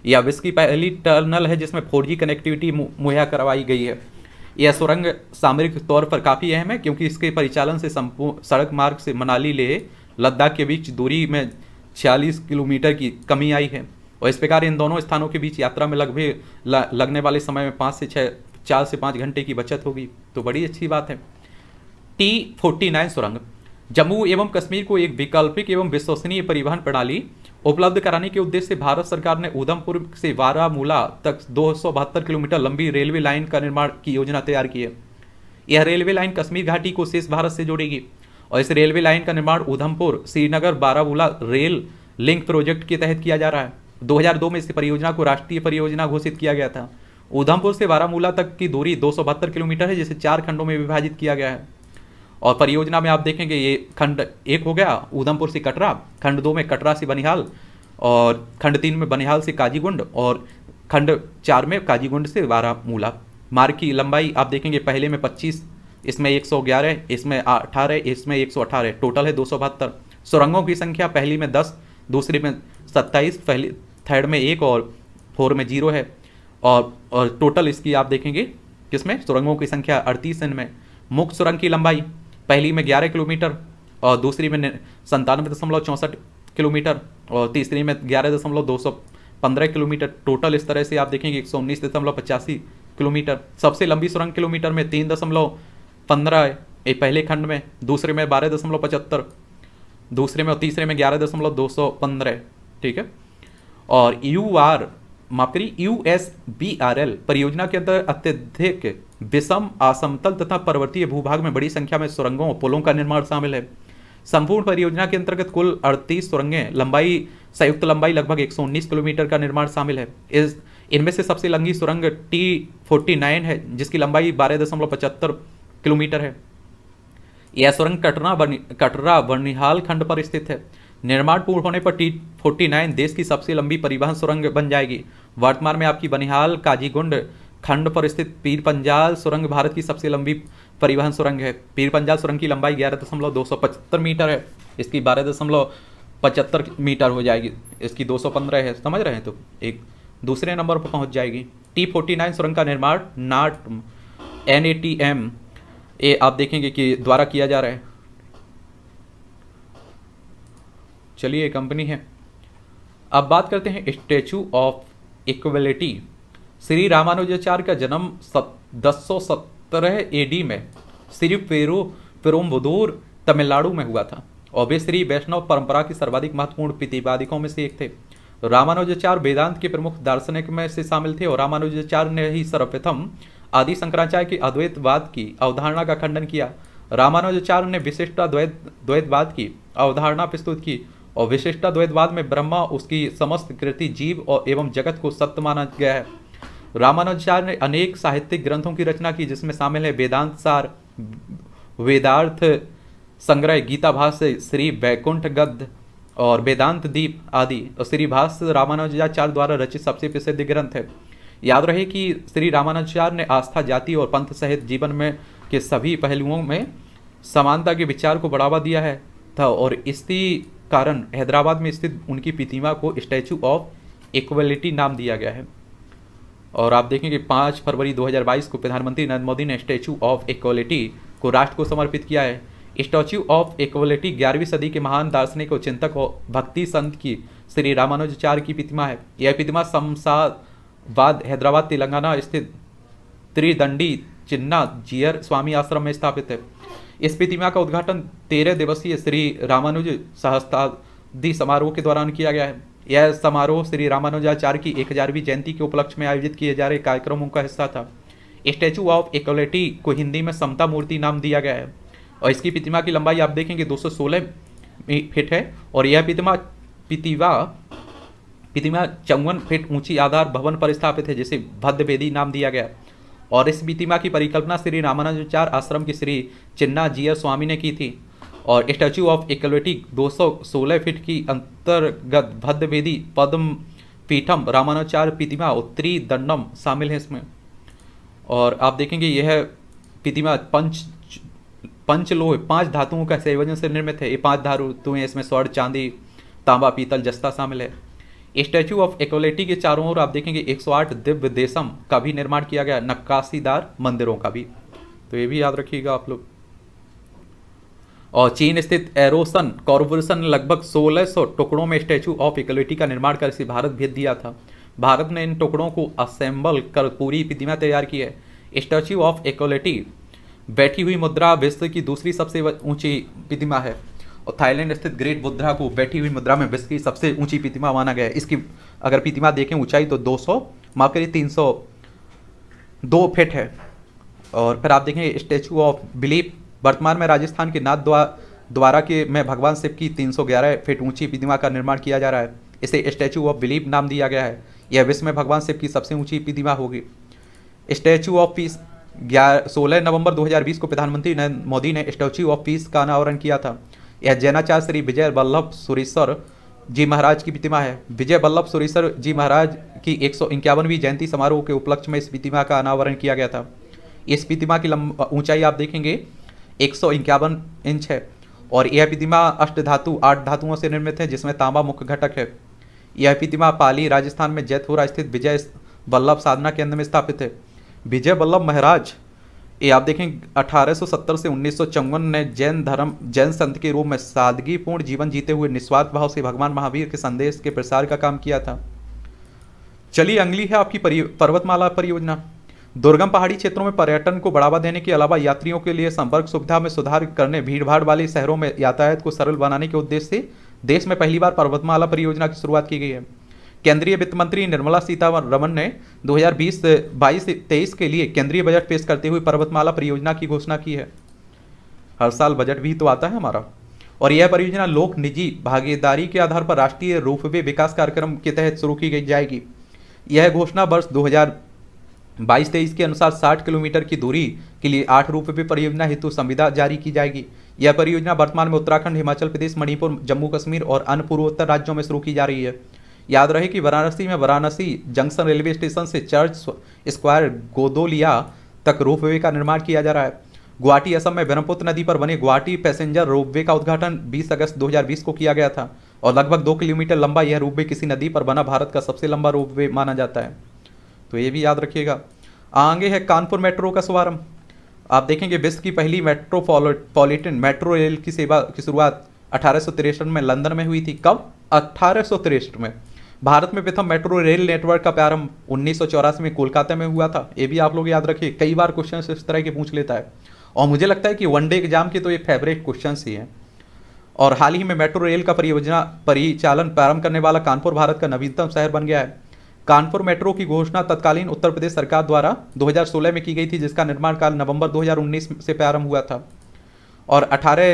यह विश्व की पहली टर्नल है जिसमें फोर कनेक्टिविटी मुहैया करवाई गई है यह सुरंग सामरिक तौर पर काफ़ी अहम है क्योंकि इसके परिचालन से सड़क मार्ग से मनाली ले लद्दाख के बीच दूरी में छियालीस किलोमीटर की कमी आई है और इस प्रकार इन दोनों स्थानों के बीच यात्रा में लगभग लगने वाले समय में पाँच से छः चार से पाँच घंटे की बचत होगी तो बड़ी अच्छी बात है टी फोर्टी नाइन सुरंग जम्मू एवं कश्मीर को एक वैकल्पिक एवं विश्वसनीय परिवहन प्रणाली उपलब्ध कराने के उद्देश्य से भारत सरकार ने उधमपुर से बारामूला तक दो किलोमीटर लंबी रेलवे लाइन का निर्माण की योजना तैयार की है यह रेलवे लाइन कश्मीर घाटी को शेष भारत से जोड़ेगी और इस रेलवे लाइन का निर्माण Udhampur Srinagar Baramulla rail link project के तहत किया जा रहा है 2002 में इस परियोजना को राष्ट्रीय परियोजना घोषित किया गया था उधमपुर से बारामूला तक की दूरी दो किलोमीटर है जिसे चार खंडों में विभाजित किया गया है और परियोजना में आप देखेंगे ये खंड एक हो गया उधमपुर से कटरा खंड दो में कटरा से बनिहाल और खंड तीन में बनिहाल से काजीगुंड और खंड चार में काजीगुंड से बारामूला मार्ग की लंबाई आप देखेंगे पहले में पच्चीस इसमें एक सौ ग्यारह इसमें अठारह इसमें एक सौ अठारह टोटल है दो सौ बहत्तर सुरंगों की संख्या पहली में दस दूसरे में सत्ताईस पहली थर्ड में एक और फोर में जीरो है और और टोटल इसकी आप देखेंगे किसमें सुरंगों की संख्या अड़तीस इनमें मुख्य सुरंग की लंबाई पहली में ग्यारह किलोमीटर और दूसरी में संतानवे दशमलव चौंसठ किलोमीटर और तीसरी में ग्यारह दशमलव दो सौ पंद्रह किलोमीटर टोटल इस तरह से आप देखेंगे एक सौ उन्नीस दशमलव पचासी किलोमीटर सबसे लंबी सुरंग किलोमीटर में तीन दशमलव पंद्रह है पहले खंड में दूसरे में बारह दशमलव पचहत्तर दूसरे में और तीसरे में ग्यारह दशमलव दो सौ पंद्रह ठीक है और यू आर माफ करिए U S B R L परियोजना के अंदर अत्यधिक विषम असमतल तथा पर्वतीय भूभाग में बड़ी संख्या में सुरंगों और पुलों का निर्माण शामिल है संपूर्ण परियोजना के अंतर्गत कुल 38 सुरंगें लंबाई संयुक्त लंबाई लगभग 119 किलोमीटर का निर्माण शामिल है इस इनमें से सबसे लंबी सुरंग टी फोर्टी नाइन है जिसकी लंबाई बारह दशमलव पचहत्तर किलोमीटर है यह सुरंग कटरा बर्नि, कटरा बनिहाल खंड पर स्थित है निर्माण पूर्ण होने पर टी फोर्टी नाइन देश की सबसे लंबी परिवहन सुरंग बन जाएगी वर्तमान में आपकी बनिहाल काजीगुंड खंड पर स्थित पीर पंजाल सुरंग भारत की सबसे लंबी परिवहन सुरंग है पीर पंजाल सुरंग की लंबाई ग्यारह दशमलव दो सौ पचहत्तर मीटर है इसकी बारह दशमलव पचहत्तर मीटर हो जाएगी इसकी दो सौ पंद्रह है समझ रहे हैं तो एक दूसरे नंबर पर पहुंच जाएगी टी फोर्टी नाइन सुरंग का निर्माण नाट N A T M A आप देखेंगे कि द्वारा किया जा रहा है चलिए कंपनी है अब बात करते हैं statue of equality Shri Ramanujacharya का जन्म दस एडी में श्री पेरो पेरोम्बदूर तमिलनाडु में हुआ था और वे श्री वैष्णव परंपरा की सर्वाधिक महत्वपूर्ण प्रतिपादिकों में से एक थे रामानुजाचार्य वेदांत के प्रमुख दार्शनिक में से शामिल थे और रामानुजाचार्य ने ही सर्वप्रथम आदि शंकराचार्य की अद्वैतवाद की अवधारणा का खंडन किया रामानुजाचार्य ने विशिष्ट द्वैत द्वैतवाद की अवधारणा प्रस्तुत की और विशिष्टा द्वैतवाद में ब्रह्मा उसकी समस्त कृति जीव और एवं जगत को सत्य माना गया है रामानुजाचार्य ने अनेक साहित्यिक ग्रंथों की रचना की जिसमें शामिल है वेदांत सार वेदार्थ संग्रह गीता श्री वैकुंठ गद्ध और वेदांत दीप आदि और श्री रामानुजाचार्य द्वारा रचित सबसे प्रसिद्ध ग्रंथ है याद रहे कि श्री रामानुजाचार्य ने आस्था जाति और पंथ सहित जीवन में के सभी पहलुओं में समानता के विचार को बढ़ावा दिया है था और इसी कारण हैदराबाद में स्थित उनकी प्रतिमा को स्टैचू ऑफ इक्वलिटी नाम दिया गया है और आप देखें कि पाँच फरवरी 2022 को प्रधानमंत्री नरेंद्र मोदी ने स्टैचू ऑफ इक्वलिटी को राष्ट्र को समर्पित किया है स्टैचू ऑफ इक्वलिटी ग्यारहवीं सदी के महान दार्शनिक और चिंतक और भक्ति संत की श्री रामानुजाचार्य की प्रतिमा है यह प्रतिमा समसावाद हैदराबाद तेलंगाना स्थित त्रिदंडी चिन्ना जियर स्वामी आश्रम में स्थापित है इस प्रतिमा का उद्घाटन तेरह दिवसीय श्री रामानुज सहस्ताब्दी समारोह के दौरान किया गया है यह समारोह श्री रामानुजाचार्य की एक हजारवीं जयंती के उपलक्ष्य में आयोजित किए जा रहे कार्यक्रमों का हिस्सा था स्टैचू ऑफ इक्वलिटी को हिंदी में समता मूर्ति नाम दिया गया है और इसकी प्रतिमा की लंबाई आप देखेंगे 216 फीट है और यह प्रतिमा प्रतिमा प्रतिमा चौवन फीट ऊंची आधार भवन पर स्थापित है जिसे भद्रवेदी नाम दिया गया है और इस बीतिमा की परिकल्पना श्री रामानंदाचार्य आश्रम की श्री चिन्ना जी स्वामी ने की थी और स्टैचू ऑफ इक्वलिटी 216 फीट की अंतर्गत भद्रवेदी पद्म पीठम रामानुचार्य प्रतिमा उत्तरी दंडम शामिल है इसमें और आप देखेंगे यह प्रतिमा पंच पंचलोह पांच धातुओं का संयोजन से निर्मित है ये पांच धातुएं इसमें स्वर्ण चांदी तांबा पीतल जस्ता शामिल है स्टैचू ऑफ इक्वलिटी के चारों ओर आप देखेंगे 108 दिव्य देशम का भी निर्माण किया गया नक्काशीदार मंदिरों का भी तो ये भी याद रखिएगा आप लोग और चीन स्थित एरोसन कॉरपोरेशन ने लगभग 1600 टुकड़ों में स्टैचू ऑफ इक्वलिटी का निर्माण कर इसे भारत भेज दिया था भारत ने इन टुकड़ों को असेंबल कर पूरी प्रतिमा तैयार की है स्टैचू ऑफ इक्वलिटी बैठी हुई मुद्रा विश्व की दूसरी सबसे ऊंची प्रतिमा है और थाईलैंड स्थित ग्रेट बुद्धा को बैठी हुई मुद्रा में विश्व की सबसे ऊंची प्रतिमा माना गया है इसकी अगर प्रतिमा देखें ऊंचाई तो 200 सौ माफ करिए तीन सौ दो फिट है और फिर आप देखें स्टेचू ऑफ बिलीप वर्तमान में राजस्थान के नाथ द्वारा के में भगवान शिव की तीन फीट ऊंची प्रतिमा का निर्माण किया जा रहा है इसे स्टैचू ऑफ बिलीप नाम दिया गया है यह विश्व में भगवान शिव की सबसे ऊंची प्रतिमा होगी स्टैचू ऑफ पीस ग्यारह सोलह नवंबर 2020 को प्रधानमंत्री नरेंद्र मोदी ने स्टैचू ऑफ पीस का अनावरण किया था यह जैनाचार्य श्री विजय वल्लभ सुरेश्वर जी महाराज की प्रतिमा है विजय वल्लभ सुरेश्वर जी महाराज की एक सौ जयंती समारोह के उपलक्ष्य में इस प्रतिमा का अनावरण किया गया था इस प्रतिमा की ऊंचाई आप देखेंगे एक इंच है और यह प्रतिमा अष्ट धातु आठ धातुओं से निर्मित है जिसमें तांबा मुख्य घटक है यह प्रतिमा पाली राजस्थान में जयथोरा स्थित विजय वल्लभ साधना केंद्र में स्थापित है विजय वल्लभ महाराज ये आप देखें 1870 से उन्नीस ने जैन धर्म जैन संत के रूप में सादगीपूर्ण जीवन जीते हुए निस्वार्थ भाव से भगवान महावीर के संदेश के प्रसार का काम किया था चलिए अंगली है आपकी पर्वतमाला परियोजना दुर्गम पहाड़ी क्षेत्रों में पर्यटन को बढ़ावा देने के अलावा यात्रियों के लिए संपर्क सुविधा में सुधार करने भीड़भाड़ वाले शहरों में यातायात को सरल बनाने के उद्देश्य से देश में पहली बार पर्वतमाला परियोजना की शुरुआत की गई है केंद्रीय वित्त मंत्री निर्मला सीतारमन ने 2020 22-23 के लिए केंद्रीय बजट पेश करते हुए पर्वतमाला परियोजना की घोषणा की है हर साल बजट भी तो आता है हमारा और यह परियोजना लोक निजी भागीदारी के आधार पर राष्ट्रीय रूपवे विकास कार्यक्रम के तहत शुरू की गई जाएगी यह घोषणा वर्ष 2022-23 के अनुसार 60 किलोमीटर की दूरी के लिए आठ रूपवे परियोजना हेतु संविदा जारी की जाएगी यह परियोजना वर्तमान में उत्तराखंड हिमाचल प्रदेश मणिपुर जम्मू कश्मीर और अन्य पूर्वोत्तर राज्यों में शुरू की जा रही है याद रहे कि वाराणसी में वाराणसी जंक्शन रेलवे स्टेशन से चर्च स्क्वायर गोदोलिया तक रोपवे का निर्माण किया जा रहा है गुवाहाटी असम में ब्रह्मपुत्र नदी पर बने गुवाहाटी पैसेंजर रोपवे का उद्घाटन 20 अगस्त 2020 को किया गया था और लगभग दो किलोमीटर लंबा यह रोपवे किसी नदी पर बना भारत का सबसे लंबा रोपवे माना जाता है तो ये भी याद रखिएगा आगे है कानपुर मेट्रो का शुभारंभ आप देखेंगे विश्व की पहली मेट्रोपोलिटन मेट्रो रेल की सेवा की शुरुआत अठारह में लंदन में हुई थी कब अठारह में भारत में प्रथम मेट्रो रेल नेटवर्क का प्रारंभ उन्नीस में कोलकाता में हुआ था ये भी आप लोग याद रखिए कई बार क्वेश्चन इस तरह के पूछ लेता है और मुझे लगता है कि वनडे एग्जाम के तो ये फेवरेट क्वेश्चन ही हैं और हाल ही में मेट्रो रेल का परियोजना परिचालन प्रारंभ करने वाला कानपुर भारत का नवीनतम शहर बन गया है कानपुर मेट्रो की घोषणा तत्कालीन उत्तर प्रदेश सरकार द्वारा 2016 में की गई थी जिसका निर्माण काल नवंबर 2019 से प्रारंभ हुआ था और 18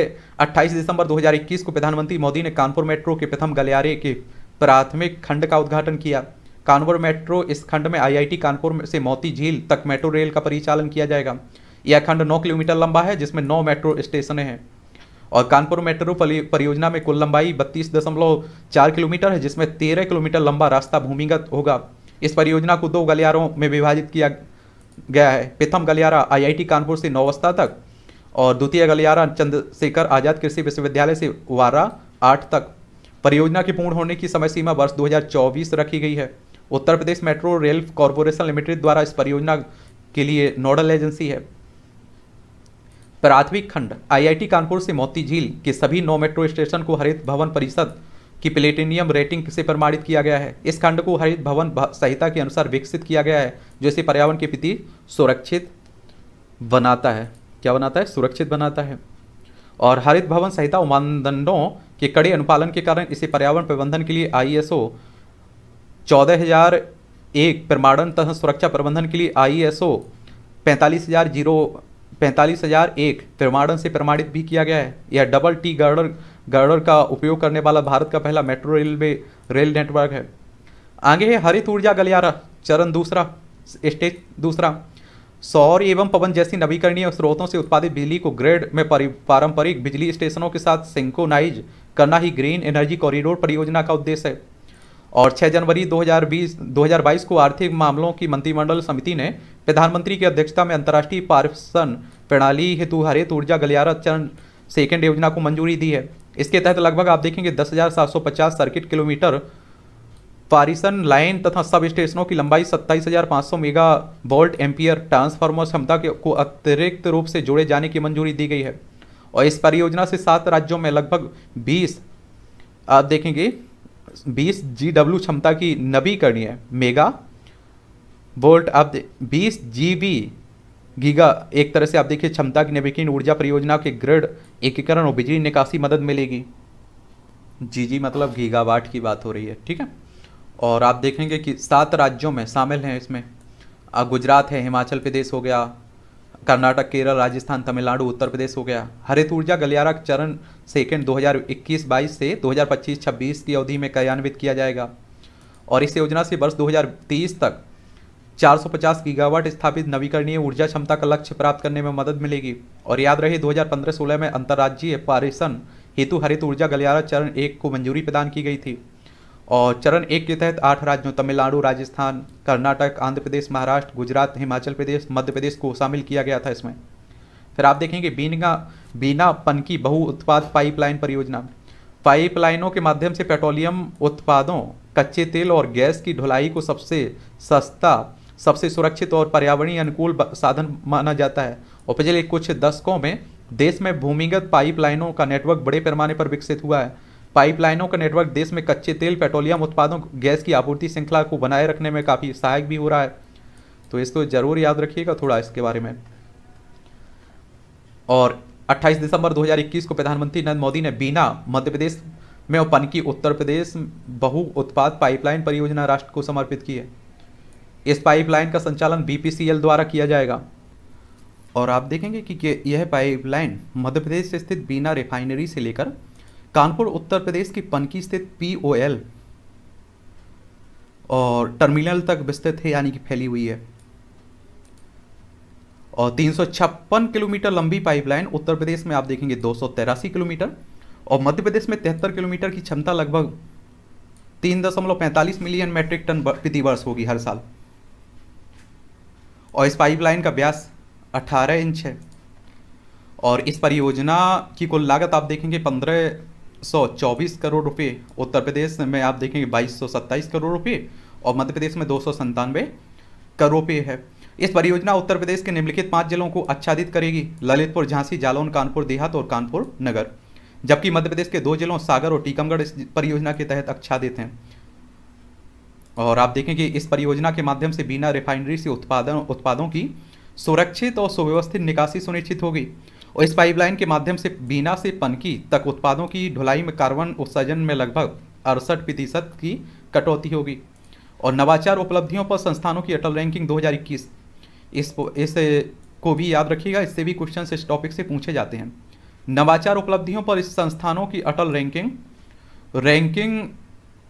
28 दिसंबर 2021 को प्रधानमंत्री मोदी ने कानपुर मेट्रो के प्रथम गलियारे के प्राथमिक खंड का उद्घाटन किया कानपुर मेट्रो इस खंड में आईआईटी कानपुर से मोती झील तक मेट्रो रेल का परिचालन किया जाएगा यह खंड 9 किलोमीटर लंबा है जिसमें 9 मेट्रो स्टेशन हैं और कानपुर मेट्रो परियोजना में कुल लंबाई बत्तीस दशमलव चार किलोमीटर है जिसमें तेरह किलोमीटर लंबा रास्ता भूमिगत होगा इस परियोजना को दो गलियारों में विभाजित किया गया है प्रथम गलियारा आई कानपुर से नौवस्था तक और द्वितीय गलियारा चंद्रशेखर आज़ाद कृषि विश्वविद्यालय से वारा आठ तक परियोजना के पूर्ण होने की समय सीमा वर्ष 2024 रखी गई है Uttar Pradesh metro rail corporation limited द्वारा इस परियोजना के लिए नोडल एजेंसी है प्राथमिक खंड आईआईटी कानपुर से मोती झील के सभी नौ मेट्रो स्टेशन को हरित भवन परिषद की प्लेटिनियम रेटिंग से प्रमाणित किया गया है इस खंड को हरित भवन संहिता के अनुसार विकसित किया गया है जो इसे पर्यावरण के प्रति सुरक्षित बनाता है क्या बनाता है सुरक्षित बनाता है और हरित भवन संहिता मानदंडों के कड़े अनुपालन के कारण इसे पर्यावरण प्रबंधन के लिए आई एस ओ चौदह हजार एक प्रमाणन तथा सुरक्षा प्रबंधन के लिए आई एस ओ पैंतालीस हजार जीरो पैंतालीस हजार एक प्रमाणन से प्रमाणित भी किया गया है यह डबल टी गर्डर गर्डर का उपयोग करने वाला भारत का पहला मेट्रो रेलवे रेल नेटवर्क है आगे है हरित ऊर्जा गलियारा चरण दूसरा स्टेज दूसरा सौर एवं पवन जैसी नवीकरणीय स्रोतों से उत्पादित बिजली को ग्रिड में पारंपरिक बिजली स्टेशनों के साथ सिंकोनाइज करना ही ग्रीन एनर्जी कॉरिडोर परियोजना का उद्देश्य है और 6 जनवरी 2020 2022 को आर्थिक मामलों की मंत्रिमंडल समिति ने प्रधानमंत्री की अध्यक्षता में अंतर्राष्ट्रीय पार्सन प्रणाली हेतु हरित ऊर्जा गलियारा चरण सेकेंड योजना को मंजूरी दी है इसके तहत लगभग आप देखेंगे दस सर्किट किलोमीटर पारिसन लाइन तथा सब स्टेशनों की लंबाई 27,500 मेगा वोल्ट एम्पियर ट्रांसफार्मर क्षमता को अतिरिक्त रूप से जोड़े जाने की मंजूरी दी गई है और इस परियोजना से सात राज्यों में लगभग 20 आप देखेंगे 20 जी डब्ल्यू क्षमता की नवीकरणीय मेगा वोल्ट आप बीस जी बी गीगा एक तरह से आप देखिए क्षमता की नवीकरण ऊर्जा परियोजना के ग्रिड एकीकरण और बिजली निकासी मदद मिलेगी जी जी मतलब गीगावाट की बात हो रही है ठीक है और आप देखेंगे कि सात राज्यों में शामिल हैं इसमें गुजरात है हिमाचल प्रदेश हो गया कर्नाटक केरल राजस्थान तमिलनाडु उत्तर प्रदेश हो गया हरित ऊर्जा गलियारा चरण सेकेंड 2021-22 से 2025-26 की अवधि में क्रियान्वित किया जाएगा और इस योजना से वर्ष 2030 तक 450 गीगावाट स्थापित नवीकरणीय ऊर्जा क्षमता का लक्ष्य प्राप्त करने में मदद मिलेगी और याद रहे 2015-16 में अंतर्राज्यीय पारिसन हेतु हरित ऊर्जा गलियारा चरण एक को मंजूरी प्रदान की गई थी और चरण एक के तहत आठ राज्यों तमिलनाडु राजस्थान कर्नाटक आंध्र प्रदेश महाराष्ट्र गुजरात हिमाचल प्रदेश मध्य प्रदेश को शामिल किया गया था इसमें फिर आप देखेंगे बीना बीना पनकी बहु उत्पाद पाइपलाइन परियोजना पाइपलाइनों के माध्यम से पेट्रोलियम उत्पादों कच्चे तेल और गैस की ढुलाई को सबसे सस्ता सबसे सुरक्षित और पर्यावरणीय अनुकूल साधन माना जाता है और पिछले कुछ दशकों में देश में भूमिगत पाइपलाइनों का नेटवर्क बड़े पैमाने पर विकसित हुआ है पाइपलाइनों का नेटवर्क देश में कच्चे तेल पेट्रोलियम उत्पादों गैस की आपूर्ति श्रृंखला को बनाए रखने में काफ़ी सहायक भी हो रहा है तो इसको जरूर याद रखिएगा थोड़ा इसके बारे में और 28 दिसंबर 2021 को प्रधानमंत्री नरेंद्र मोदी ने बीना मध्य प्रदेश में और पनकी उत्तर प्रदेश बहु उत्पाद पाइपलाइन परियोजना राष्ट्र को समर्पित की है इस पाइपलाइन का संचालन बीपीसीएल द्वारा किया जाएगा और आप देखेंगे कि यह पाइपलाइन मध्य प्रदेश स्थित बीना रिफाइनरी से लेकर कानपुर उत्तर प्रदेश की पनकी स्थित पीओएल और टर्मिनल तक विस्तृत है यानी कि फैली हुई है और तीन किलोमीटर लंबी पाइपलाइन उत्तर प्रदेश में आप देखेंगे दो किलोमीटर और मध्य प्रदेश में तिहत्तर किलोमीटर की क्षमता लगभग तीन दशमलव पैंतालीस मिलियन मैट्रिक टन प्रति वर्ष होगी हर साल और इस पाइपलाइन का व्यास 18 इंच है और इस परियोजना की कुल लागत आप देखेंगे पंद्रह 124 करोड़ रुपए उत्तर प्रदेश में आप देखेंगे बाईस 2227 करोड़ रुपए और मध्य प्रदेश में दो करोड़ रुपये है इस परियोजना उत्तर प्रदेश के निम्नलिखित पांच जिलों को आच्छादित करेगी ललितपुर झांसी जालौन कानपुर देहात और कानपुर नगर जबकि मध्य प्रदेश के दो जिलों सागर और टीकमगढ़ इस परियोजना के तहत आच्छादित हैं और आप देखें कि इस परियोजना के माध्यम से बिना रिफाइनरी से उत्पादन उत्पादों की सुरक्षित और सुव्यवस्थित निकासी सुनिश्चित होगी और इस पाइपलाइन के माध्यम से बीना से पनकी तक उत्पादों की ढुलाई में कार्बन उत्सर्जन में लगभग अड़सठ प्रतिशत की कटौती होगी और नवाचार उपलब्धियों पर संस्थानों की अटल रैंकिंग 2021 इस इस को भी याद रखिएगा इससे भी क्वेश्चन इस टॉपिक से पूछे जाते हैं नवाचार उपलब्धियों पर इस संस्थानों की अटल रैंकिंग रैंकिंग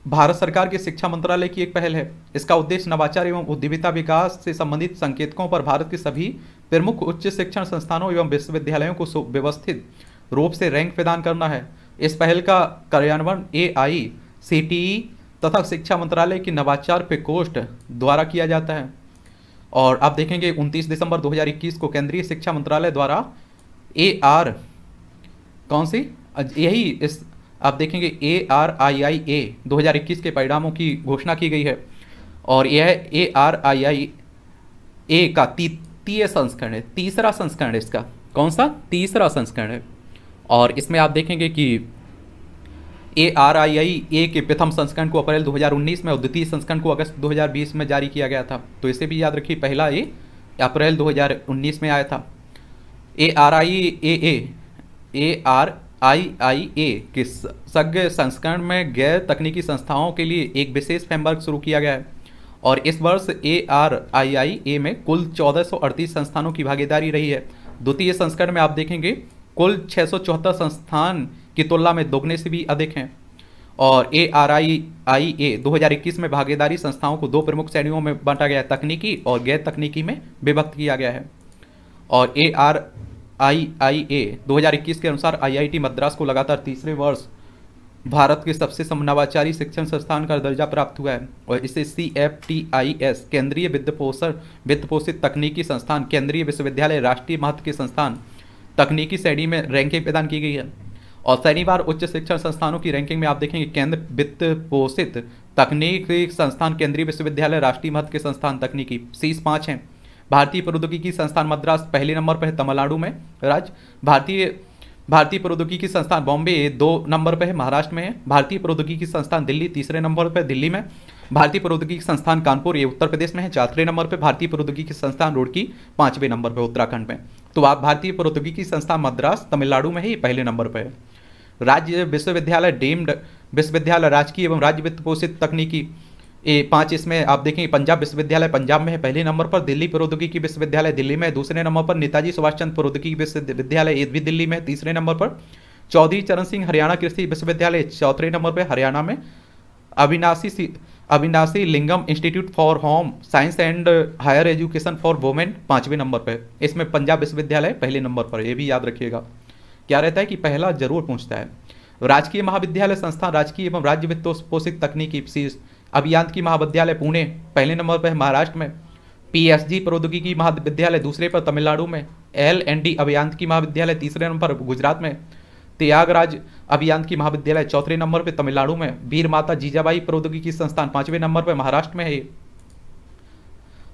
भारत सरकार के शिक्षा मंत्रालय की एक पहल है इसका उद्देश्य नवाचार एवं उद्यमिता विकास से संबंधित संकेतकों पर भारत के सभी प्रमुख उच्च शिक्षण संस्थानों एवं विश्वविद्यालयों को व्यवस्थित रूप से रैंक प्रदान करना है इस पहल का कार्यान्वयन ए आई सी टी ई तथा शिक्षा मंत्रालय की नवाचार प्रकोष्ठ द्वारा किया जाता है और आप देखेंगे 29 दिसंबर 2021 को केंद्रीय शिक्षा मंत्रालय द्वारा ए आर कौन सी यही इस आप देखेंगे ए आर आई आई ए दो के परिणामों की घोषणा की गई है और यह ए आर आई आई ए का तृतीय संस्करण है तीसरा संस्करण है इसका कौन सा तीसरा संस्करण है और इसमें आप देखेंगे कि ए आर आई आई ए के प्रथम संस्करण को अप्रैल 2019 में और द्वितीय संस्करण को अगस्त 2020 में जारी किया गया था तो इसे भी याद रखिए पहला ये अप्रैल 2019 में आया था A R I A A R IIA के सज्ञ संस्करण में गैर तकनीकी संस्थाओं के लिए एक विशेष फ्रेमवर्क शुरू किया गया है और इस वर्ष ए आर आई आई ए में कुल चौदह संस्थानों की भागीदारी रही है द्वितीय संस्करण में आप देखेंगे कुल छः संस्थान की तुलना में दोगुने से भी अधिक हैं और ए आर आई आई ए दो में भागीदारी संस्थाओं को दो प्रमुख श्रेणियों में बांटा गया तकनीकी और गैर तकनीकी में विभक्त किया गया है और ए आर आई आई ए दो के अनुसार आईआईटी मद्रास को लगातार तीसरे वर्ष भारत के सबसे नवाचारी शिक्षण संस्थान का दर्जा प्राप्त हुआ है और इसे C F T I S केंद्रीय वित्त पोषित तकनीकी संस्थान केंद्रीय विश्वविद्यालय राष्ट्रीय महत्व के संस्थान तकनीकी श्रेणी में रैंकिंग प्रदान की गई है और शनिवार उच्च शिक्षण संस्थानों की रैंकिंग में आप देखेंगे केंद्र वित्त पोषित तकनीकी संस्थान केंद्रीय विश्वविद्यालय राष्ट्रीय महत्व के संस्थान तकनीकी सीस पाँच हैं भारतीय प्रौद्योगिकी संस्थान मद्रास पहले नंबर पर है तमिलनाडु में राज्य भारतीय भारतीय प्रौद्योगिकी संस्थान बॉम्बे दो नंबर पर है महाराष्ट्र में है भारतीय प्रौद्योगिकी संस्थान दिल्ली तीसरे नंबर पर दिल्ली में भारतीय प्रौद्योगिकी संस्थान कानपुर ये उत्तर प्रदेश में है चौथे नंबर पर भारतीय प्रौद्योगिकी संस्थान रुड़की पांचवें नंबर पर उत्तराखंड में तो आप भारतीय प्रौद्योगिकी संस्थान मद्रास तमिलनाडु में ही पहले नंबर पर है राज्य विश्वविद्यालय डीम्ड विश्वविद्यालय राजकीय एवं राज्य वित्त पोषित तकनीकी ये पांच इसमें आप देखेंगे पंजाब विश्वविद्यालय पंजाब में है पहले नंबर पर दिल्ली प्रौद्योगिकी विश्वविद्यालय दिल्ली में दूसरे नंबर पर नेताजी सुभाष चंद्र प्रौद्योगिकी विश्वविद्यालय ये भी दिल्ली में तीसरे नंबर पर चौधरी चरण सिंह हरियाणा कृषि विश्वविद्यालय चौथे नंबर पर हरियाणा में Avinashi Avinashilingam institute for home science and higher education for women पाँचवें नंबर पर इसमें पंजाब विश्वविद्यालय पहले नंबर पर ये भी याद रखिएगा क्या रहता है कि पहला जरूर पूछता है राजकीय महाविद्यालय संस्थान राजकीय एवं राज्य वित्त पोषित तकनीकी अभियांत्रिकी महाविद्यालय पुणे पहले नंबर पर महाराष्ट्र में पीएसजी प्रौद्योगिकी महाविद्यालय दूसरे पर तमिलनाडु में एल एन डी अभियांत्रिकी महाविद्यालय तीसरे नंबर पर गुजरात में त्यागराज अभियांत्रिकी महाविद्यालय चौथे नंबर पर तमिलनाडु में वीर माता जीजाबाई प्रौद्योगिकी संस्थान पांचवें नंबर पर महाराष्ट्र में है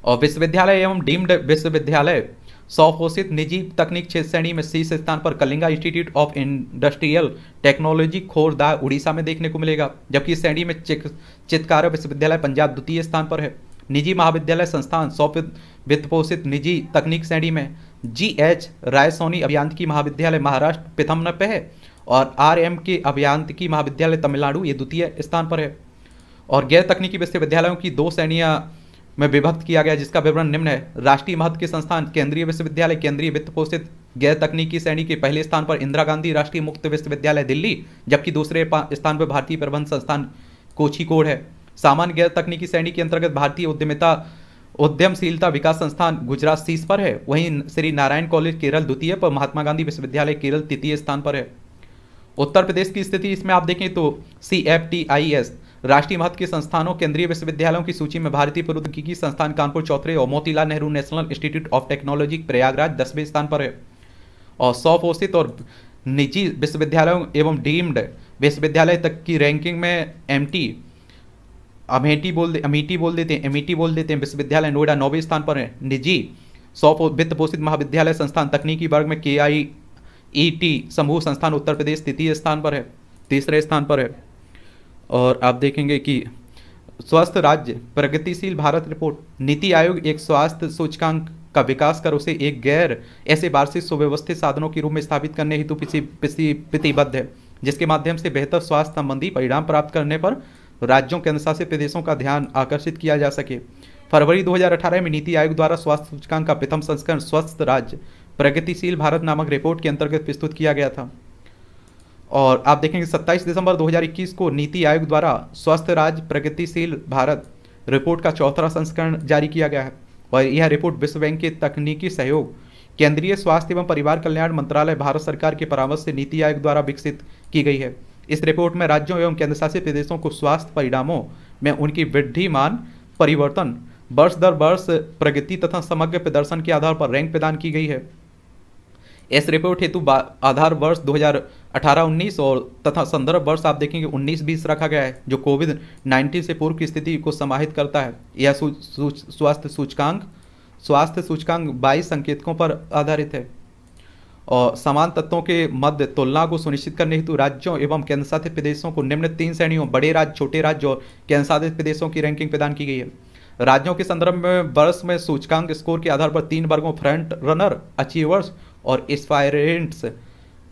और विश्वविद्यालय एवं डीम्ड विश्वविद्यालय सौ घोषित निजी तकनीक क्षेत्र श्रेणी में शीर्ष स्थान पर Kalinga institute of industrial technology Khordha Orissa में देखने को मिलेगा जबकि इस श्रेणी में चित्कारा विश्वविद्यालय पंजाब द्वितीय स्थान पर है निजी महाविद्यालय संस्थान सौ वित्तपोषित निजी तकनीक श्रेणी में जी एच राय सोनी अभियांत्रिकी महाविद्यालय महाराष्ट्र पिथमन पे है और आर एम के अभियांत्रिकी महाविद्यालय तमिलनाडु ये द्वितीय स्थान पर है और गैर तकनीकी विश्वविद्यालयों की दो श्रेणियाँ में विभक्त किया गया जिसका विवरण निम्न है राष्ट्रीय महत्व के संस्थान केंद्रीय विश्वविद्यालय केंद्रीय वित्त पोषित गैर तकनीकी श्रेणी के पहले स्थान पर इंदिरा गांधी राष्ट्रीय मुक्त विश्वविद्यालय दिल्ली जबकि दूसरे स्थान पर भारतीय प्रबंध संस्थान कोचिकोड है सामान्य गैर तकनीकी श्रेणी के अंतर्गत भारतीय उद्यमिता उद्यमशीलता विकास संस्थान गुजरात शीर्ष पर है वहीं श्री नारायण कॉलेज केरल द्वितीय पर महात्मा गांधी विश्वविद्यालय केरल तृतीय स्थान पर है उत्तर प्रदेश की स्थिति इसमें आप देखें तो C F T I S राष्ट्रीय महत्व के संस्थानों केंद्रीय विश्वविद्यालयों की सूची में भारतीय प्रौद्योगिकी संस्थान कानपुर चौथरे और Motilal Nehru national institute of technology Prayagraj दसवें स्थान पर है और सौ पोषित और निजी विश्वविद्यालयों एवं डीम्ड विश्वविद्यालय तक की रैंकिंग में एम टी अमेटी बोल अमेटी बोल देते हैं एमईटी बोल देते हैं विश्वविद्यालय नोएडा नौवें स्थान पर है निजी सौ वित्त पोषित महाविद्यालय संस्थान तकनीकी वर्ग में के आई ई टी समूह संस्थान उत्तर प्रदेश तृतीय स्थान पर है तीसरे स्थान पर है और आप देखेंगे कि स्वस्थ राज्य प्रगतिशील भारत रिपोर्ट नीति आयोग एक स्वास्थ्य सूचकांक का विकास कर उसे एक गैर ऐसे वार्षिक सुव्यवस्थित साधनों के रूप में स्थापित करने हेतु प्रतिबद्ध है जिसके माध्यम से बेहतर स्वास्थ्य संबंधी परिणाम प्राप्त करने पर राज्यों के अनुशासित प्रदेशों का ध्यान आकर्षित किया जा सके फरवरी 2018 में नीति आयोग द्वारा स्वास्थ्य सूचकांक का प्रथम संस्करण स्वस्थ राज्य प्रगतिशील भारत नामक रिपोर्ट के अंतर्गत प्रस्तुत किया गया था और आप देखेंगे 27 दिसंबर 2021 को नीति आयोग द्वारा स्वस्थ राज्य प्रगतिशील भारत रिपोर्ट का चौथा संस्करण जारी किया गया है और यह रिपोर्ट विश्व बैंक के तकनीकी सहयोग केंद्रीय स्वास्थ्य एवं परिवार कल्याण मंत्रालय भारत सरकार के परामर्श से नीति आयोग द्वारा विकसित की गई है इस रिपोर्ट में राज्यों एवं केंद्रशासित प्रदेशों को स्वास्थ्य परिणामों में उनकी वृद्धिमान परिवर्तन वर्ष दर वर्ष प्रगति तथा समग्र प्रदर्शन के आधार पर रैंक प्रदान की गई है एस रिपोर्ट हेतु आधार वर्ष 2018-19 और तथा संदर्भ वर्ष आप देखेंगे 19 बीस रखा गया है जो कोविड 19 से पूर्व की स्थिति को समाहित करता है यह स्वास्थ्य सूचकांक स्वास्थ्य सूचकांक 22 संकेतकों पर आधारित है और समान तत्वों के मध्य तुलना को सुनिश्चित करने हेतु राज्यों एवं केंद्र शासित प्रदेशों को निम्न तीन श्रेणियों बड़े राज्य छोटे राज्य और केंद्र शासित प्रदेशों की रैंकिंग प्रदान की गई है राज्यों के संदर्भ में वर्ष में सूचकांक स्कोर के आधार पर तीन वर्गों फ्रंट रनर अचीवर्स और एस्पायरेंट्स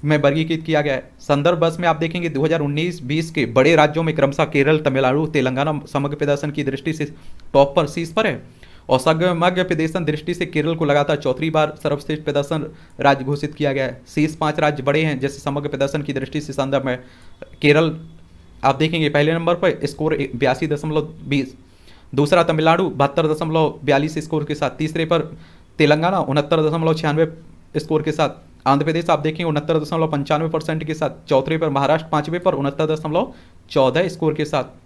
में वर्गीकृत किया गया है संदर्भ बस में आप देखेंगे 2019-20 के बड़े राज्यों में क्रमशः केरल तमिलनाडु तेलंगाना समग्र प्रदर्शन की दृष्टि से टॉप पर शीर्ष पर है और समग्र प्रदर्शन दृष्टि से केरल को लगातार चौथी बार सर्वश्रेष्ठ प्रदर्शन राज्य घोषित किया गया है शीर्ष पाँच राज्य बड़े हैं जैसे समग्र प्रदर्शन की दृष्टि से संदर्भ में केरल आप देखेंगे पहले नंबर पर स्कोर बयासी दशमलव बीस दूसरा तमिलनाडु बहत्तर दशमलव बयालीस स्कोर के साथ तीसरे पर तेलंगाना उनहत्तर दशमलव छियानवे स्कोर के साथ आंध्र प्रदेश आप देखें उनहत्तर दशमलव पंचानवे परसेंट के साथ चौथे पर महाराष्ट्र पांचवें पर उनहत्तर दशमलव चौदह स्कोर के साथ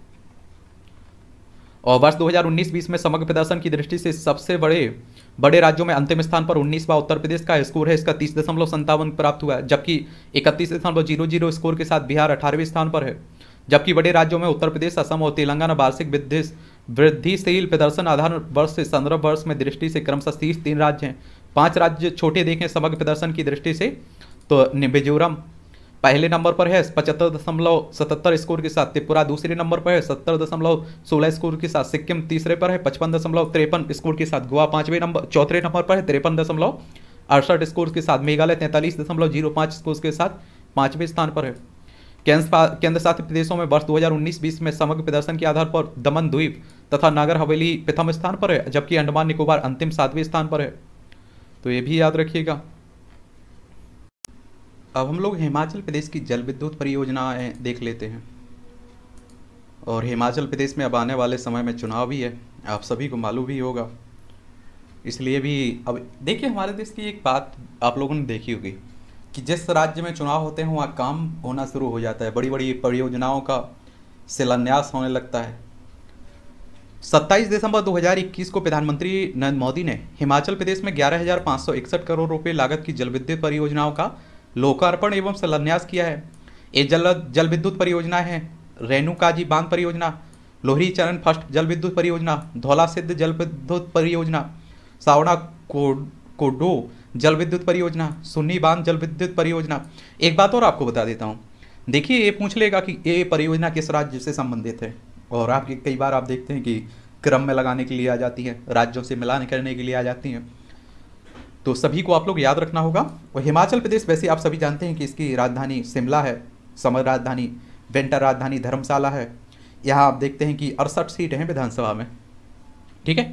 और वर्ष 2019-20 में समग्र प्रदर्शन की दृष्टि से सबसे बड़े बड़े राज्यों में अंतिम स्थान पर 19वां उत्तर प्रदेश का स्कोर है इसका तीस दशमलव संतावन प्राप्त हुआ है जबकि इकतीस दशमलव जीरो जीरो स्कोर के साथ बिहार अठारहवें स्थान पर है जबकि बड़े राज्यों में उत्तर प्रदेश असम और तेलंगाना वार्षिक वृद्धिशील प्रदर्शन आधार वर्ष से संदर्भ वर्ष में दृष्टि से क्रमशः शीर्ष तीन राज्य हैं पांच राज्य छोटे देखें समग्र प्रदर्शन की दृष्टि से तो मिजोरम पहले नंबर पर है पचहत्तर दशमलव सतहत्तर स्कोर के साथ त्रिपुरा दूसरे नंबर पर है सत्तर दशमलव सोलह स्कोर के साथ सिक्किम तीसरे पर है पचपन दशमलव तिरपन स्कोर के साथ गोवा पांचवें नंबर चौथे नंबर पर है तिरपन दशमलव अड़सठ स्कोर के साथ मेघालय तैंतालीस दशमलव जीरो पाँच स्कोर के साथ पाँचवें स्थान पर है केंद्र शासित प्रदेशों में वर्ष 2019-20 में समग्र प्रदर्शन के आधार पर दमन द्वीप तथा नागर हवेली प्रथम स्थान पर है जबकि अंडमान निकोबार अंतिम सातवें स्थान पर है तो ये भी याद रखिएगा अब हम लोग हिमाचल प्रदेश की जल विद्युत परियोजनाएँ देख लेते हैं और हिमाचल प्रदेश में अब आने वाले समय में चुनाव भी है आप सभी को मालूम भी होगा इसलिए भी अब देखिए हमारे देश की एक बात आप लोगों ने देखी होगी कि जिस राज्य में चुनाव होते हैं वहाँ काम होना शुरू हो जाता है बड़ी बड़ी परियोजनाओं का शिलान्यास होने लगता है 27 दिसंबर 2021 को प्रधानमंत्री नरेंद्र मोदी ने हिमाचल प्रदेश में ग्यारह करोड़ रुपए लागत की जल विद्युत परियोजनाओं का लोकार्पण एवं शिलान्यास किया है ये जल जल विद्युत परियोजना है रेणुकाजी बांध परियोजना लोहरी चरण फर्स्ट जल विद्युत परियोजना धौला सिद्ध जल विद्युत परियोजना सावड़ा कोडो जल विद्युत परियोजना सुन्नी बांध जल विद्युत परियोजना एक बात और आपको बता देता हूँ देखिए ये पूछ लेगा कि ये परियोजना किस राज्य से संबंधित है और आप कई बार आप देखते हैं कि क्रम में लगाने के लिए आ जाती है राज्यों से मिलान करने के लिए आ जाती हैं तो सभी को आप लोग याद रखना होगा और हिमाचल प्रदेश वैसे आप सभी जानते हैं कि इसकी राजधानी शिमला है समर राजधानी विंटर राजधानी धर्मशाला है यहाँ आप देखते हैं कि अड़सठ सीट हैं विधानसभा में ठीक है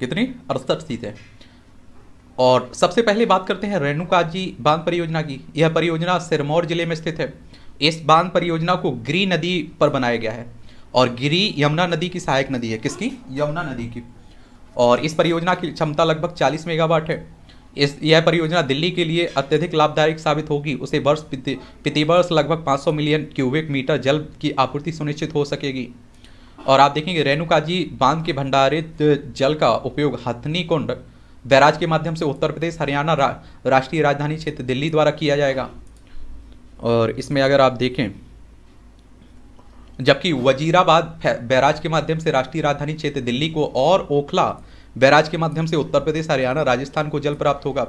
कितनी अड़सठ सीट है और सबसे पहले बात करते हैं रेणुका जी बांध परियोजना की यह परियोजना सिरमौर जिले में स्थित है इस बांध परियोजना को ग्री नदी पर बनाया गया है और गिरी यमुना नदी की सहायक नदी है किसकी यमुना नदी की और इस परियोजना की क्षमता लगभग 40 मेगावाट है इस यह परियोजना दिल्ली के लिए अत्यधिक लाभदायक साबित होगी उसे वर्ष प्रतिवर्ष लगभग 500 मिलियन क्यूबिक मीटर जल की आपूर्ति सुनिश्चित हो सकेगी और आप देखेंगे रेणुका जी बांध के भंडारित जल का उपयोग हथनी कुंड बैराज के माध्यम से उत्तर प्रदेश हरियाणा रा, राष्ट्रीय राजधानी क्षेत्र दिल्ली द्वारा किया जाएगा और इसमें अगर आप देखें जबकि वजीराबाद बैराज के माध्यम से राष्ट्रीय राजधानी क्षेत्र दिल्ली को और ओखला बैराज के माध्यम से उत्तर प्रदेश हरियाणा राजस्थान को जल प्राप्त होगा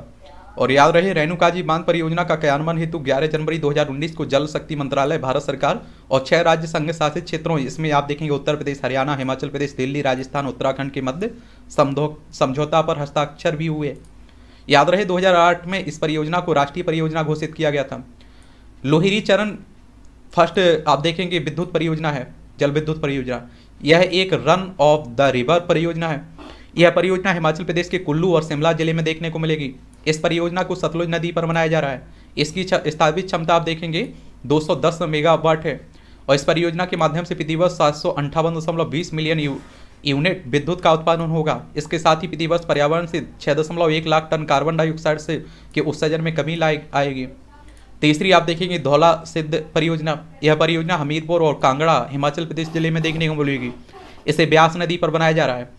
और याद रहे रेणुकाजी बांध परियोजना का क्रियान्वयन हेतु 11 जनवरी 2019 को जल शक्ति मंत्रालय भारत सरकार और छह राज्य संघ शासित क्षेत्रों इसमें आप देखेंगे उत्तर प्रदेश हरियाणा हिमाचल प्रदेश दिल्ली राजस्थान उत्तराखंड के मध्य समझौता पर हस्ताक्षर भी हुए याद रहे 2008 में इस परियोजना को राष्ट्रीय परियोजना घोषित किया गया था लोहिरी चरण फर्स्ट आप देखेंगे विद्युत परियोजना है जल विद्युत परियोजना यह एक रन ऑफ द रिवर परियोजना है यह परियोजना हिमाचल प्रदेश के कुल्लू और शिमला जिले में देखने को मिलेगी इस परियोजना को सतलुज नदी पर बनाया जा रहा है इसकी स्थापित क्षमता आप देखेंगे 210 मेगावाट है और इस परियोजना के माध्यम से प्रतिवर्ष सात मिलियन यूनिट विद्युत का उत्पादन होगा इसके साथ ही प्रतिवर्ष पर्यावरण से छः लाख टन कार्बन डाइऑक्साइड से के उत्सर्जन में कमी लाई आएगी तीसरी आप देखेंगे धौला सिद्ध परियोजना यह परियोजना हमीरपुर और कांगड़ा हिमाचल प्रदेश जिले में देखने को मिलेगी इसे ब्यास नदी पर बनाया जा रहा है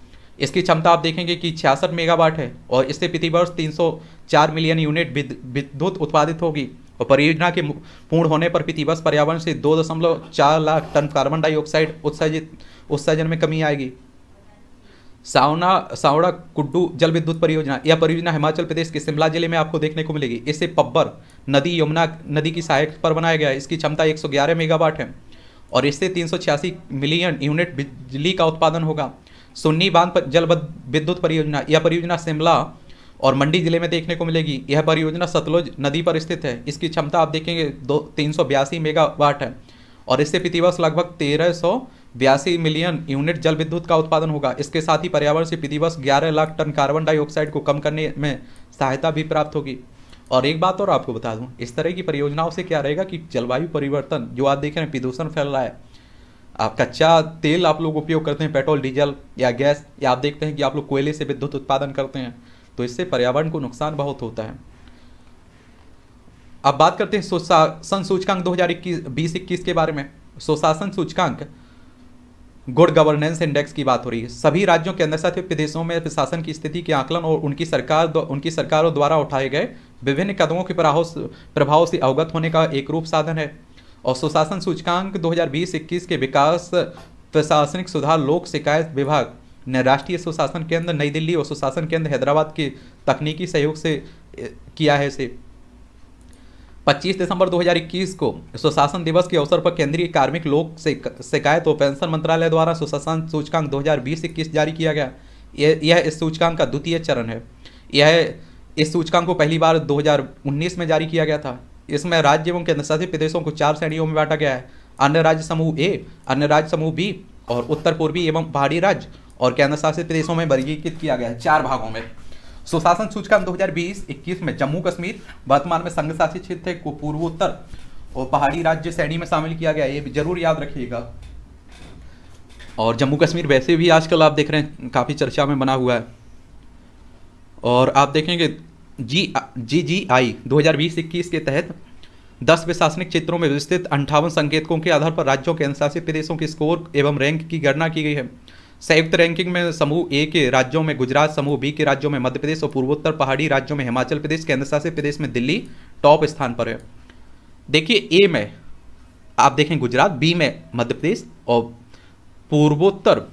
इसकी क्षमता आप देखेंगे कि छियासठ मेगावाट है और इससे प्रतिवर्ष 304 मिलियन यूनिट विद्युत उत्पादित होगी और परियोजना के पूर्ण होने पर प्रतिवर्ष पर्यावरण से दो लाख टन कार्बन डाइऑक्साइड उत्सर्जित उत्सर्जन में कमी आएगी सावना सावड़ा कुड्डू जल विद्युत परियोजना यह परियोजना हिमाचल प्रदेश के शिमला जिले में आपको देखने को मिलेगी इसे पब्बर नदी यमुना नदी की सहायक पर बनाया गया है इसकी क्षमता 111 मेगावाट है और इससे तीन मिलियन यूनिट बिजली का उत्पादन होगा सुन्नी बांध पर जल विद्युत परियोजना यह परियोजना शिमला और मंडी जिले में देखने को मिलेगी यह परियोजना सतलुज नदी पर स्थित है इसकी क्षमता आप देखेंगे दो तीन मेगावाट है और इससे प्रतिवर्ष लगभग तेरह बयासी मिलियन यूनिट जल विद्युत का उत्पादन होगा इसके साथ ही पर्यावरण से प्रतिवर्ष ग्यारह लाख टन कार्बन डाइऑक्साइड को कम करने में सहायता भी प्राप्त होगी और एक बात और आपको बता दूं इस तरह की परियोजनाओं से क्या रहेगा कि जलवायु परिवर्तन जो आप देख रहे हैं प्रदूषण फैल रहा है आप कच्चा तेल आप लोग उपयोग करते हैं पेट्रोल डीजल या गैस या आप देखते हैं कि आप लोग कोयले से विद्युत उत्पादन करते हैं तो इससे पर्यावरण को नुकसान बहुत होता है अब बात करते हैं सुशासन सूचकांक दो हजार इक्कीस बीस इक्कीस के बारे में सुशासन सूचकांक गुड गवर्नेंस इंडेक्स की बात हो रही है सभी राज्यों के अंदर साथ प्रदेशों में प्रशासन की स्थिति के आकलन और उनकी सरकार उनकी सरकारों द्वारा उठाए गए विभिन्न कदमों के प्रभाव से अवगत होने का एक रूप साधन है और सुशासन सूचकांक 2020-21 के विकास प्रशासनिक सुधार लोक शिकायत विभाग ने राष्ट्रीय सुशासन केंद्र नई दिल्ली और सुशासन केंद्र हैदराबाद के तकनीकी सहयोग से किया है इसे 25 दिसंबर 2021 को सुशासन दिवस के अवसर पर केंद्रीय कार्मिक लोक शिकायत और पेंशन मंत्रालय द्वारा सुशासन सूचकांक 2020-21 जारी किया गया यह इस सूचकांक का द्वितीय चरण है यह इस सूचकांक को पहली बार 2019 में जारी किया गया था इसमें राज्य एवं केंद्रशासित प्रदेशों को चार श्रेणियों में बांटा गया है अन्य राज्य समूह ए अन्य राज्य समूह बी और उत्तर पूर्वी एवं पहाड़ी राज्य और केंद्रशासित प्रदेशों में वर्गीकृत किया गया है चार भागों में सुशासन सूचकांक 2020-21 में जम्मू कश्मीर वर्तमान में संघ शासित क्षेत्र को पूर्वोत्तर और पहाड़ी राज्य श्रेणी में शामिल किया गया ये भी जरूर याद रखिएगा और जम्मू कश्मीर वैसे भी आजकल आप देख रहे हैं काफ़ी चर्चा में बना हुआ है और आप देखेंगे जी जी जी आई दो के तहत दस प्रशासनिक क्षेत्रों में विस्तृत अंठावन संकेतकों के आधार पर राज्यों के अनुशासित प्रदेशों के स्कोर एवं रैंक की गणना की गई है संयुक्त रैंकिंग में समूह ए के राज्यों में गुजरात समूह बी के राज्यों में मध्य प्रदेश और पूर्वोत्तर पहाड़ी राज्यों में हिमाचल प्रदेश केंद्र शासित प्रदेश में दिल्ली टॉप स्थान पर है देखिए ए में आप देखें गुजरात बी में मध्य प्रदेश और पूर्वोत्तर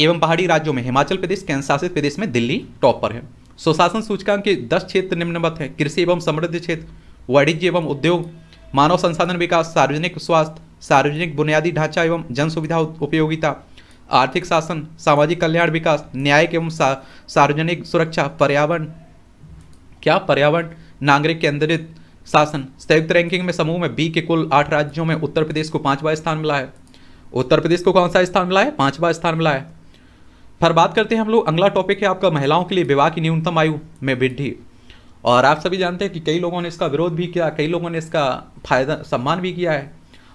एवं पहाड़ी राज्यों में हिमाचल प्रदेश केंद्र शासित प्रदेश में दिल्ली टॉप पर है सुशासन सूचकांक के दस क्षेत्र निम्नवत हैं कृषि एवं समृद्ध क्षेत्र वाणिज्य एवं उद्योग मानव संसाधन विकास सार्वजनिक स्वास्थ्य सार्वजनिक बुनियादी ढांचा एवं जन सुविधा उपयोगिता आर्थिक शासन सामाजिक कल्याण विकास न्यायिक एवं सार्वजनिक सुरक्षा पर्यावरण क्या पर्यावरण नागरिक केंद्रित शासन संयुक्त रैंकिंग में समूह में बी के कुल आठ राज्यों में उत्तर प्रदेश को पांचवा स्थान मिला है उत्तर प्रदेश को कौन सा स्थान मिला है पांचवा स्थान मिला है फिर बात करते हैं हम लोग अगला टॉपिक है आपका महिलाओं के लिए विवाह की न्यूनतम आयु में वृद्धि और आप सभी जानते हैं कि कई लोगों ने इसका विरोध भी किया कई लोगों ने इसका फायदा सम्मान भी किया है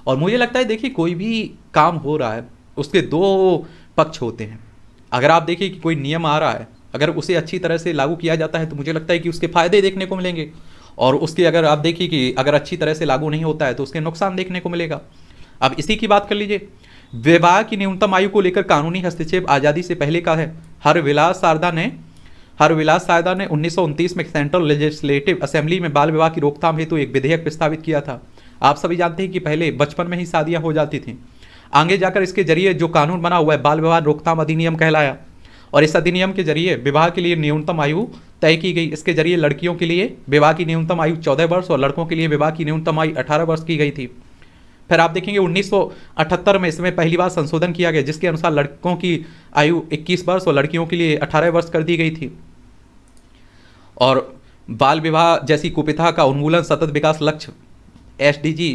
और मुझे लगता है देखिए कोई भी काम हो रहा है उसके दो पक्ष होते हैं अगर आप देखिए कि कोई नियम आ रहा है अगर उसे अच्छी तरह से लागू किया जाता है तो मुझे लगता है कि उसके फायदे देखने को मिलेंगे और उसके अगर आप देखिए कि अगर अच्छी तरह से लागू नहीं होता है तो उसके नुकसान देखने को मिलेगा अब इसी की बात कर लीजिए विवाह की न्यूनतम आयु को लेकर कानूनी हस्तक्षेप आज़ादी से पहले का है हर विलास शारदा ने हर विलास शारदा ने उन्नीस में सेंट्रल लेजिस्लेटिव असेंबली में बाल विवाह की रोकथाम हेतु तो एक विधेयक प्रस्तावित किया था आप सभी जानते हैं कि पहले बचपन में ही शादियाँ हो जाती थी आगे जाकर इसके जरिए जो कानून बना हुआ है बाल विवाह रोकथाम अधिनियम कहलाया और इस अधिनियम के जरिए विवाह के लिए न्यूनतम आयु तय की गई इसके जरिए लड़कियों के लिए विवाह की न्यूनतम आयु चौदह वर्ष और लड़कों के लिए विवाह की न्यूनतम आयु अठारह वर्ष की गई थी फिर आप देखेंगे 1978 में इसमें पहली बार संशोधन किया गया जिसके अनुसार लड़कों की आयु 21 वर्ष और लड़कियों के लिए 18 वर्ष कर दी गई थी और बाल विवाह जैसी कुपिथा का उन्मूलन सतत विकास लक्ष्य S D G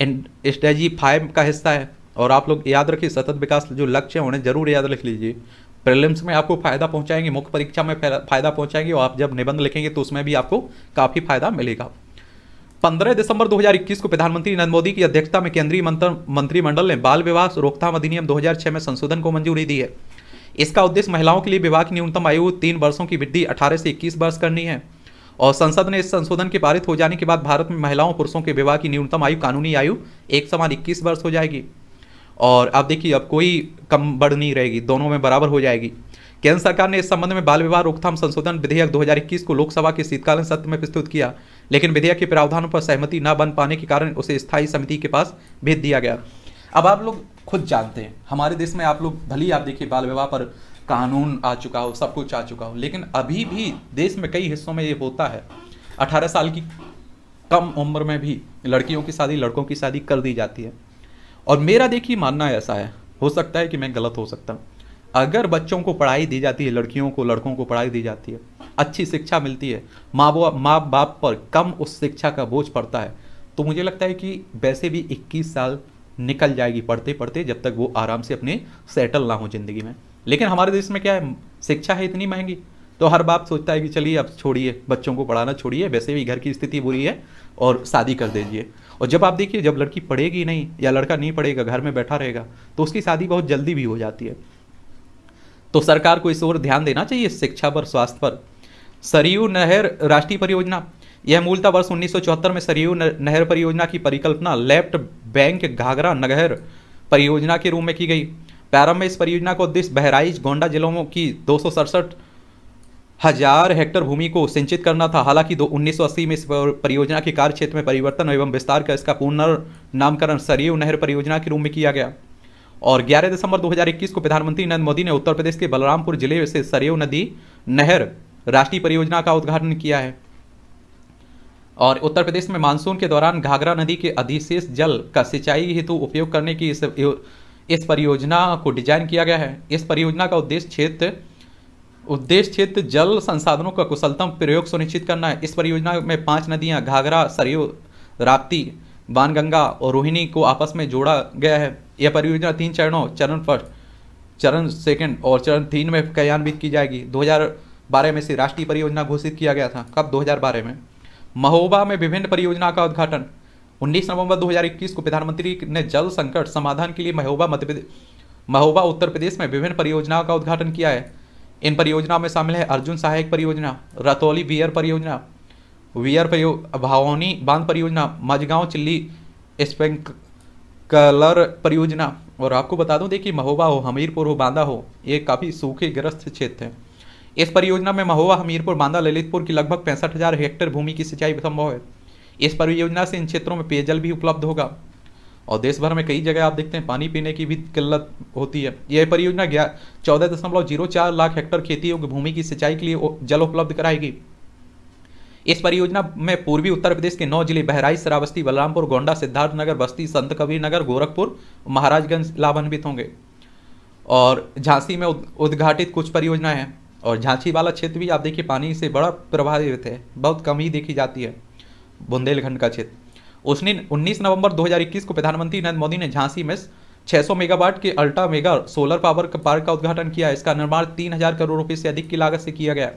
and S D G five का हिस्सा है और आप लोग याद रखिए सतत विकास जो लक्ष्य है उन्हें जरूर याद रख लीजिए प्रिलिम्स में आपको फायदा पहुंचाएंगे मुख्य परीक्षा में फायदा पहुंचाएंगे और आप जब निबंध लिखेंगे तो उसमें भी आपको काफी फायदा मिलेगा पंद्रह दिसंबर 2021 को प्रधानमंत्री नरेंद्र मोदी की अध्यक्षता में केंद्रीय मंत्रिमंडल ने बाल विवाह रोकथाम अधिनियम दो में संशोधन को मंजूरी दी है इसका उद्देश्य महिलाओं के लिए विवाह की न्यूनतम आयु तीन वर्षों की वृद्धि अठारह से इक्कीस वर्ष करनी है और संसद ने इस संशोधन के पारित हो जाने के बाद भारत में महिलाओं पुरुषों के विवाह की न्यूनतम आयु कानूनी आयु एक समान इक्कीस वर्ष हो जाएगी और आप देखिए अब कोई कम बढ़ नहीं रहेगी दोनों में बराबर हो जाएगी केंद्र सरकार ने इस संबंध में बाल विवाह रोकथाम संशोधन विधेयक 2021 को लोकसभा के शीतकालीन सत्र में प्रस्तुत किया लेकिन विधेयक के प्रावधानों पर सहमति न बन पाने के कारण उसे स्थायी समिति के पास भेज दिया गया अब आप लोग खुद जानते हैं हमारे देश में आप लोग भले ही आप देखिए बाल विवाह पर कानून आ चुका हो सब कुछ आ चुका हो लेकिन अभी भी देश में कई हिस्सों में ये होता है अठारह साल की कम उम्र में भी लड़कियों की शादी लड़कों की शादी कर दी जाती है और मेरा देखिए मानना ऐसा है हो सकता है कि मैं गलत हो सकता हूँ अगर बच्चों को पढ़ाई दी जाती है लड़कियों को लड़कों को पढ़ाई दी जाती है अच्छी शिक्षा मिलती है माँ माँ बाप पर कम उस शिक्षा का बोझ पड़ता है तो मुझे लगता है कि वैसे भी 21 साल निकल जाएगी पढ़ते पढ़ते जब तक वो आराम से अपने सेटल ना हो ज़िंदगी में लेकिन हमारे देश में क्या है शिक्षा है इतनी महंगी तो हर बाप सोचता है कि चलिए अब छोड़िए बच्चों को पढ़ाना छोड़िए वैसे भी घर की स्थिति बुरी है और शादी कर दीजिए और जब आप देखिए जब लड़की पढ़ेगी नहीं या लड़का नहीं पढ़ेगा घर में बैठा रहेगा तो उसकी शादी बहुत जल्दी भी हो जाती है तो सरकार को इस ओर ध्यान देना चाहिए शिक्षा पर स्वास्थ्य पर सरयू नहर राष्ट्रीय परियोजना यह मूलतः वर्ष उन्नीस में सरयू नहर परियोजना की परिकल्पना लेफ्ट बैंक घाघरा नहर परियोजना के रूप में की गई प्रारंभ में इस परियोजना का उद्देश्य बहराइच गोंडा जिलों की दो हजार हेक्टर भूमि को सिंचित करना था हालांकि दो उन्नीस में इस परियोजना के कार्य क्षेत्र में परिवर्तन एवं विस्तार का इसका पुनर्नामकरण सरयू नहर परियोजना के रूप में किया गया और 11 दिसंबर 2021 को प्रधानमंत्री नरेंद्र मोदी ने उत्तर प्रदेश के बलरामपुर जिले से सरयू नदी नहर राष्ट्रीय परियोजना का उद्घाटन किया है और उत्तर प्रदेश में मानसून के दौरान घाघरा नदी के अधिशेष जल का सिंचाई हेतु उपयोग करने की इस, इस परियोजना को डिजाइन किया गया है इस परियोजना का उद्देश्य क्षेत्र उद्देश्य क्षेत्र जल संसाधनों का कुशलतम प्रयोग सुनिश्चित करना है इस परियोजना में पांच नदियां घाघरा सरयू राप्ती बानगंगा और रोहिणी को आपस में जोड़ा गया है यह परियोजना तीन चरणों चरण फर्स्ट चरण सेकंड और चरण तीन में क्रियान्वित की जाएगी 2012 में से राष्ट्रीय परियोजना घोषित किया गया था कब 2012 में महोबा में विभिन्न परियोजना का उद्घाटन 19 नवंबर 2021 को प्रधानमंत्री ने जल संकट समाधान के लिए महोबा मध्य महोबा उत्तर प्रदेश में विभिन्न परियोजनाओं का उद्घाटन किया है इन परियोजनाओं में शामिल है अर्जुन सहायक परियोजना रतौली वियर परियोजना वियर परियो भावनी बांध परियोजना मझगांव चिल्ली स्पेंक कलर परियोजना और आपको बता दूं देखिए महोबा हो हमीरपुर हो बांदा हो ये काफ़ी सूखे ग्रस्त क्षेत्र हैं इस परियोजना में महोबा हमीरपुर बांदा ललितपुर की लगभग पैंसठ हज़ार हेक्टेयर भूमि की सिंचाई संभव है इस परियोजना से इन क्षेत्रों में पेयजल भी उपलब्ध होगा और देश भर में कई जगह आप देखते हैं पानी पीने की भी किल्लत होती है यह परियोजना चौदह दशमलव जीरो चार लाख हेक्टर खेती योग्य भूमि की सिंचाई के लिए जल उपलब्ध कराएगी इस परियोजना में पूर्वी उत्तर प्रदेश के नौ जिले बहराइच श्रावस्ती बलरामपुर गोंडा सिद्धार्थ नगर बस्ती संत कबीर नगर गोरखपुर महाराजगंज लाभान्वित होंगे और झांसी में उद्घाटित कुछ परियोजनाएं हैं और झांसी वाला क्षेत्र भी आप देखिए पानी से बड़ा प्रभावित है बहुत कम ही देखी जाती है बुंदेलखंड का क्षेत्र उसने 19 नवंबर 2021 को प्रधानमंत्री नरेंद्र मोदी ने झांसी में 600 मेगावाट के अल्ट्रा मेगा सोलर पावर का पार्क का उद्घाटन किया इसका निर्माण 3000 करोड़ रुपए से अधिक की लागत से किया गया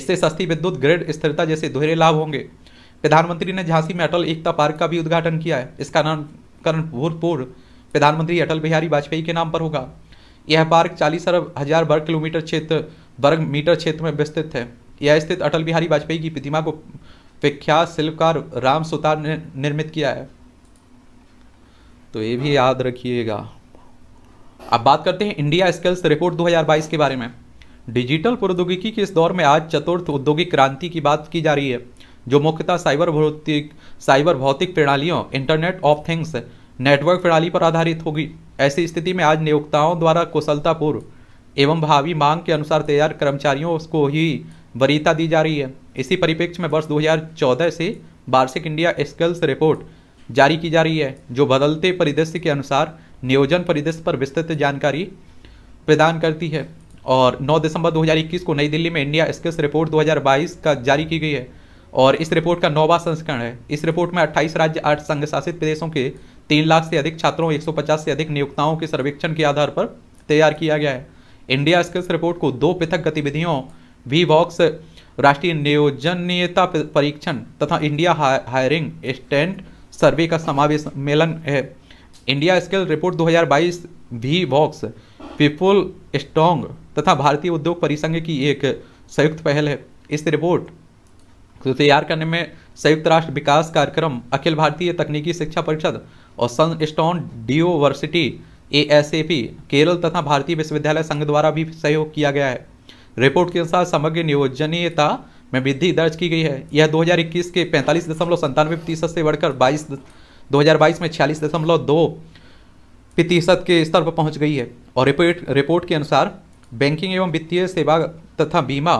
इससे सस्ती विद्युत ग्रिड स्थिरता जैसे दोहरे लाभ होंगे प्रधानमंत्री ने झांसी में अटल एकता पार्क का भी उद्घाटन किया है इसका नामकरण भूतपूर्व प्रधानमंत्री अटल बिहारी वाजपेयी के नाम पर होगा यह पार्क चालीस हजार वर्ग किलोमीटर क्षेत्र वर्ग मीटर क्षेत्र में विस्तृत है यह स्थित अटल बिहारी वाजपेयी की प्रतिमा को विख्यात शिल्पकार राम सुतार ने निर्मित किया है तो ये भी याद रखिएगा अब बात करते हैं इंडिया स्किल्स रिपोर्ट 2022 के बारे में डिजिटल प्रौद्योगिकी के इस दौर में आज चतुर्थ औद्योगिक क्रांति की बात की जा रही है जो मुख्यतः साइबर भौतिक साइबर भौतिक प्रणालियों इंटरनेट ऑफ थिंग्स नेटवर्क प्रणाली पर आधारित होगी ऐसी स्थिति में आज नियोक्ताओं द्वारा कुशलतापूर्व एवं भावी मांग के अनुसार तैयार कर्मचारियों को ही वरीयता दी जा रही है इसी परिप्रेक्ष्य में वर्ष 2014 से वार्षिक इंडिया स्किल्स रिपोर्ट जारी की जा रही है जो बदलते परिदृश्य के अनुसार नियोजन परिदृश्य पर विस्तृत जानकारी प्रदान करती है और 9 दिसंबर 2021 को नई दिल्ली में इंडिया स्किल्स रिपोर्ट 2022 का जारी की गई है और इस रिपोर्ट का नौवा संस्करण है इस रिपोर्ट में 28 राज्य आठ संघ शासित प्रदेशों के तीन लाख से अधिक छात्रों 150 से अधिक नियोक्ताओं के सर्वेक्षण के आधार पर तैयार किया गया है इंडिया स्किल्स रिपोर्ट को दो पृथक गतिविधियों वी वॉक्स राष्ट्रीय नियोजनीयता परीक्षण तथा इंडिया हायरिंग स्टैंड सर्वे का समावेश मेलन है India skill report 2022 Wheebox people strong तथा भारतीय उद्योग परिसंघ की एक संयुक्त पहल है इस रिपोर्ट को तैयार करने में संयुक्त राष्ट्र विकास कार्यक्रम अखिल भारतीय तकनीकी शिक्षा परिषद और सन स्टोन डिओवर्सिटी ए केरल तथा भारतीय विश्वविद्यालय संघ द्वारा भी सहयोग किया गया है रिपोर्ट के अनुसार समग्र नियोजनीयता में वृद्धि दर्ज की गई है यह 2021 के पैंतालीस दशमलव संतानवे प्रतिशत से बढ़कर 22 2022 में छियालीस दशमलव दो प्रतिशत के स्तर पर पहुंच गई है और रिपोर्ट रिपोर्ट के अनुसार बैंकिंग एवं वित्तीय सेवा तथा बीमा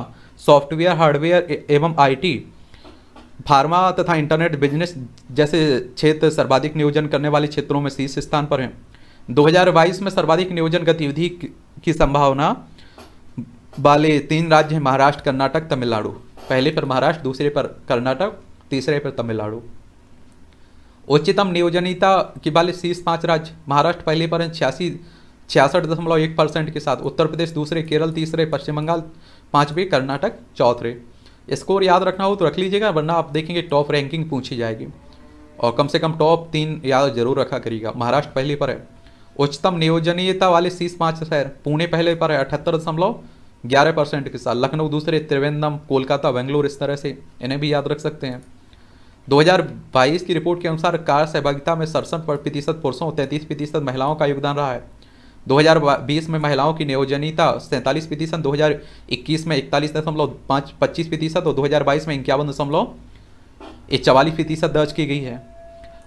सॉफ्टवेयर हार्डवेयर एवं आईटी फार्मा तथा इंटरनेट बिजनेस जैसे क्षेत्र सर्वाधिक नियोजन करने वाले क्षेत्रों में शीर्ष स्थान पर हैं दो में सर्वाधिक नियोजन गतिविधि की संभावना वाले तीन राज्य हैं महाराष्ट्र कर्नाटक तमिलनाडु पहले पर महाराष्ट्र दूसरे पर कर्नाटक तीसरे पर तमिलनाडु उच्चतम नियोजनीयता के वाले शीर्ष पाँच राज्य महाराष्ट्र पहले पर हैं छियासी छियासठ दशमलव एक परसेंट के साथ उत्तर प्रदेश दूसरे केरल तीसरे पश्चिम बंगाल पाँचवें कर्नाटक चौथे स्कोर याद रखना हो तो रख लीजिएगा वरना आप देखेंगे टॉप रैंकिंग पूछी जाएगी और कम से कम टॉप तीन याद जरूर रखा करिएगा महाराष्ट्र पहले पर है उच्चतम नियोजनीयता वाले शीर्ष पाँच शहर पुणे पहले पर है अठहत्तर दशमलव ग्यारह परसेंट के साथ लखनऊ दूसरे त्रिवेंद्रम कोलकाता बेंगलोर इस तरह से इन्हें भी याद रख सकते हैं 2022 की रिपोर्ट के अनुसार कार सहभागिता में सड़सठ प्रतिशत पुरुषों और तैंतीस प्रतिशत महिलाओं का योगदान रहा है 2020 में महिलाओं की नियोजनीता सैंतालीस प्रतिशत दो में इकतालीस दशमलव पाँच पच्चीस प्रतिशत और 2022 में इक्यावन दशमलव चवालीस प्रतिशत दर्ज की गई है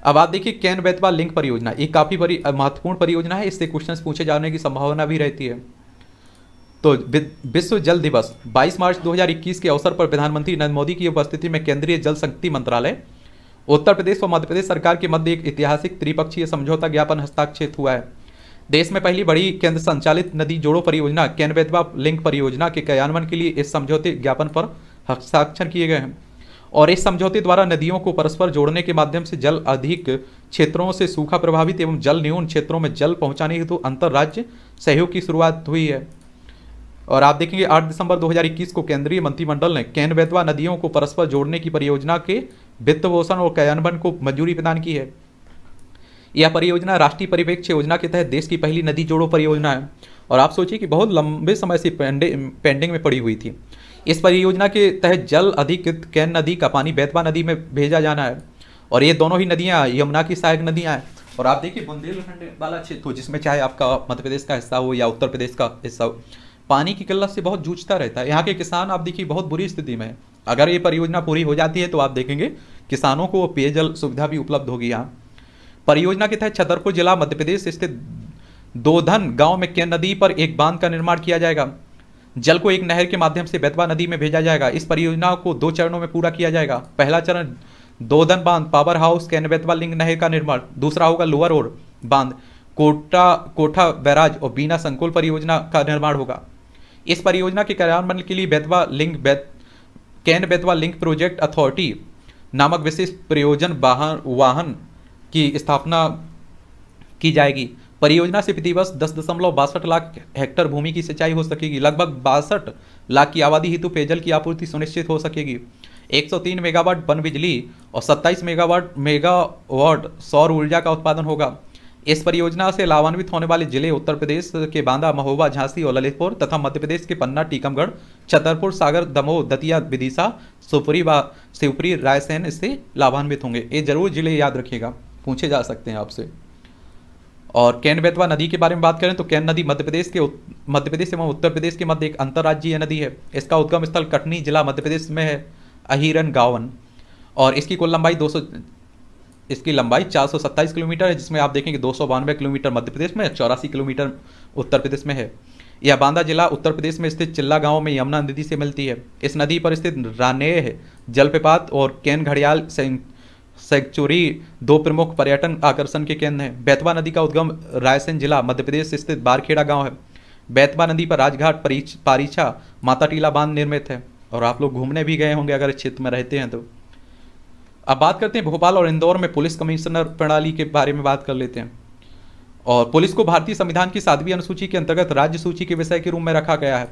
अब आप देखिए कैन बेतवा लिंक परियोजना ये काफ़ी बड़ी महत्वपूर्ण परियोजना है इससे क्वेश्चन पूछे जाने की संभावना भी रहती है तो विश्व जल दिवस 22 मार्च 2021 के अवसर पर प्रधानमंत्री नरेंद्र मोदी की उपस्थिति में केंद्रीय जल शक्ति मंत्रालय उत्तर प्रदेश व मध्य प्रदेश सरकार के मध्य एक ऐतिहासिक त्रिपक्षीय समझौता ज्ञापन हस्ताक्षरित हुआ है देश में पहली बड़ी केंद्र संचालित नदी जोड़ो परियोजना कैनबेतवा लिंक परियोजना के क्रियान्वयन के लिए इस समझौते ज्ञापन पर हस्ताक्षर किए गए हैं और इस समझौते द्वारा नदियों को परस्पर जोड़ने के माध्यम से जल अधिक क्षेत्रों से सूखा प्रभावित एवं जल न्यून क्षेत्रों में जल पहुंचाने हेतु अंतर्राज्य सहयोग की शुरुआत हुई है और आप देखेंगे 8 दिसंबर 2021 को केंद्रीय मंत्रिमंडल ने कैन बेतवा नदियों को परस्पर जोड़ने की परियोजना के वित्त पोषण और क्रियान्वयन को मंजूरी प्रदान की है यह परियोजना राष्ट्रीय परिप्रेक्ष्य योजना के तहत देश की पहली नदी जोड़ो परियोजना है और आप सोचिए कि बहुत लंबे समय से पेंडिंग में पड़ी हुई थी इस परियोजना के तहत जल अधिकृत कैन नदी का पानी बैतवा नदी में भेजा जाना है और ये दोनों ही नदियाँ यमुना की सहायक नदियाँ हैं और आप देखिए बुंदेलखंड वाला क्षेत्र हो जिसमें चाहे आपका मध्य प्रदेश का हिस्सा हो या उत्तर प्रदेश का हिस्सा हो पानी की किल्लत से बहुत जूझता रहता है यहाँ के किसान आप देखिए बहुत बुरी स्थिति में है अगर ये परियोजना पूरी हो जाती है तो आप देखेंगे किसानों को पेयजल सुविधा भी उपलब्ध होगी यहाँ परियोजना के तहत छतरपुर जिला मध्य प्रदेश स्थित दोधन गांव में केन नदी पर एक बांध का निर्माण किया जाएगा जल को एक नहर के माध्यम से बेतवा नदी में भेजा जाएगा इस परियोजना को दो चरणों में पूरा किया जाएगा पहला चरण दोधन बांध पावर हाउस कैन बेतवा लिंग नहर का निर्माण दूसरा होगा लोअर ओर बांध कोटा कोठा बैराज और बीना संकुल परियोजना का निर्माण होगा इस परियोजना के कार्यान्वयन के लिए बेतवा लिंक बेत Ken Betwa link project authority नामक विशिष्ट प्रयोजन वाहन वाहन की स्थापना की जाएगी परियोजना से प्रतिवर्ष दस दशमलव बासठ लाख हेक्टर भूमि की सिंचाई हो सकेगी लगभग बासठ लाख की आबादी हेतु पेयजल की आपूर्ति सुनिश्चित हो सकेगी 103 मेगावाट पन बिजली और 27 मेगावाट मेगावाट सौर ऊर्जा का उत्पादन होगा इस परियोजना से लाभान्वित होने वाले जिले उत्तर प्रदेश के बांदा महोबा झांसी और ललितपुर तथा मध्य प्रदेश के पन्ना टीकमगढ़ छतरपुर सागर दमोह दतिया विदिशा सुपरी व शिवपुरी रायसेन इससे लाभान्वित होंगे ये जरूर जिले याद रखिएगा पूछे जा सकते हैं आपसे और कैन बेतवा नदी के बारे में बात करें तो कैन नदी मध्य प्रदेश के मध्य प्रदेश एवं उत्तर प्रदेश के मध्य एक अंतर्राज्यीय नदी है इसका उद्गम स्थल कटनी जिला मध्य प्रदेश में है अहिरन गावन और इसकी कुल लंबाई दो इसकी लंबाई चार किलोमीटर है जिसमें आप देखेंगे दो किलोमीटर मध्य प्रदेश में चौरासी किलोमीटर उत्तर प्रदेश में है यह बांदा जिला उत्तर प्रदेश में स्थित चिल्ला गांव में यमुना नदी से मिलती है इस नदी पर स्थित रानेह जलप्रपात और कैन घड़ियाल सेंचुरी दो प्रमुख पर्यटन आकर्षण के केंद्र हैं बैतवा नदी का उद्गम रायसेन जिला मध्य प्रदेश स्थित बारखेड़ा गांव है बैतवा नदी पर राजघाट पारीछा माता टीला बांध निर्मित है और आप लोग घूमने भी गए होंगे अगर क्षेत्र में रहते हैं तो अब बात करते हैं भोपाल और इंदौर में पुलिस कमिश्नर प्रणाली के बारे में बात कर लेते हैं और पुलिस को भारतीय संविधान की सातवीं अनुसूची के अंतर्गत राज्य सूची के विषय के रूप में रखा गया है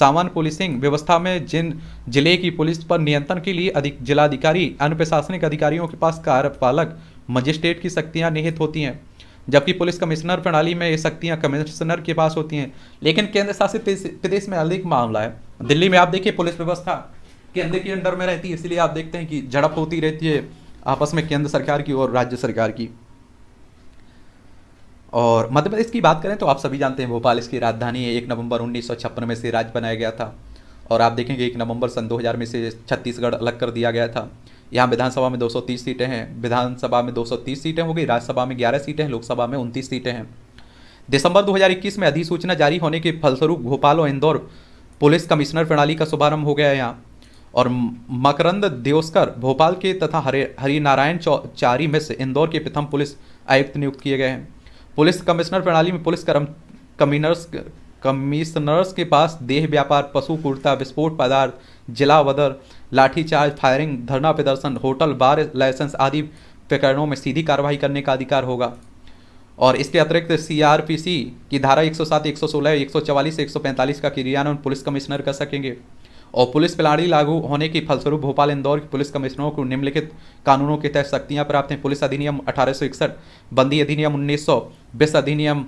सामान्य पुलिसिंग व्यवस्था में जिन जिले की पुलिस पर नियंत्रण के लिए अधिक जिलाधिकारी अन्य प्रशासनिक अधिकारियों के पास कार्यपालक मजिस्ट्रेट की शक्तियाँ निहित होती हैं जबकि पुलिस कमिश्नर प्रणाली में ये शक्तियाँ कमिश्नर के पास होती हैं लेकिन केंद्र शासित प्रदेश में अधिक मामला है दिल्ली में आप देखिए पुलिस व्यवस्था केंद्र के अंडर में रहती है इसलिए आप देखते हैं कि झड़प होती रहती है आपस में केंद्र सरकार की और राज्य सरकार की और मध्य प्रदेश की बात करें तो आप सभी जानते हैं भोपाल इसकी राजधानी है एक नवंबर उन्नीस में से राज्य बनाया गया था और आप देखेंगे एक नवंबर सन 2000 में से छत्तीसगढ़ अलग कर दिया गया था यहाँ विधानसभा में 230 सीटें हैं विधानसभा में 230 सीटें हो गई राज्यसभा में 11 सीटें हैं लोकसभा में 29 सीटें हैं दिसंबर 2021 में अधिसूचना जारी होने के फलस्वरूप भोपाल और इंदौर पुलिस कमिश्नर प्रणाली का शुभारंभ हो गया है यहाँ और मकरंद देवस्कर भोपाल के तथा हरे हरिनारायण चारी में से इंदौर के प्रथम पुलिस आयुक्त नियुक्त किए गए हैं पुलिस कमिश्नर प्रणाली में पुलिस कर्म कमिनर्स कमिश्नर्स के पास देह व्यापार पशु कुर्ता विस्फोट पदार्थ जिला वदर लाठीचार्ज फायरिंग धरना प्रदर्शन होटल बार लाइसेंस आदि प्रकरणों में सीधी कार्रवाई करने का अधिकार होगा और इसके अतिरिक्त सीआरपीसी की धारा 107, 116, 144 145 का क्रियान्वयन पुलिस कमिश्नर कर सकेंगे और पुलिस प्रणाली लागू होने के फलस्वरूप भोपाल इंदौर के पुलिस कमिश्नरों को निम्नलिखित कानूनों के तहत शक्तियां प्राप्त हैं पुलिस अधिनियम अठारह बंदी अधिनियम उन्नीस सौ अधिनियम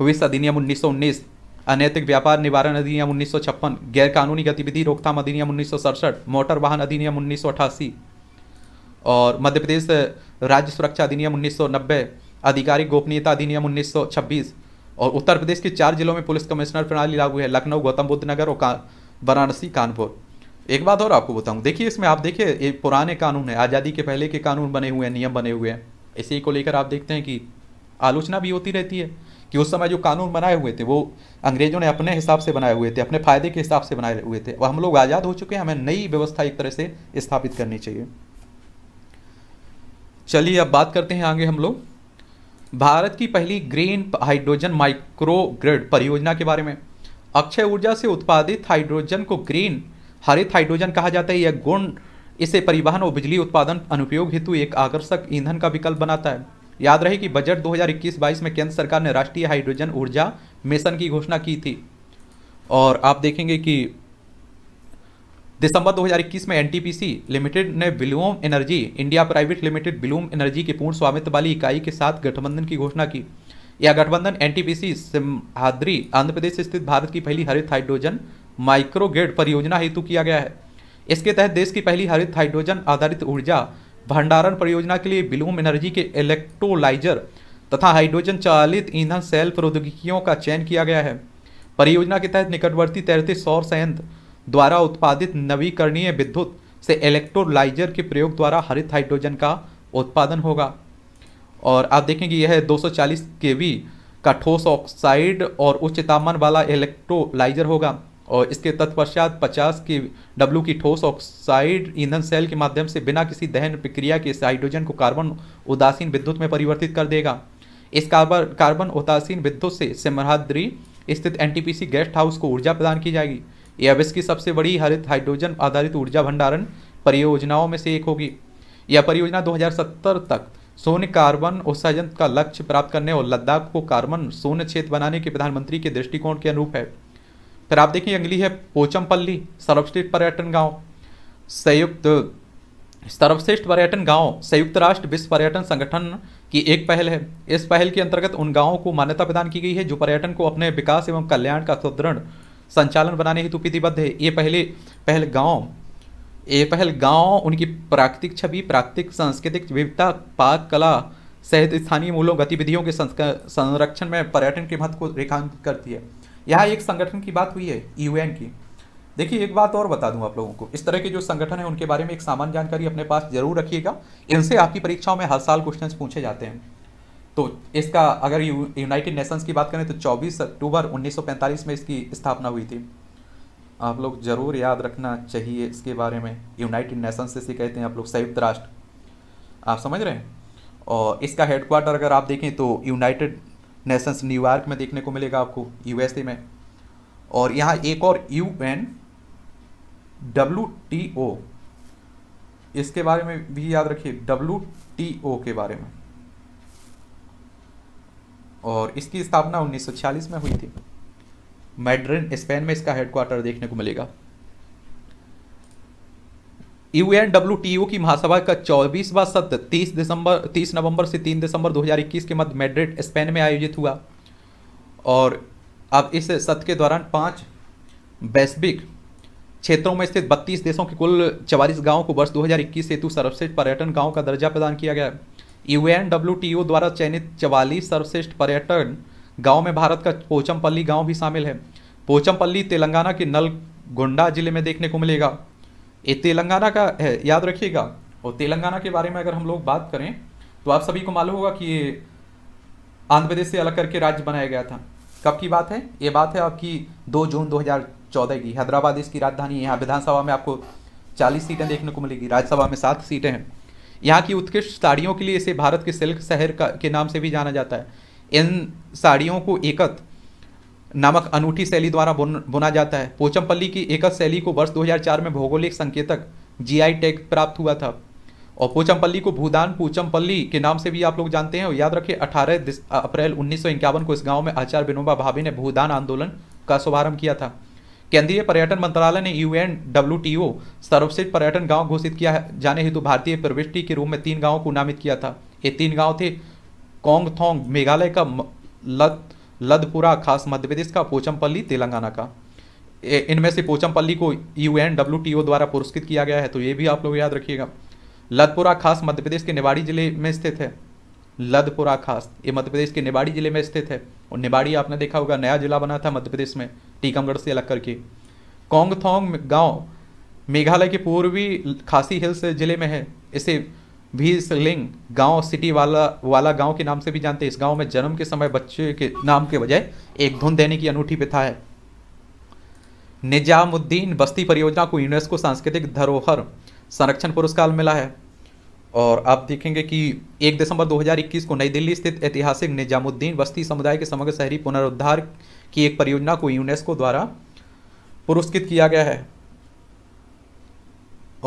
विस अधिनियम उन्नीस अनैतिक व्यापार निवारण अधिनियम उन्नीस गैरकानूनी गतिविधि रोकथाम अधिनियम उन्नीस मोटर वाहन अधिनियम उन्नीस और मध्य प्रदेश राज्य सुरक्षा अधिनियम नब्बे आधिकारिक गोपनीयता अधिनियम छब्बीस और उत्तर प्रदेश के चार जिलों में पुलिस कमिश्नर प्रणाली लागू है लखनऊ गौतम बुद्ध नगर और वाराणसी कानपुर एक बात और आपको बताऊं देखिए इसमें आप देखिए ये पुराने कानून है आज़ादी के पहले के कानून बने हुए हैं नियम बने हुए हैं इसी को लेकर आप देखते हैं कि आलोचना भी होती रहती है कि उस समय जो कानून बनाए हुए थे वो अंग्रेजों ने अपने हिसाब से बनाए हुए थे अपने फायदे के हिसाब से बनाए हुए थे और हम लोग आज़ाद हो चुके हैं हमें नई व्यवस्था एक तरह से स्थापित करनी चाहिए चलिए अब बात करते हैं आगे हम लोग भारत की पहली ग्रीन हाइड्रोजन माइक्रो ग्रिड परियोजना के बारे में अक्षय ऊर्जा से उत्पादित हाइड्रोजन को ग्रीन हरित हाइड्रोजन कहा जाता है यह गुण इसे परिवहन और बिजली उत्पादन अनुपयोग हेतु एक आकर्षक ईंधन का विकल्प बनाता है याद रहे कि बजट 2021-22 में केंद्र सरकार ने राष्ट्रीय हाइड्रोजन ऊर्जा मिशन की घोषणा की थी और आप देखेंगे कि दिसंबर 2021 में एनटीपीसी लिमिटेड ने Bloom energy India private limited Bloom energy के पूर्ण स्वामित्व वाली इकाई के साथ गठबंधन की घोषणा की यह गठबंधन एनटीपीसी सिमहाद्री आंध्र प्रदेश स्थित भारत की पहली हरित हाइड्रोजन माइक्रोग्रेड परियोजना हेतु किया गया है इसके तहत देश की पहली हरित हाइड्रोजन आधारित ऊर्जा भंडारण परियोजना के लिए बिलूम एनर्जी के इलेक्ट्रोलाइजर तथा हाइड्रोजन चालित ईंधन सेल प्रौद्योगिकियों का चयन किया गया है परियोजना के तहत निकटवर्ती तैरते सौर संयंत्र द्वारा उत्पादित नवीकरणीय विद्युत से इलेक्ट्रोलाइजर के प्रयोग द्वारा हरित हाइड्रोजन का उत्पादन होगा और आप देखेंगे यह 240 केवी का ठोस ऑक्साइड और उच्च तापमान वाला इलेक्ट्रोलाइजर होगा और इसके तत्पश्चात 50 के डब्लू की ठोस ऑक्साइड ईंधन सेल के माध्यम से बिना किसी दहन प्रक्रिया के इस हाइड्रोजन को कार्बन उदासीन विद्युत में परिवर्तित कर देगा इस कार्बन कार्बन उदासीन विद्युत से सिमरहाद्री स्थित एनटीपीसी गेस्ट हाउस को ऊर्जा प्रदान की जाएगी यह विश्व की सबसे बड़ी हरित हाइड्रोजन आधारित ऊर्जा भंडारण परियोजनाओं में से एक होगी यह परियोजना दो तक शून्य कार्बन उत्सर्जन का लक्ष्य प्राप्त करने और लद्दाख को कार्बन शून्य क्षेत्र बनाने के प्रधानमंत्री के दृष्टिकोण के अनुरूप है फिर आप देखिए अगली है पोचमपल्ली सर्वश्रेष्ठ पर्यटन गांव संयुक्त सर्वश्रेष्ठ पर्यटन गांव संयुक्त राष्ट्र विश्व पर्यटन संगठन की एक पहल है इस पहल के अंतर्गत उन गांवों को मान्यता प्रदान की गई है जो पर्यटन को अपने विकास एवं कल्याण का सुदृढ़ संचालन बनाने हेतु प्रतिबद्ध है ये पहले पहल गांव ये पहल गांव उनकी प्राकृतिक छवि प्राकृतिक सांस्कृतिक विविधता पाक कला सहित स्थानीय मूलों गतिविधियों के संरक्षण में पर्यटन के महत्व को रेखांकित करती है यहाँ एक संगठन की बात हुई है यूएन e की देखिए एक बात और बता दूं आप लोगों को इस तरह के जो संगठन है उनके बारे में एक सामान्य जानकारी अपने पास जरूर रखिएगा इनसे आपकी परीक्षाओं में हर साल क्वेश्चन पूछे जाते हैं तो इसका अगर यू, यूनाइटेड नेशंस की बात करें तो 24 अक्टूबर 1945 में इसकी स्थापना हुई थी आप लोग ज़रूर याद रखना चाहिए इसके बारे में यूनाइटेड नेशंस इसे कहते हैं आप लोग संयुक्त राष्ट्र आप समझ रहे हैं और इसका हेडक्वार्टर अगर आप देखें तो यूनाइटेड नेशंस न्यूयॉर्क में देखने को मिलेगा आपको यूएसए में और यहाँ एक और U N W T O इसके बारे में भी याद रखिए डब्ल्यू टी ओ के बारे में और इसकी स्थापना 1946 में हुई थी मैड्रिन स्पेन में इसका हेडक्वार्टर देखने को मिलेगा यू टी की महासभा का चौबीसवा सत्र 30 दिसंबर 30 नवंबर से 3 दिसंबर 2021 के मध्य मैड्रिड स्पेन में आयोजित हुआ और अब इस सत्र के दौरान पांच वैश्विक क्षेत्रों में स्थित 32 देशों के कुल चवालीस गांवों को वर्ष 2021 हजार इक्कीस हेतु सर्वश्रेष्ठ पर्यटन गांव का दर्जा प्रदान किया गया यू टी द्वारा चयनित चवालीस सर्वश्रेष्ठ पर्यटन गाँव में भारत का पोचमपल्ली गाँव भी शामिल है पोचमपल्ली तेलंगाना के नलगोंडा जिले में देखने को मिलेगा ये तेलंगाना का है याद रखिएगा और तेलंगाना के बारे में अगर हम लोग बात करें तो आप सभी को मालूम होगा कि ये आंध्र प्रदेश से अलग करके राज्य बनाया गया था कब की बात है ये बात है आपकी दो जून 2014 की हैदराबाद इसकी राजधानी यहाँ विधानसभा में आपको 40 सीटें देखने को मिलेगी राज्यसभा में सात सीटें हैं यहाँ की उत्कृष्ट साड़ियों के लिए इसे भारत के सिल्क शहर का के नाम से भी जाना जाता है इन साड़ियों को एकत नामक अनूठी शैली द्वारा बुन बुना जाता है पोचमपल्ली की एकत शैली को वर्ष 2004 में भौगोलिक संकेतक जीआई टैग प्राप्त हुआ था और पोचमपल्ली को भूदान पोचमपल्ली के नाम से भी आप लोग जानते हैं और याद रखिए 18 अप्रैल उन्नीस को इस गांव में आचार्य विनोबा भावे ने भूदान आंदोलन का शुभारंभ किया था केंद्रीय पर्यटन मंत्रालय ने U N W T O सर्वश्रेष्ठ पर्यटन गाँव घोषित किया जाने हेतु भारतीय प्रविष्टि के रूप में तीन गाँव को नामित किया था ये तीन गाँव थे कोंगथोंग मेघालय का लद लदपुरा खास मध्य प्रदेश का पोचमपल्ली तेलंगाना का इनमें से पोचमपल्ली को U N W T O द्वारा पुरस्कृत किया गया है तो ये भी आप लोग याद रखिएगा लदपुरा खास मध्य प्रदेश के निवाड़ी जिले में स्थित है लदपुरा खास ये मध्य प्रदेश के निवाड़ी जिले में स्थित है और निवाड़ी आपने देखा होगा नया जिला बना था मध्य प्रदेश में टीकमगढ़ से अलग करके कोंगथोंग गांव मेघालय के पूर्वी खासी हिल्स जिले में है इसे भीसलिंग गांव सिटी वाला वाला गांव के नाम से भी जानते हैं इस गांव में जन्म के समय बच्चे के नाम के बजाय एक धुन देने की अनूठी प्रथा है निजामुद्दीन बस्ती परियोजना को यूनेस्को सांस्कृतिक धरोहर संरक्षण पुरस्कार मिला है और आप देखेंगे कि 1 दिसंबर 2021 को नई दिल्ली स्थित ऐतिहासिक निजामुद्दीन बस्ती समुदाय के समग्र शहरी पुनरुद्धार की एक परियोजना को यूनेस्को द्वारा पुरस्कृत किया गया है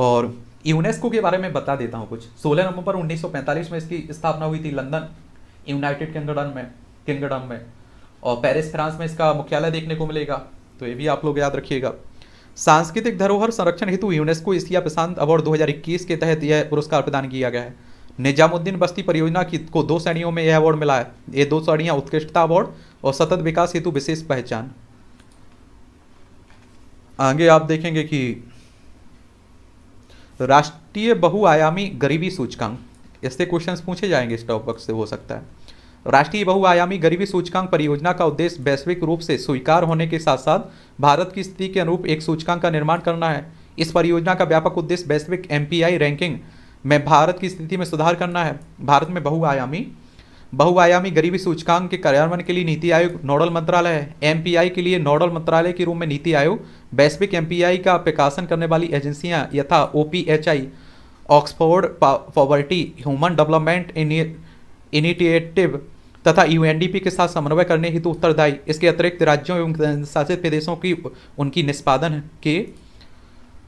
और यूनेस्को के बारे में बता देता हूँ कुछ सोलह नवंबर 1945 में इसकी स्थापना हुई थी लंदन यूनाइटेड किंगडम में किंगडम में और पेरिस फ्रांस में इसका मुख्यालय देखने को मिलेगा तो ये भी आप लोग याद रखिएगा सांस्कृतिक धरोहर संरक्षण हेतु यूनेस्को एशिया प्रशांत अवार्ड 2021 के तहत यह पुरस्कार प्रदान किया गया है निजामुद्दीन बस्ती परियोजना की को दो श्रेणियों में यह अवार्ड मिला है ये दो श्रेणियाँ उत्कृष्टता अवार्ड और सतत विकास हेतु विशेष पहचान आगे आप देखेंगे कि राष्ट्रीय बहुआयामी गरीबी सूचकांक इससे क्वेश्चंस पूछे जाएंगे इस टॉपिक से हो सकता है राष्ट्रीय बहुआयामी गरीबी सूचकांक परियोजना का उद्देश्य वैश्विक रूप से स्वीकार होने के साथ साथ भारत की स्थिति के अनुरूप एक सूचकांक का निर्माण करना है इस परियोजना का व्यापक उद्देश्य वैश्विक एम रैंकिंग में भारत की स्थिति में सुधार करना है भारत में बहुआयामी बहुआयामी गरीबी सूचकांक के कार्यान्वयन के लिए नीति आयोग नोडल मंत्रालय है एमपीआई के लिए नोडल मंत्रालय के रूप में नीति आयोग वैश्विक एमपीआई का प्रकाशन करने वाली एजेंसियां यथा OPHI Oxford poverty human development initiative तथा यूएनडीपी के साथ समन्वय करने हेतु उत्तरदायी इसके अतिरिक्त राज्यों एवं केंद्रशासित प्रदेशों की उनकी निष्पादन के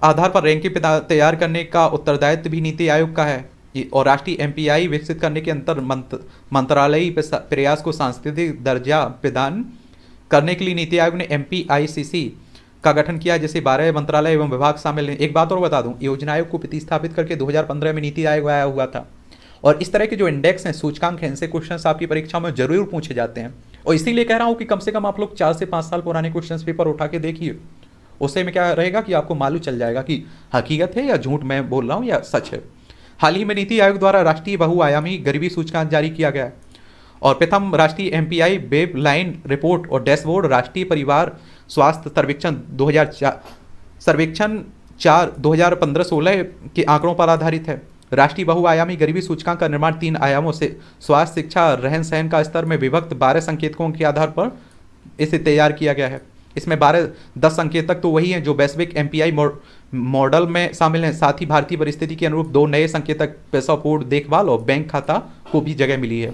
आधार पर रैंकिंग तैयार करने का उत्तरदायित्व भी नीति आयोग का है और राष्ट्रीय एम विकसित करने के अंतर मंत्रालय प्रयास को सांस्कृतिक दर्जा प्रदान करने के लिए नीति आयोग ने एम का गठन किया जिसे बारह मंत्रालय एवं विभाग शामिल हैं एक बात और बता दूं योजना आयोग को प्रतिस्थापित करके 2015 में नीति आयोग आया हुआ था और इस तरह के जो इंडेक्स हैं सूचकांक हैं इनसे क्वेश्चन आपकी परीक्षा में जरूर पूछे जाते हैं और इसीलिए कह रहा हूं कि कम से कम आप लोग चार से पाँच साल पुराने क्वेश्चन पेपर उठा के देखिए उससे में क्या रहेगा कि आपको मालूम चल जाएगा कि हकीकत है या झूठ मैं बोल रहा हूँ या सच है हाल ही में नीति आयोग द्वारा राष्ट्रीय बहुआयामी गरीबी सूचकांक जारी किया गया है और प्रथम राष्ट्रीय M P I baseline report और डैशबोर्ड राष्ट्रीय परिवार स्वास्थ्य सर्वेक्षण दो सर्वेक्षण चार पंद्रह सोलह के आंकड़ों पर आधारित है राष्ट्रीय बहुआयामी गरीबी सूचकांक का निर्माण तीन आयामों से स्वास्थ्य शिक्षा रहन सहन का स्तर में विभक्त बारह संकेतकों के आधार पर इसे तैयार किया गया है इसमें बारह दस संकेत तक तो वही हैं जो वैश्विक एम पी मॉडल में शामिल हैं साथ ही भारतीय परिस्थिति के अनुरूप दो नए संकेतक पैसा पूर्ण देखभाल और बैंक खाता को भी जगह मिली है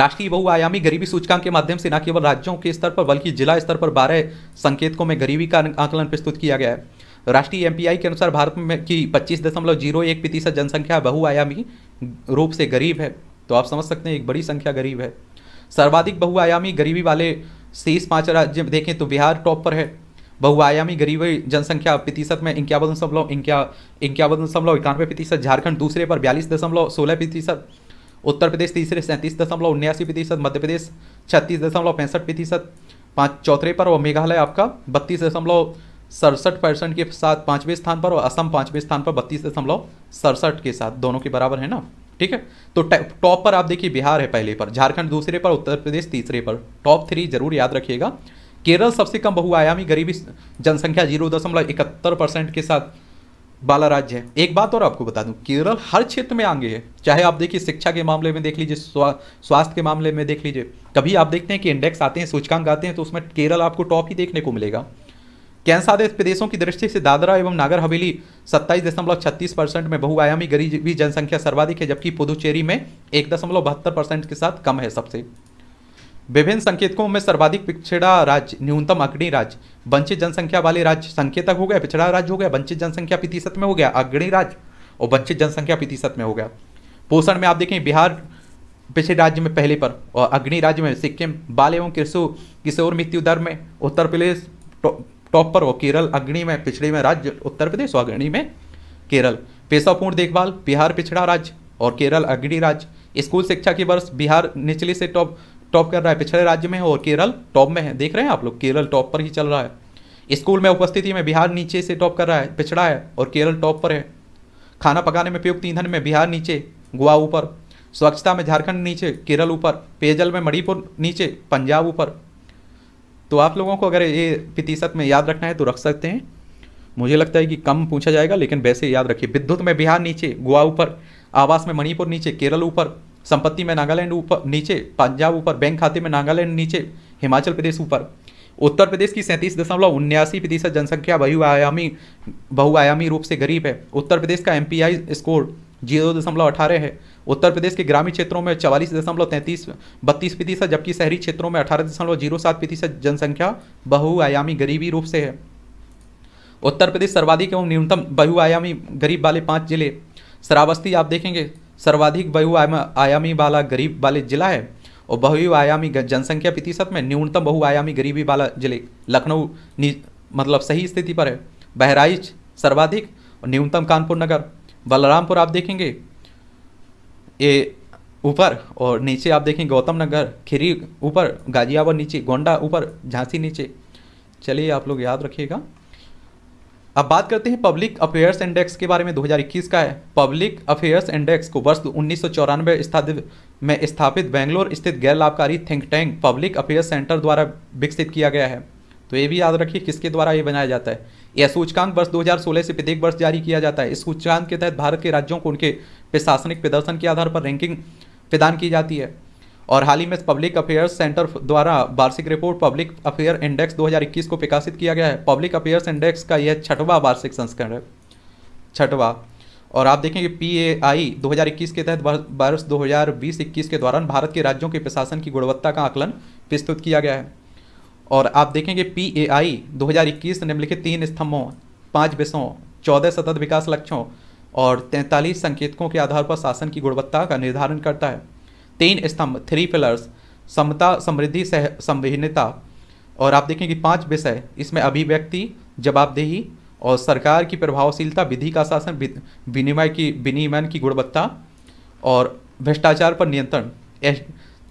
राष्ट्रीय बहुआयामी गरीबी सूचकांक के माध्यम से न केवल राज्यों के स्तर पर बल्कि जिला स्तर पर बारह संकेतकों में गरीबी का आकलन प्रस्तुत किया गया है राष्ट्रीय एम के अनुसार भारत में की पच्चीस दशमलव जीरो एक प्रतिशत जनसंख्या बहुआयामी रूप से गरीब है तो आप समझ सकते हैं एक बड़ी संख्या गरीब है सर्वाधिक बहुआयामी गरीबी वाले शेष पाँच राज्य देखें तो बिहार टॉप पर है बहुआयामी गरीबी जनसंख्या प्रतिशत में इक्यावन दशमलव इक्यावन दशमलव इक्यानवे प्रतिशत झारखंड दूसरे पर बयालीस दशमलव सोलह प्रतिशत उत्तर प्रदेश तीसरे सैंतीस दशमलव उन्यासी प्रतिशत मध्य प्रदेश छत्तीस दशमलव पैंसठ प्रतिशत पाँच चौथे पर और मेघालय आपका बत्तीस दशमलव सड़सठ परसेंट के साथ पाँचवें स्थान पर और असम पाँचवें स्थान पर बत्तीस दशमलव सड़सठ के साथ दोनों के बराबर है ना ठीक है तो टॉप पर आप देखिए बिहार है पहले पर झारखंड दूसरे पर उत्तर प्रदेश तीसरे पर टॉप थ्री जरूर याद रखिएगा केरल सबसे कम बहुआयामी गरीबी जनसंख्या जीरो दशमलव इकहत्तर परसेंट के साथ बाला राज्य है एक बात और आपको बता दूं केरल हर क्षेत्र में आगे है चाहे आप देखिए शिक्षा के मामले में देख लीजिए स्वा, स्वास्थ्य के मामले में देख लीजिए कभी आप देखते हैं कि इंडेक्स आते हैं सूचकांक आते हैं तो उसमें केरल आपको टॉप ही देखने को मिलेगा कैंसादेश प्रदेशों की दृष्टि से दादरा एवं नागर हवेली सत्ताईस दशमलव छत्तीस परसेंट में बहुआयामी गरीबी जनसंख्या सर्वाधिक है जबकि पुदुचेरी में एक दशमलव बहत्तर परसेंट के साथ कम है सबसे विभिन्न संकेतकों में सर्वाधिक पिछड़ा राज्य न्यूनतम अग्रणी राज्य वंचित जनसंख्या वाले राज्य संकेतक हो गया पिछड़ा राज्य हो गया वंचित जनसंख्या प्रतिशत में हो गया अग्रणी राज्य और वंचित जनसंख्या प्रतिशत में हो गया पोषण में आप देखें बिहार पिछले राज्य में पहले पर और अग्नि राज्य में सिक्किम बाल एवं किशोर किशोर मृत्यु दर में उत्तर प्रदेश टॉप पर वो केरल अग्नि में पिछड़े में राज्य उत्तर प्रदेश अग्नि में केरल पेशापूर्ण देखभाल बिहार पिछड़ा राज्य और केरल अग्नि राज्य स्कूल शिक्षा की वर्ष बिहार निचले से टॉप टॉप कर रहा है पिछड़े राज्य में और केरल टॉप में है देख रहे हैं आप लोग केरल टॉप पर ही चल रहा है स्कूल में उपस्थिति में बिहार नीचे से टॉप कर रहा है पिछड़ा है और केरल टॉप पर है खाना पकाने में उपयुक्त ईंधन में बिहार नीचे गोवा ऊपर स्वच्छता में झारखंड नीचे केरल ऊपर पेयजल में मणिपुर नीचे पंजाब ऊपर तो आप लोगों को अगर ये प्रतिशत में याद रखना है तो रख सकते हैं मुझे लगता है कि कम पूछा जाएगा लेकिन वैसे याद रखिए विद्युत में बिहार नीचे गोवा ऊपर आवास में मणिपुर नीचे केरल ऊपर संपत्ति में नागालैंड ऊपर नीचे पंजाब ऊपर बैंक खाते में नागालैंड नीचे हिमाचल प्रदेश ऊपर उत्तर प्रदेश की सैंतीस दशमलव उन्यासी प्रतिशत जनसंख्या बहुआयामी बहुआयामी रूप से गरीब है उत्तर प्रदेश का एम स्कोर जीरो दशमलव अठारह है उत्तर प्रदेश के ग्रामीण क्षेत्रों में चवालीस दशमलव तैंतीस बत्तीस प्रतिशत जबकि शहरी क्षेत्रों में अठारह दशमलव जीरो सात प्रतिशत जनसंख्या बहुआयामी गरीबी रूप से है उत्तर प्रदेश सर्वाधिक एवं न्यूनतम बहुआयामी गरीब वाले पाँच जिले श्रावस्ती आप देखेंगे सर्वाधिक बहुआयामी वाला गरीब वाले जिला है और बहुआयामी जनसंख्या प्रतिशत में न्यूनतम बहुआयामी गरीबी वाला जिले लखनऊ मतलब सही स्थिति पर है बहराइच सर्वाधिक और न्यूनतम कानपुर नगर बलरामपुर आप देखेंगे ये ऊपर और नीचे आप देखें गौतम नगर खीरी ऊपर गाजियाबाद नीचे गोंडा ऊपर झांसी नीचे चलिए आप लोग याद रखिएगा अब बात करते हैं पब्लिक अफेयर्स इंडेक्स के बारे में 2021 का है पब्लिक अफेयर्स इंडेक्स को वर्ष उन्नीस स्थापित में स्थापित बेंगलोर स्थित गैर लाभकारी think tank public affairs centre द्वारा विकसित किया गया है तो ये भी याद रखिए किसके द्वारा ये बनाया जाता है यह सूचकांक वर्ष 2016 से प्रत्येक वर्ष जारी किया जाता है इस सूचकांक के तहत भारत के राज्यों को उनके प्रशासनिक प्रदर्शन के आधार पर रैंकिंग प्रदान की जाती है और हाल ही में पब्लिक अफेयर्स सेंटर द्वारा वार्षिक रिपोर्ट पब्लिक अफेयर इंडेक्स 2021 को प्रकाशित किया गया है पब्लिक अफेयर्स इंडेक्स का यह छठवा वार्षिक संस्करण है छठवा और आप देखेंगे पी ए आई दो के तहत वर्ष दो हज़ार के दौरान भारत के राज्यों के प्रशासन की गुणवत्ता का आकलन प्रस्तुत किया गया है और आप देखेंगे पी ए आई दो हज़ार इक्कीस निम्नलिखित तीन स्तंभों पाँच विषयों चौदह सतत विकास लक्ष्यों और तैंतालीस संकेतकों के आधार पर शासन की गुणवत्ता का निर्धारण करता है तीन स्तंभ थ्री पिलर्स समता समृद्धि सह संविहीनता और आप देखेंगे पांच विषय इसमें अभिव्यक्ति जवाबदेही और सरकार की प्रभावशीलता विधि का शासन विनिमय की विनिमयन की गुणवत्ता और भ्रष्टाचार पर नियंत्रण एस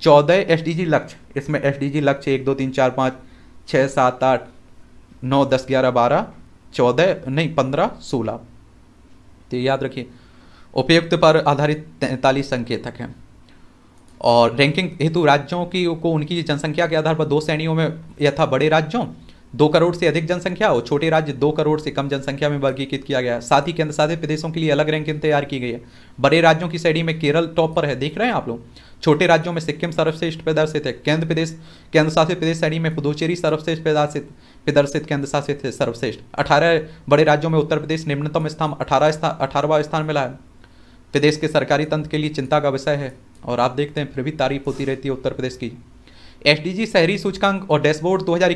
चौदह एस लक्ष्य इसमें एस लक्ष्य एक दो तीन चार पाँच छः सात आठ नौ दस ग्यारह बारह चौदह नहीं पंद्रह सोलह तो याद रखिए उपयुक्त पर आधारित तैंतालीस संकेतक हैं और रैंकिंग हेतु राज्यों की को उनकी जनसंख्या के आधार पर दो श्रेणियों में यथा बड़े राज्यों दो करोड़ से अधिक जनसंख्या और छोटे राज्य दो करोड़ से कम जनसंख्या में वर्गीकृत किया गया है साथ ही केंद्र शासित प्रदेशों के लिए अलग रैंकिंग तैयार की गई है बड़े राज्यों की श्रेणी में केरल टॉप पर है देख रहे हैं आप लोग छोटे राज्यों में सिक्किम सर्वश्रेष्ठ प्रदर्शित है केंद्र प्रदेश केंद्र शासित प्रदेश श्रेणी में पुदुचेरी सर्वश्रेष्ठ प्रदर्शित प्रदर्शित केंद्र शासित है सर्वश्रेष्ठ अठारह बड़े राज्यों में उत्तर प्रदेश निम्नतम स्थान अठारह स्थान अठारहवा स्थान मिला है प्रदेश के सरकारी तंत्र के लिए चिंता का विषय है और आप देखते हैं फिर भी तारीफ होती रहती है उत्तर प्रदेश की एसडीजी शहरी सूचकांक और डैशबोर्ड दो हज़ार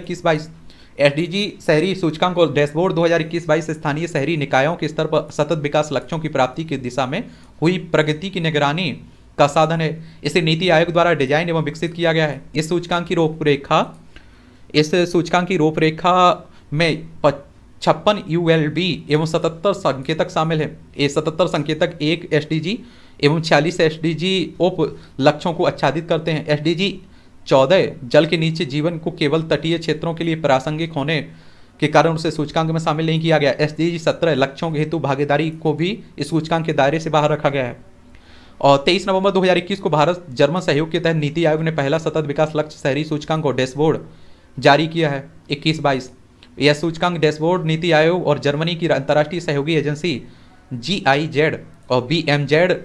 एसडीजी शहरी सूचकांक और डैशबोर्ड 2021-22 स्थानीय शहरी निकायों के स्तर पर सतत विकास लक्ष्यों की प्राप्ति की दिशा में हुई प्रगति की निगरानी का साधन है इसे नीति आयोग द्वारा डिजाइन एवं विकसित किया गया है इस सूचकांक की रूपरेखा इस सूचकांक की रूपरेखा में छप्पन यू एवं सतहत्तर संकेतक शामिल है ये सतहत्तर संकेतक एक एस एवं छियालीस एस उप लक्ष्यों को आच्छादित करते हैं एस चौदह जल के नीचे जीवन को केवल तटीय क्षेत्रों के लिए प्रासंगिक होने के कारण उसे सूचकांक में शामिल नहीं किया गया एस डी जी सत्रह लक्ष्यों के हेतु भागीदारी को भी इस सूचकांक के दायरे से बाहर रखा गया है और 23 नवंबर 2021 को भारत जर्मन सहयोग के तहत नीति आयोग ने पहला सतत विकास लक्ष्य शहरी सूचकांक और डैशबोर्ड जारी किया है इक्कीस बाईस यह सूचकांक डैशबोर्ड नीति आयोग और जर्मनी की अंतर्राष्ट्रीय सहयोगी एजेंसी जी आई जेड और बी एम जेड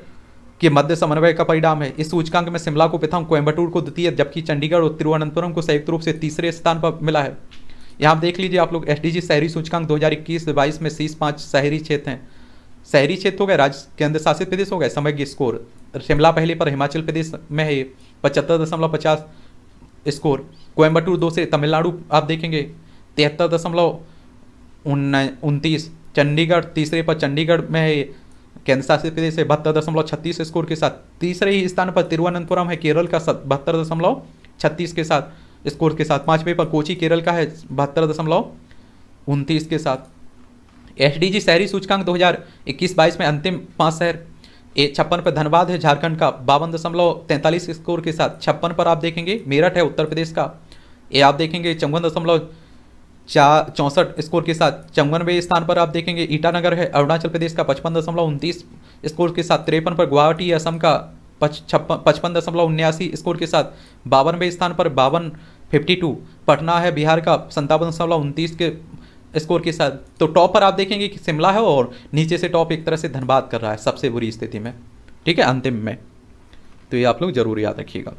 के मध्य समन्वय का परिणाम है इस सूचकांक में शिमला को प्रथम कोयम्बटूर को द्वितीय जबकि चंडीगढ़ और तिरुवनंतपुरम को संयुक्त रूप से तीसरे स्थान पर मिला है यहाँ देख लीजिए आप लोग एस शहरी सूचकांक दो हजार में शीस पाँच शहरी क्षेत्र हैं शहरी क्षेत्र हो गए राज्य केंद्र शासित प्रदेश हो गए समग्र स्कोर शिमला पहले पर हिमाचल प्रदेश में है पचहत्तर दशमलव पचास स्कोर कोयम्बटूर दो से तमिलनाडु आप देखेंगे तिहत्तर दशमलव उन्तीस चंडीगढ़ तीसरे पर चंडीगढ़ में है केंद्र शासित प्रदेश है बहत्तर दशमलव छत्तीस स्कोर के साथ तीसरे ही स्थान पर तिरुवनंतपुरम है केरल का बहत्तर दशमलव छत्तीस के साथ स्कोर के साथ पाँचवें पर कोची केरल का है बहत्तर दशमलव उनतीस के साथ एसडीजी शहरी सूचकांक 2021-22 में अंतिम पांच शहर ए छप्पन पर धनबाद है झारखंड का बावन दशमलव तैंतालीस स्कोर के साथ छप्पन पर आप देखेंगे मेरठ है उत्तर प्रदेश का ये आप देखेंगे चौवन दशमलव चार चौंसठ स्कोर के साथ चौवनवे स्थान पर आप देखेंगे ईटानगर है अरुणाचल प्रदेश का पचपन दशमलव उनतीस स्कोर के साथ तिरपन पर गुवाहाटी असम का पच पचपन दशमलव उन्यासी स्कोर के साथ बावनवे स्थान पर बावन फिफ्टी टू पटना है बिहार का संतावन दशमलव उनतीस के स्कोर के साथ तो टॉप पर आप देखेंगे कि शिमला है और नीचे से टॉप एक तरह से धनबाद कर रहा है सबसे बुरी स्थिति में ठीक है अंतिम में तो ये आप लोग जरूर याद रखिएगा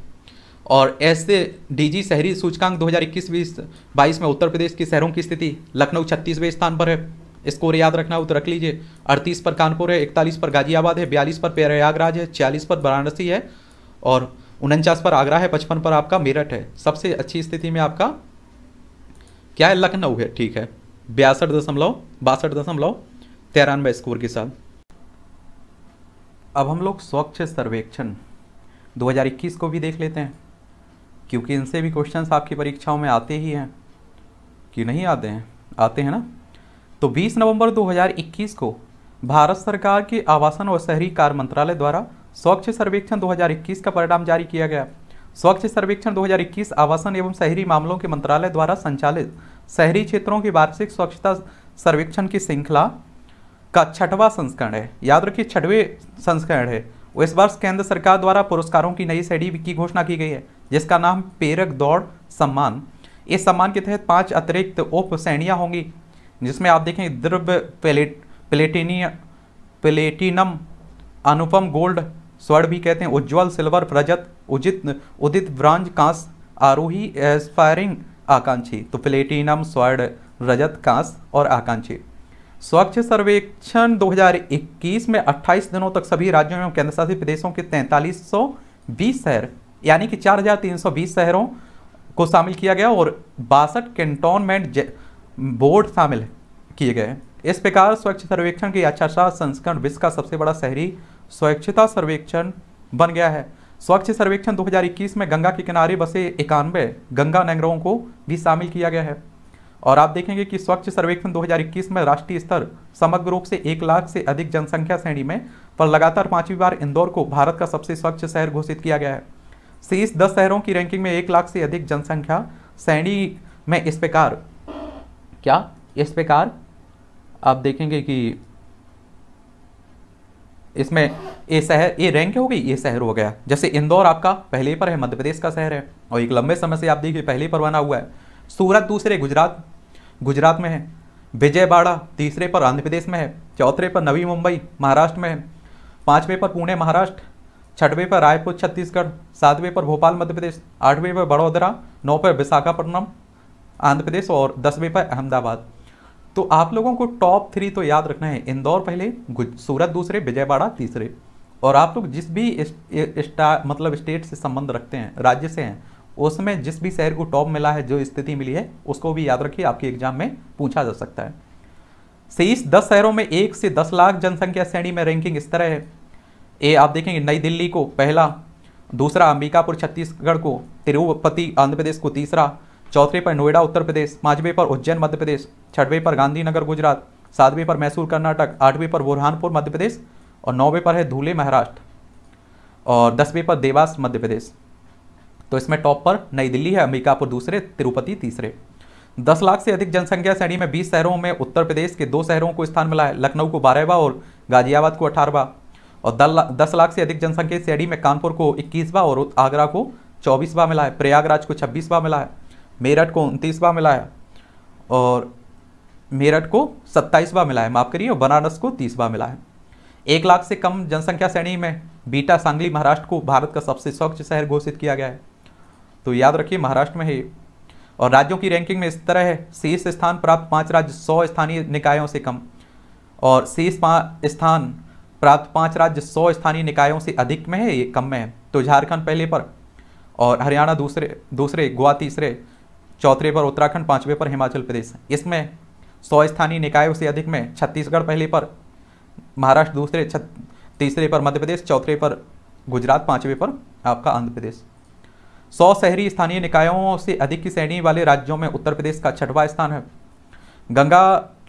और ऐसे डीजी शहरी सूचकांक 2021-22 में उत्तर प्रदेश की शहरों की स्थिति लखनऊ छत्तीसवें स्थान पर है स्कोर याद रखना हो तो रख लीजिए अड़तीस पर कानपुर है इकतालीस पर गाजियाबाद है बयालीस पर प्रयागराज है छियालीस पर वाराणसी है और उनचास पर आगरा है पचपन पर आपका मेरठ है सबसे अच्छी स्थिति में आपका क्या है लखनऊ है ठीक है बयासठ दशमलव बासठ दशमलव तिरानवे स्कोर के साथ अब हम लोग स्वच्छ सर्वेक्षण 2021 को भी देख लेते हैं क्योंकि इनसे भी क्वेश्चन आपकी परीक्षाओं में आते ही हैं कि नहीं आते हैं आते हैं ना तो 20 नवंबर 2021 को भारत सरकार के आवासन और शहरी कार्य मंत्रालय द्वारा स्वच्छ सर्वेक्षण 2021 का परिणाम जारी किया गया स्वच्छ सर्वेक्षण 2021 आवासन एवं शहरी मामलों के मंत्रालय द्वारा संचालित शहरी क्षेत्रों की वार्षिक स्वच्छता सर्वेक्षण की श्रृंखला का छठवां संस्करण है याद रखिए छठवें संस्करण है इस वर्ष केंद्र सरकार द्वारा पुरस्कारों की नई श्रेणी की घोषणा की गई है जिसका नाम पेरक दौड़ सम्मान इस सम्मान के तहत पांच अतिरिक्त उप श्रेणियाँ होंगी जिसमें आप देखें द्रव्य प्लेट प्लेटिनिय प्लेटिनम अनुपम गोल्ड स्वर्ण भी कहते हैं उज्ज्वल सिल्वर रजत उजित उदित ब्रांज कांस आरोही एस्पायरिंग आकांक्षी तो प्लेटिनम स्वर्ण रजत कांस और आकांक्षी स्वच्छ सर्वेक्षण 2021 में 28 दिनों तक सभी राज्यों एवं केंद्रशासित प्रदेशों के तैंतालीस शहर यानी कि 4,320 शहरों को शामिल किया गया और बासठ कैंटोनमेंट बोर्ड शामिल किए गए इस प्रकार स्वच्छ सर्वेक्षण की अच्छा संस्करण विश्व का सबसे बड़ा शहरी स्वच्छता सर्वेक्षण बन गया है स्वच्छ सर्वेक्षण 2021 में गंगा के किनारे बसे इक्यानवे गंगा नगरों को भी शामिल किया गया है और आप देखेंगे कि स्वच्छ सर्वेक्षण 2021 में राष्ट्रीय स्तर समग्र रूप से एक लाख से अधिक जनसंख्या श्रेणी में पर लगातार पांचवी बार इंदौर को भारत का सबसे स्वच्छ शहर घोषित किया गया है शेष दस शहरों की रैंकिंग में एक लाख से अधिक जनसंख्या श्रेणी में इस प्रकार क्या इस प्रकार आप देखेंगे कि इसमें ये शहर ये रैंक हो गई ये शहर हो गया जैसे इंदौर आपका पहले पर है मध्य प्रदेश का शहर है और एक लंबे समय से आप देखिए पहले पर बना हुआ है सूरत दूसरे गुजरात गुजरात में है विजयवाड़ा तीसरे पर आंध्र प्रदेश में है चौथे पर नवी मुंबई महाराष्ट्र में है पाँचवें पर पुणे महाराष्ट्र छठवें पर रायपुर छत्तीसगढ़ सातवें पर भोपाल मध्य प्रदेश आठवें पर बड़ोदरा नौ पर विशाखापट्टनम आंध्र प्रदेश और दसवें पर अहमदाबाद तो आप लोगों को टॉप थ्री तो याद रखना है इंदौर पहले सूरत दूसरे विजयवाड़ा तीसरे और आप लोग जिस भी स्टा मतलब स्टेट से संबंध रखते हैं राज्य से हैं उसमें जिस भी शहर को टॉप मिला है जो स्थिति मिली है उसको भी याद रखिए आपके एग्जाम में पूछा जा सकता है शेष दस शहरों में एक से दस लाख जनसंख्या श्रेणी में रैंकिंग इस तरह है ए आप देखेंगे नई दिल्ली को पहला दूसरा अंबिकापुर छत्तीसगढ़ को तिरुपति आंध्र प्रदेश को तीसरा चौथे पर नोएडा उत्तर प्रदेश पाँचवें पर उज्जैन मध्य प्रदेश छठवें पर गांधीनगर गुजरात सातवें पर मैसूर कर्नाटक आठवें पर बुरहानपुर मध्य प्रदेश और नौवें पर है धूले महाराष्ट्र और दसवें पर देवास मध्य प्रदेश तो इसमें टॉप पर नई दिल्ली है अंबिकापुर दूसरे तिरुपति तीसरे दस लाख से अधिक जनसंख्या श्रेणी में बीस शहरों में उत्तर प्रदेश के दो शहरों को स्थान मिला है लखनऊ को बारहवा और गाजियाबाद को अठारहवा और दस लाख से अधिक जनसंख्या शहरी श्रेणी में कानपुर को इक्कीसवा और आगरा को चौबीसवा मिला है प्रयागराज को छब्बीसवा मिला है मेरठ को उनतीसवा मिला है और मेरठ को सत्ताईसवा मिला है माफ करिए और बनारस को तीसवा मिला है एक लाख से कम जनसंख्या श्रेणी में बीटा सांगली महाराष्ट्र को भारत का सबसे स्वच्छ शहर घोषित किया गया है तो याद रखिए महाराष्ट्र में है और राज्यों की रैंकिंग में इस तरह है शीर्ष स्थान प्राप्त पाँच राज्य सौ स्थानीय निकायों से कम और शीर्ष स्थान प्राप्त पांच राज्य सौ स्थानीय निकायों से अधिक में है ये कम में है तो झारखंड पहले पर और हरियाणा दूसरे दूसरे गोवा तीसरे चौथे पर उत्तराखंड पाँचवें पर हिमाचल प्रदेश इसमें सौ स्थानीय निकायों से अधिक में छत्तीसगढ़ पहले पर महाराष्ट्र दूसरे तीसरे पर मध्य प्रदेश चौथे पर गुजरात पाँचवें पर आपका आंध्र प्रदेश सौ शहरी स्थानीय निकायों से अधिक की श्रेणी वाले राज्यों में उत्तर प्रदेश का छठवां स्थान है गंगा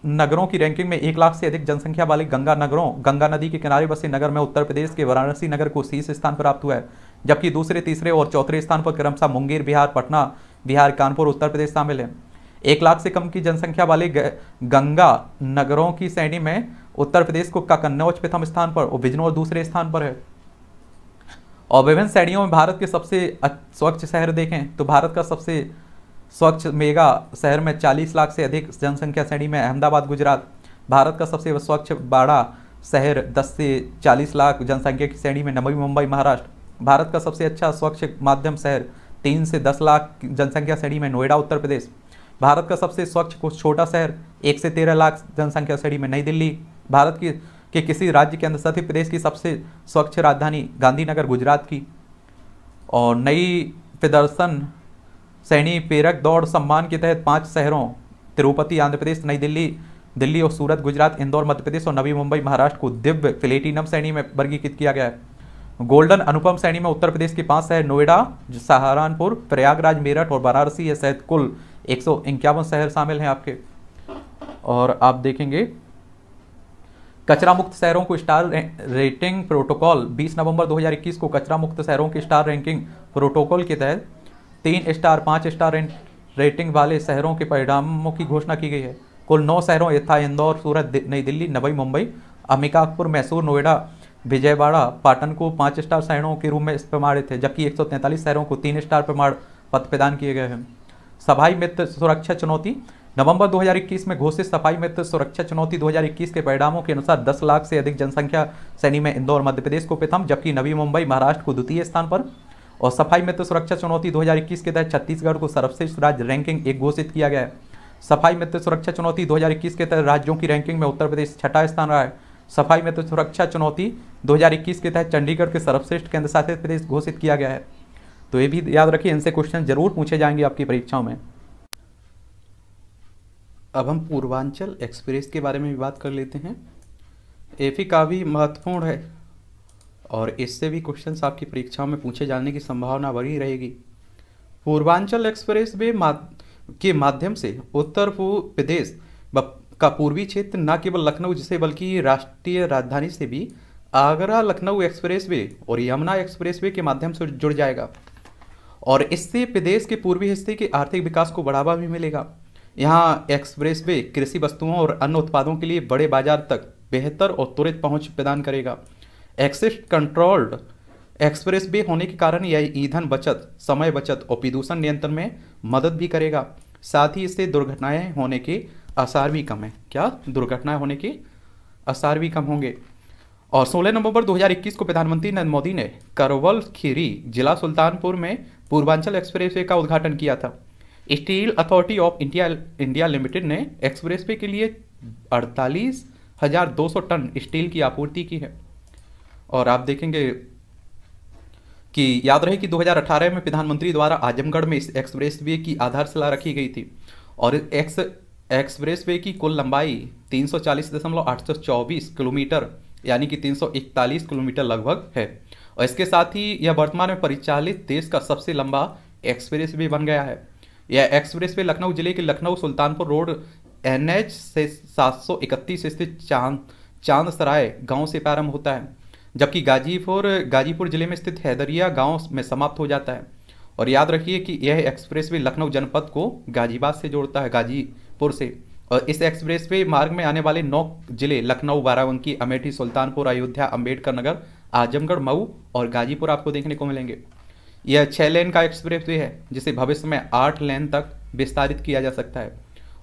नगरों की रैंकिंग में एक लाख से अधिक जनसंख्या वाले गंगा नगरों गंगा नदी के किनारे बसे नगर में उत्तर प्रदेश के वाराणसी नगर को शीर्ष स्थान प्राप्त हुआ है जबकि दूसरे तीसरे और चौथे स्थान पर क्रमशः मुंगेर बिहार पटना बिहार कानपुर उत्तर प्रदेश शामिल है एक लाख से कम की जनसंख्या वाले गंगा नगरों की श्रेणी में उत्तर प्रदेश को का कन्नौज प्रथम स्थान पर और बिजनौर दूसरे स्थान पर है और विभिन्न श्रेणियों में भारत के सबसे स्वच्छ शहर देखें तो भारत का सबसे स्वच्छ मेगा शहर में 40 लाख से अधिक जनसंख्या श्रेणी में अहमदाबाद गुजरात भारत का सबसे स्वच्छ बाड़ा शहर 10 से 40 लाख जनसंख्या की श्रेणी में नवी मुंबई महाराष्ट्र भारत का सबसे अच्छा स्वच्छ माध्यम शहर तीन से दस लाख जनसंख्या श्रेणी में नोएडा उत्तर प्रदेश भारत का सबसे स्वच्छ कुछ छोटा शहर एक से तेरह लाख जनसंख्या श्रेणी में नई दिल्ली भारत की के किसी राज्य के अंदर साथ प्रदेश की सबसे स्वच्छ राजधानी गांधीनगर गुजरात की और नई प्रदर्शन सैनी पेरक दौड़ सम्मान के तहत पांच शहरों तिरुपति आंध्र प्रदेश नई दिल्ली दिल्ली और सूरत गुजरात इंदौर मध्य प्रदेश और नवी मुंबई महाराष्ट्र को दिव्य प्लेटिनम श्रेणी में वर्गीकृत किया गया है गोल्डन अनुपम श्रेणी में उत्तर प्रदेश के पांच शहर नोएडा सहारनपुर प्रयागराज मेरठ और वाराणसी ये सहित कुल एक शहर शामिल हैं आपके और आप देखेंगे कचरा मुक्त शहरों को स्टार रेटिंग प्रोटोकॉल 20 नवंबर 2021 को कचरा मुक्त शहरों की स्टार रैंकिंग प्रोटोकॉल के तहत तीन स्टार पाँच स्टार रेटिंग वाले शहरों के परिणामों की घोषणा की गई है कुल नौ शहरों यथा इंदौर सूरत नई दिल्ली नवी मुंबई अम्बिकापुर मैसूर नोएडा विजयवाड़ा पाटन को पाँच स्टार शहरों के रूप में प्रमाणित है जबकि एक शहरों को तीन स्टार प्रमाण पद प्रदान किए गए हैं सफाई मित्र सुरक्षा चुनौती नवंबर 2021 में घोषित सफाई मित्र सुरक्षा चुनौती 2021 के परिणामों के अनुसार 10 लाख से अधिक जनसंख्या श्रेणी में इंदौर मध्य प्रदेश को प्रथम जबकि नवी मुंबई महाराष्ट्र को द्वितीय स्थान पर और सफाई में तो सुरक्षा चुनौती 2021 के तहत छत्तीसगढ़ को सर्वश्रेष्ठ राज्य रैंकिंग एक घोषित किया गया है सफाई में तो सुरक्षा चुनौती 2021 के तहत राज्यों की रैंकिंग में उत्तर प्रदेश छठा स्थान रहा है सफाई में तो सुरक्षा चुनौती 2021 के तहत चंडीगढ़ के सर्वश्रेष्ठ केंद्र शासित प्रदेश घोषित किया गया है तो ये भी याद रखिए इनसे क्वेश्चन जरूर पूछे जाएंगे आपकी परीक्षाओं में अब हम पूर्वांचल एक्सप्रेस के बारे में भी बात कर लेते हैं एफी काफ़ी महत्वपूर्ण है और इससे भी क्वेश्चन आपकी परीक्षाओं में पूछे जाने की संभावना बनी रहेगी पूर्वांचल एक्सप्रेस वे के माध्यम से उत्तर पूर्व प्रदेश का पूर्वी क्षेत्र न केवल लखनऊ जिसे बल्कि राष्ट्रीय राजधानी से भी आगरा लखनऊ एक्सप्रेस वे और यमुना एक्सप्रेस वे के माध्यम से जुड़ जाएगा और इससे प्रदेश के पूर्वी हिस्से के आर्थिक विकास को बढ़ावा भी मिलेगा यहाँ एक्सप्रेस वे कृषि वस्तुओं और अन्य उत्पादों के लिए बड़े बाजार तक बेहतर और त्वरित पहुंच प्रदान करेगा एक्सिस कंट्रोल्ड एक्सप्रेस वे होने के कारण यह ईंधन बचत समय बचत और प्रदूषण नियंत्रण में मदद भी करेगा साथ ही इससे दुर्घटनाएं होने के आसार भी कम है क्या दुर्घटनाएं होने के आसार भी कम होंगे और 16 नवंबर 2021 को प्रधानमंत्री नरेंद्र मोदी ने करवल खीरी जिला सुल्तानपुर में पूर्वांचल एक्सप्रेस का उद्घाटन किया था steel authority of India India limited ने एक्सप्रेस के लिए अड़तालीस हजार दो सौ टन स्टील की आपूर्ति की है और आप देखेंगे कि याद रहे कि 2018 में प्रधानमंत्री द्वारा आजमगढ़ में इस एक्सप्रेस वे की आधारशिला रखी गई थी और एक्स एक्सप्रेस वे की कुल लंबाई तीन किलोमीटर यानी कि 341 किलोमीटर लगभग है और इसके साथ ही यह वर्तमान में परिचालित देश का सबसे लंबा एक्सप्रेस वे बन गया है यह एक्सप्रेस वे लखनऊ जिले के Lucknow Sultanpur road N H से सात स्थित चांद चांद सराय गाँव से प्रारंभ होता है जबकि गाजीपुर गाजीपुर जिले में स्थित हैदरिया गांव में समाप्त हो जाता है और याद रखिए कि यह एक्सप्रेस वे लखनऊ जनपद को गाजीबाद से जोड़ता है गाजीपुर से और इस एक्सप्रेस वे मार्ग में आने वाले नौ जिले लखनऊ बाराबंकी अमेठी सुल्तानपुर अयोध्या अम्बेडकर नगर आजमगढ़ मऊ और गाजीपुर आपको देखने को मिलेंगे यह छः लेन का एक्सप्रेस है जिसे भविष्य में आठ लेन तक विस्तारित किया जा सकता है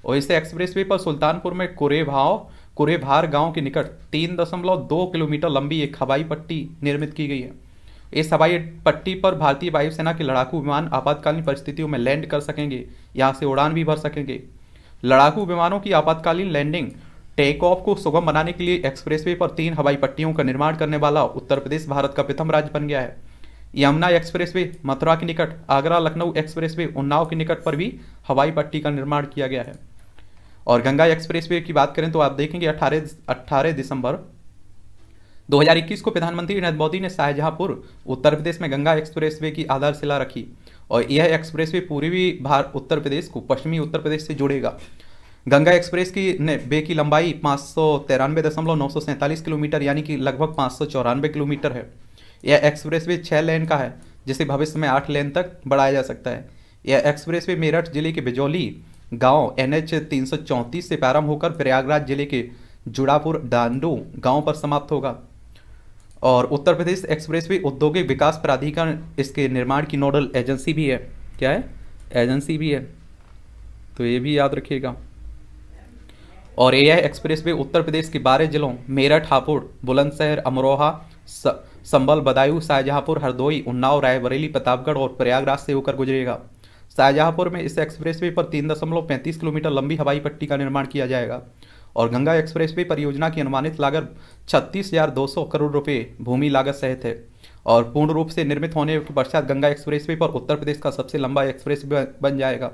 और इस एक्सप्रेस पर सुल्तानपुर में कुरेभाव कुरेभार गांव के निकट तीन दशमलव दो किलोमीटर लंबी एक हवाई पट्टी निर्मित की गई है इस हवाई पट्टी पर भारतीय वायुसेना के लड़ाकू विमान आपातकालीन परिस्थितियों में लैंड कर सकेंगे यहाँ से उड़ान भी भर सकेंगे लड़ाकू विमानों की आपातकालीन लैंडिंग टेक ऑफ को सुगम बनाने के लिए एक्सप्रेसवे पर तीन हवाई पट्टियों का निर्माण करने वाला उत्तर प्रदेश भारत का प्रथम राज्य बन गया है यमुना एक्सप्रेसवे मथुरा के निकट आगरा लखनऊ एक्सप्रेसवे उन्नाव के निकट पर भी हवाई पट्टी का निर्माण किया गया है और गंगा एक्सप्रेस वे की बात करें तो आप देखेंगे अट्ठारह अट्ठारह दिसंबर 2021 को प्रधानमंत्री नरेंद्र मोदी ने शाहजहाँपुर उत्तर प्रदेश में गंगा एक्सप्रेसवे की आधारशिला रखी और यह एक्सप्रेसवे पूर्वी भारत उत्तर प्रदेश को पश्चिमी उत्तर प्रदेश से जुड़ेगा गंगा एक्सप्रेस की ने बे की लंबाई पाँच सौ तिरानवे दशमलव नौ सौ सैंतालीस किलोमीटर यानी कि लगभग पाँच सौ चौरानवे किलोमीटर है यह एक्सप्रेस छः लेन का है जिसे भविष्य में आठ लेन तक बढ़ाया जा सकता है यह वे मेरठ जिले के बिजौली गांव एनएच 334 से प्रारंभ होकर प्रयागराज जिले के जुड़ापुर डांडो गांव पर समाप्त होगा और उत्तर प्रदेश एक्सप्रेस वे औद्योगिक विकास प्राधिकरण इसके निर्माण की नोडल एजेंसी भी है क्या है एजेंसी भी है तो ये भी याद रखिएगा और ए आई एक्सप्रेस वे उत्तर प्रदेश के बारह जिलों मेरठ हापुड़ बुलंदशहर अमरोहा संबल बदायूं शाहजहाँपुर हरदोई उन्नाव रायबरेली प्रतापगढ़ और प्रयागराज से होकर गुजरेगा शाहजहांपुर में इस एक्सप्रेस वे पर तीन दशमलव पैंतीस किलोमीटर लंबी हवाई पट्टी का निर्माण किया जाएगा और गंगा एक्सप्रेस वे परियोजना की अनुमानित लागत छत्तीस हजार दो सौ करोड़ रुपये भूमि लागत सहित है और पूर्ण रूप से निर्मित होने के पश्चात गंगा एक्सप्रेस वे पर उत्तर प्रदेश का सबसे लंबा एक्सप्रेस बन जाएगा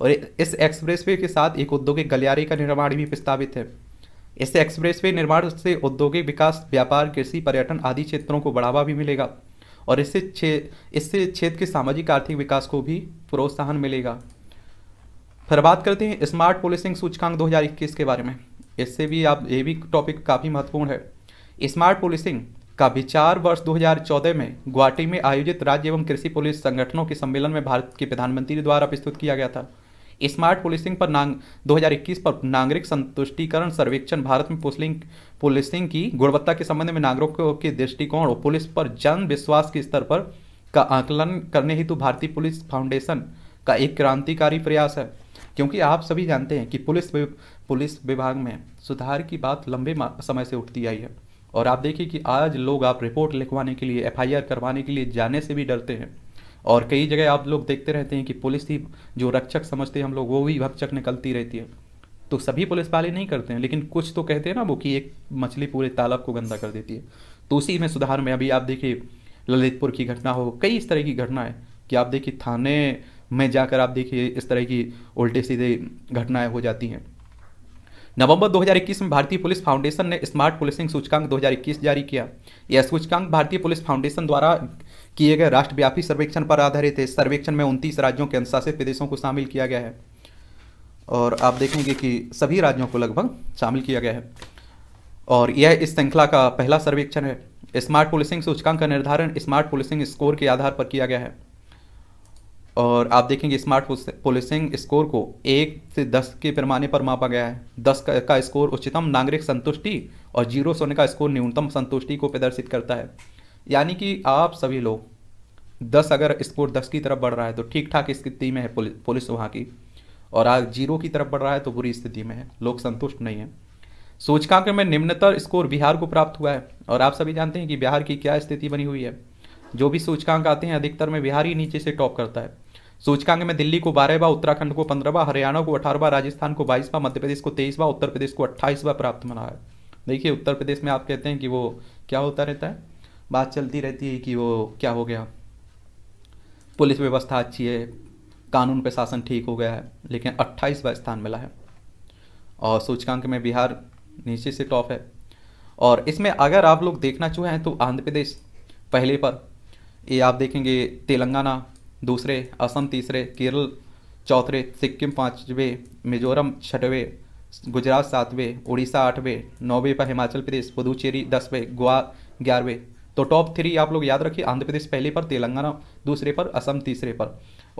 और इस एक्सप्रेस वे के साथ एक औद्योगिक गलियारे का निर्माण भी प्रस्तावित है इस एक्सप्रेस वे निर्माण से औद्योगिक विकास व्यापार कृषि पर्यटन आदि क्षेत्रों को बढ़ावा भी मिलेगा और इससे इससे क्षेत्र के सामाजिक आर्थिक विकास को भी प्रोत्साहन मिलेगा फिर बात करते हैं स्मार्ट पुलिसिंग सूचकांक 2021 के बारे में इससे भी आप ये भी टॉपिक काफ़ी महत्वपूर्ण है स्मार्ट पुलिसिंग का विचार वर्ष 2014 में गुवाहाटी में आयोजित राज्य एवं कृषि पुलिस संगठनों के सम्मेलन में भारत के प्रधानमंत्री द्वारा प्रस्तुत किया गया था स्मार्ट पुलिसिंग पर नांग दो पर नागरिक संतुष्टिकरण सर्वेक्षण भारत में पुलिसिंग पुलिसिंग की गुणवत्ता के संबंध में नागरिकों के दृष्टिकोण और पुलिस पर जन विश्वास के स्तर पर का आकलन करने हेतु भारतीय पुलिस फाउंडेशन का एक क्रांतिकारी प्रयास है क्योंकि आप सभी जानते हैं कि पुलिस पुलिस विभाग में सुधार की बात लंबे समय से उठती आई है और आप देखिए कि आज लोग आप रिपोर्ट लिखवाने के लिए एफआईआर करवाने के लिए जाने से भी डरते हैं और कई जगह आप लोग देखते रहते हैं कि पुलिस ही जो रक्षक समझते हैं हम लोग वो भी भक्षक निकलती रहती है तो सभी पुलिस वाले नहीं करते हैं लेकिन कुछ तो कहते हैं ना वो कि एक मछली पूरे तालाब को गंदा कर देती है तो उसी में सुधार में अभी आप देखिए ललितपुर की घटना हो कई इस तरह की घटना है कि आप देखिए थाने में जाकर आप देखिए इस तरह की उल्टे सीधे घटनाएं हो जाती हैं नवंबर 2021 में भारतीय पुलिस फाउंडेशन ने स्मार्ट पुलिसिंग सूचकांक 2021 जारी किया यह सूचकांक भारतीय पुलिस फाउंडेशन द्वारा किए गए राष्ट्रव्यापी सर्वेक्षण पर आधारित है सर्वेक्षण में उनतीस राज्यों के अनुशासित प्रदेशों को शामिल किया गया है और आप देखेंगे कि सभी राज्यों को लगभग शामिल किया गया है और यह इस श्रृंखला का पहला सर्वेक्षण है स्मार्ट पुलिसिंग सूचकांक का निर्धारण स्मार्ट पुलिसिंग स्कोर के आधार पर किया गया है और आप देखेंगे स्मार्ट पुलिसिंग स्कोर को एक से दस के पैमाने पर मापा गया है दस का, का स्कोर उच्चतम नागरिक संतुष्टि और जीरो सोने का स्कोर न्यूनतम संतुष्टि को प्रदर्शित करता है यानी कि आप सभी लोग दस अगर स्कोर दस की तरफ बढ़ रहा है तो ठीक ठाक स्थिति में है पुलिस वहाँ की और आज जीरो की तरफ बढ़ रहा है तो बुरी स्थिति में है लोग संतुष्ट नहीं है सूचकांक में निम्नतर स्कोर बिहार को प्राप्त हुआ है और आप सभी जानते हैं कि बिहार की क्या स्थिति बनी हुई है जो भी सूचकांक आते हैं अधिकतर में बिहार ही नीचे से टॉप करता है सूचकांक में दिल्ली को बारह बार उत्तराखंड को पंद्रहवा हरियाणा को अठारहवा राजस्थान को बाईसवा मध्य प्रदेश को तेईसवा उत्तर प्रदेश को अट्ठाईसवा प्राप्त बना है देखिए उत्तर प्रदेश में आप कहते हैं कि वो क्या होता रहता है बात चलती रहती है कि वो क्या हो गया पुलिस व्यवस्था अच्छी है कानून प्रशासन ठीक हो गया है लेकिन अट्ठाईसवा स्थान मिला है और सूचकांक में बिहार नीचे से टॉप है और इसमें अगर आप लोग देखना हैं तो आंध्र प्रदेश पहले पर ये आप देखेंगे तेलंगाना दूसरे असम तीसरे केरल चौथे सिक्किम पाँचवें मिजोरम छठवें गुजरात सातवें उड़ीसा आठवें नौवें पर हिमाचल प्रदेश पुदुचेरी दसवें गोवा ग्यारहवें तो टॉप थ्री आप लोग याद रखिए आंध्र प्रदेश पहले पर तेलंगाना दूसरे पर असम तीसरे पर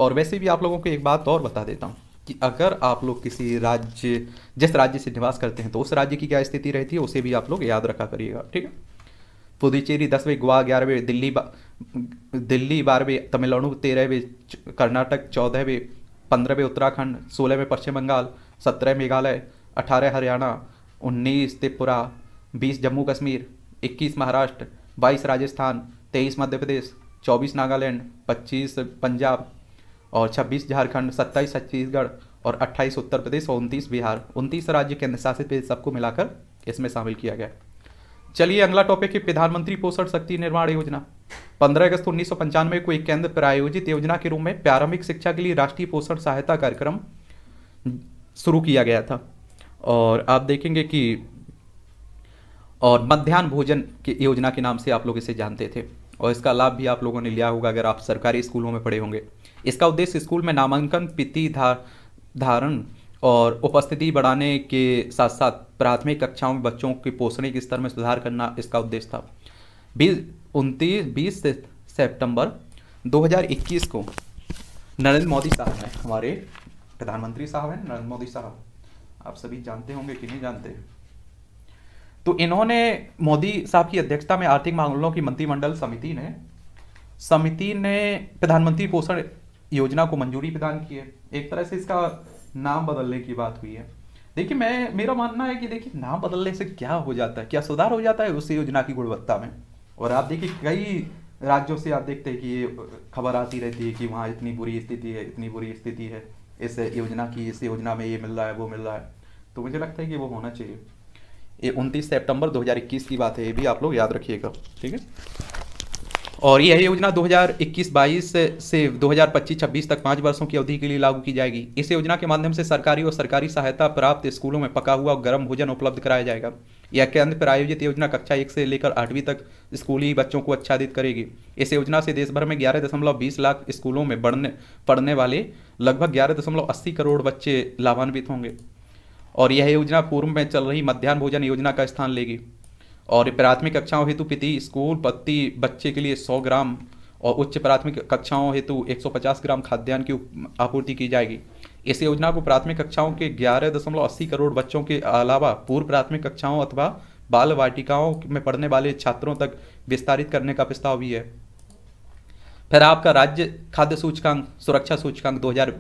और वैसे भी आप लोगों को एक बात और बता देता हूँ कि अगर आप लोग किसी राज्य जिस राज्य से निवास करते हैं तो उस राज्य की क्या स्थिति रहती है उसे भी आप लोग याद रखा करिएगा ठीक है पुदुचेरी दसवें गोवा ग्यारहवें दिल्ली बा, दिल्ली बारहवें तमिलनाडु तेरहवें कर्नाटक चौदहवें पंद्रहवें उत्तराखंड सोलहवें पश्चिम बंगाल सत्रह मेघालय अठारह हरियाणा उन्नीस त्रिपुरा बीस जम्मू कश्मीर इक्कीस महाराष्ट्र बाईस राजस्थान तेईस मध्य प्रदेश चौबीस नागालैंड पच्चीस पंजाब और छब्बीस झारखंड सत्ताईस छत्तीसगढ़ और अट्ठाईस उत्तर प्रदेश और उनतीस बिहार उनतीस राज्य केंद्र शासित प्रदेश सबको मिलाकर इसमें शामिल किया गया चलिए अगला टॉपिक है प्रधानमंत्री पोषण शक्ति निर्माण योजना 15 अगस्त उन्नीस को एक केंद्र प्रायोजित योजना के रूप में प्रारंभिक शिक्षा के लिए राष्ट्रीय पोषण सहायता कार्यक्रम शुरू किया गया था और आप देखेंगे कि और मध्यान्ह भोजन की योजना के नाम से आप लोग इसे जानते थे और इसका लाभ भी आप लोगों ने लिया होगा अगर आप सरकारी स्कूलों में पढ़े होंगे इसका उद्देश्य स्कूल में नामांकन पिति धार धारण और उपस्थिति बढ़ाने के साथ साथ प्राथमिक कक्षाओं में बच्चों के पोषण के स्तर में सुधार करना इसका उद्देश्य था बीस उनतीस बीस सेप्टेम्बर 2021 को नरेंद्र मोदी साहब हैं हमारे प्रधानमंत्री साहब हैं नरेंद्र मोदी साहब आप सभी जानते होंगे कि नहीं जानते तो इन्होंने मोदी साहब की अध्यक्षता में आर्थिक मामलों की मंत्रिमंडल समिति ने समिति ने प्रधानमंत्री पोषण योजना को मंजूरी प्रदान की है एक तरह से इसका नाम बदलने की बात हुई है देखिए मैं मेरा मानना है कि देखिए नाम बदलने से क्या हो जाता है क्या सुधार हो जाता है उस योजना की गुणवत्ता में और आप देखिए कई राज्यों से आप देखते हैं कि ये खबर आती रहती है कि वहाँ इतनी बुरी स्थिति है इतनी बुरी स्थिति है इस योजना की इस योजना में ये मिल रहा है वो मिल रहा है तो मुझे लगता है कि वो होना चाहिए ये उनतीस सितंबर 2021 की बात है ये भी आप लोग याद रखिएगा ठीक है और यह योजना 2021-22 से 2025-26 तक पाँच वर्षों की अवधि के लिए लागू की जाएगी इस योजना के माध्यम से सरकारी और सरकारी सहायता प्राप्त स्कूलों में पका हुआ गर्म भोजन उपलब्ध कराया जाएगा यह केंद्र पर आयोजित योजना कक्षा एक से लेकर आठवीं तक स्कूली बच्चों को आच्छादित करेगी इस योजना से देश भर में ग्यारह दशमलव बीस लाख स्कूलों में बढ़ने पढ़ने वाले लगभग ग्यारह दशमलव अस्सी करोड़ बच्चे लाभान्वित होंगे और यह योजना पूर्व में चल रही मध्यान्ह भोजन योजना का स्थान लेगी और प्राथमिक कक्षाओं हेतु पिति स्कूल पति बच्चे के लिए सौ ग्राम और उच्च प्राथमिक कक्षाओं हेतु 150 ग्राम खाद्यान्न की आपूर्ति की जाएगी इस योजना को प्राथमिक कक्षाओं के ग्यारह दशमलव अस्सी करोड़ बच्चों के अलावा पूर्व प्राथमिक कक्षाओं अथवा बाल वाटिकाओं में पढ़ने वाले छात्रों तक विस्तारित करने का प्रस्ताव भी है फिर आपका राज्य खाद्य सूचकांक सुरक्षा सूचकांक दो हजार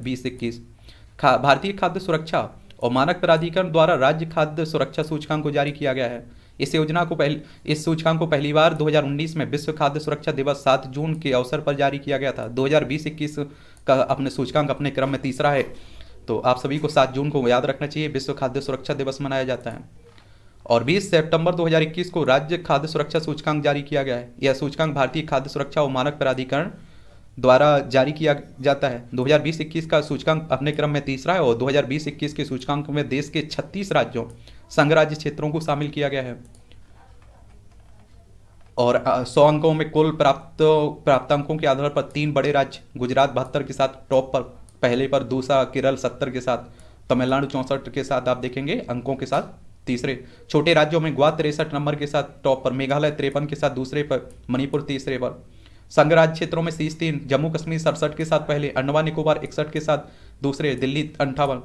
भारतीय खाद्य सुरक्षा और मानक प्राधिकरण द्वारा राज्य खाद्य सुरक्षा सूचकांक को जारी किया गया है इस योजना को पहले इस सूचकांक को पहली बार 2019 में विश्व खाद्य सुरक्षा दिवस 7 जून के अवसर पर जारी किया गया था 2020-21 का अपने सूचकांक अपने क्रम में तीसरा है तो आप सभी को 7 जून को याद रखना चाहिए विश्व खाद्य सुरक्षा दिवस मनाया जाता है और 20 सितंबर 2021 को राज्य खाद्य सुरक्षा सूचकांक जारी किया गया है यह सूचकांक भारतीय खाद्य सुरक्षा और मानक प्राधिकरण द्वारा जारी किया जाता है 2020-21 का सूचकांक अपने क्रम में तीसरा है और दो हजार के सूचकांक में देश के 36 राज्यों संघ राज्य क्षेत्रों को शामिल किया गया है और सौ अंकों में कुल प्राप्त अंकों के आधार पर तीन बड़े राज्य गुजरात बहत्तर के साथ टॉप पर पहले पर दूसरा केरल सत्तर के साथ तमिलनाडु चौंसठ के साथ आप देखेंगे अंकों के साथ तीसरे छोटे राज्यों में गोवा तिरसठ नंबर के साथ टॉप पर मेघालय तिरपन के साथ दूसरे पर मणिपुर तीसरे पर संघ राज्य क्षेत्रों में शीर्ष तीन जम्मू कश्मीर सड़सठ के साथ पहले अंडमान निकोबार इकसठ के साथ दूसरे दिल्ली अंठावन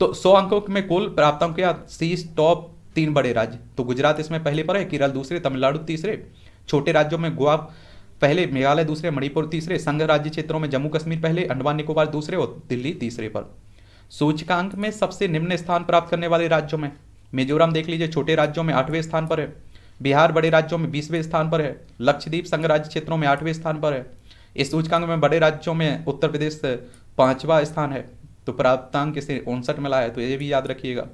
तो सौ अंकों में कुल प्राप्तों के शीर्ष टॉप तीन बड़े राज्य तो गुजरात इसमें पहले पर है केरल दूसरे तमिलनाडु तीसरे छोटे राज्यों में गोवा पहले मेघालय दूसरे मणिपुर तीसरे संघ राज्य क्षेत्रों में जम्मू कश्मीर पहले अंडमान निकोबार दूसरे और दिल्ली तीसरे पर सूचकांक में सबसे निम्न स्थान प्राप्त करने वाले राज्यों में मिजोरम देख लीजिए छोटे राज्यों में आठवें स्थान पर है बिहार बड़े राज्यों में बीसवें स्थान पर है लक्षद्वीप संघ राज्य क्षेत्रों में आठवें स्थान पर है इस सूचकांक में बड़े राज्यों में उत्तर प्रदेश पांचवा स्थान है तो प्राप्तांक इसे उनसठ मिला है तो ये भी याद रखिएगा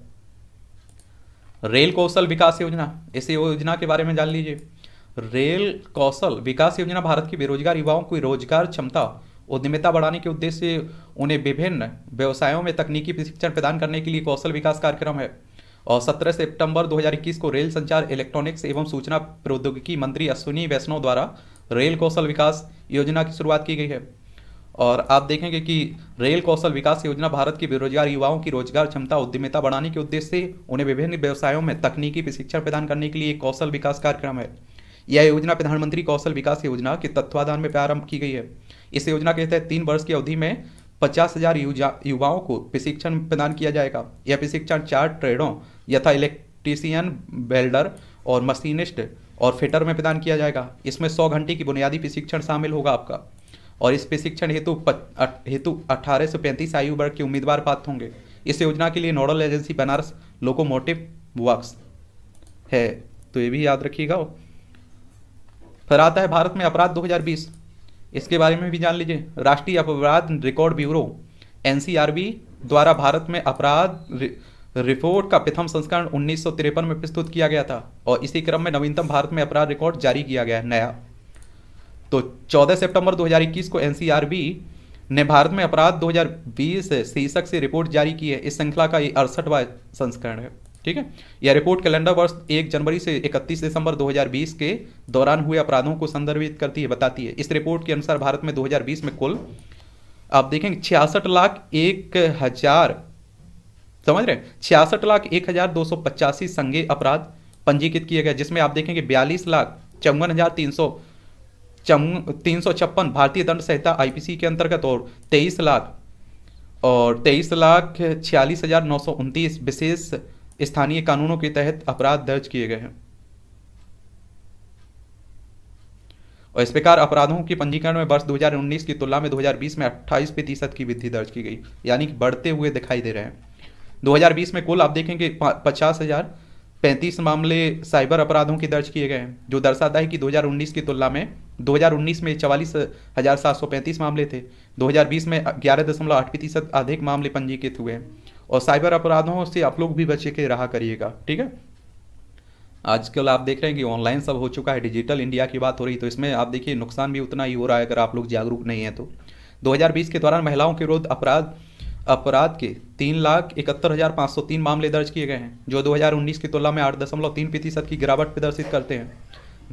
रेल कौशल विकास योजना इस योजना के बारे में जान लीजिए रेल कौशल विकास योजना भारत की बेरोजगार युवाओं की रोजगार क्षमता उद्यमिता बढ़ाने के उद्देश्य से उन्हें विभिन्न व्यवसायों में तकनीकी प्रशिक्षण प्रदान करने के लिए कौशल विकास कार्यक्रम है और 17 सितंबर 2021 को रेल संचार इलेक्ट्रॉनिक्स एवं सूचना प्रौद्योगिकी मंत्री अश्विनी वैष्णव द्वारा रेल कौशल विकास योजना की शुरुआत की गई है और आप देखेंगे कि रेल कौशल विकास योजना भारत के बेरोजगार युवाओं की रोजगार क्षमता उद्यमिता बढ़ाने के उद्देश्य से उन्हें विभिन्न व्यवसायों में तकनीकी प्रशिक्षण प्रदान करने के लिए कौशल विकास कार्यक्रम है यह योजना प्रधानमंत्री कौशल विकास योजना के तत्वाधान में प्रारंभ की गई है इस योजना के तहत तीन वर्ष की अवधि में पचास हजार युवाओं को प्रशिक्षण प्रदान किया जाएगा यह प्रशिक्षण चार ट्रेडों यथा इलेक्ट्रीशियन वेल्डर और मशीनिस्ट और फिटर में प्रदान किया जाएगा इसमें सौ घंटे की बुनियादी प्रशिक्षण शामिल होगा आपका और इस प्रशिक्षण हेतु हेतु अठारह से पैंतीस आयु वर्ग के उम्मीदवार पात्र होंगे इस योजना के लिए nodal agency Banaras locomotive works है तो ये भी याद रखिएगा फिर आता है भारत में अपराध इसके बारे में भी जान लीजिए राष्ट्रीय अपराध रिकॉर्ड ब्यूरो एन द्वारा भारत में अपराध रिपोर्ट का प्रथम संस्करण उन्नीस में प्रस्तुत किया गया था और इसी क्रम में नवीनतम भारत में अपराध रिकॉर्ड जारी किया गया है नया तो 14 सितंबर 2021 को एन ने भारत में अपराध 2020 शीर्षक से रिपोर्ट जारी की है इस श्रृंखला का ये अड़सठवा संस्करण है ठीक है यह रिपोर्ट कैलेंडर वर्ष एक जनवरी से 31 दिसंबर 2020 के दौरान हुए अपराधों को संदर्भित करती है बताती है इस रिपोर्ट के अनुसार भारत में 2020 में कुल आप देखेंगे छियासठ लाख एक हजार समझ रहे छियासठ लाख एक हजार दो सौ पचासी संघे अपराध पंजीकृत किए गए जिसमें आप देखेंगे बयालीस लाख चौवन हजार तीन सौ तीन सौ छप्पन भारतीय दंड संहिता आईपीसी के अंतर्गत और तेईस लाख और तेईस लाख छियालीस हजार नौ सौ उनतीस विशेष स्थानीय कानूनों के तहत अपराध दर्ज किए गए हैं और इस प्रकार अपराधों के पंजीकरण में वर्ष 2019 की तुलना में 2020 में 28 प्रतिशत की वृद्धि दर्ज की गई यानी कि बढ़ते हुए दिखाई दे रहे हैं 2020 में कुल आप देखेंगे पचास हजार पैंतीस मामले साइबर अपराधों के दर्ज किए गए हैं जो दर्शाता है कि 2019 की तुलना में 2019 में चवालीस हजार सात सौ पैंतीस मामले थे 2020 में ग्यारह दशमलव आठ प्रतिशत अधिक मामले पंजीकृत हुए हैं और साइबर अपराधों से आप लोग भी बचे के रहा करिएगा ठीक है आजकल आप देख रहे हैं कि ऑनलाइन सब हो चुका है डिजिटल इंडिया की बात हो रही तो इसमें आप देखिए नुकसान भी उतना ही हो रहा है अगर आप लोग जागरूक नहीं हैं तो 2020 के दौरान महिलाओं के विरुद्ध अपराध अपराध के तीन लाख इकहत्तर हज़ार पाँच सौ तीन मामले दर्ज किए गए हैं जो 2019 की तुलना में आठ दशमलव तीन प्रतिशत की गिरावट प्रदर्शित करते हैं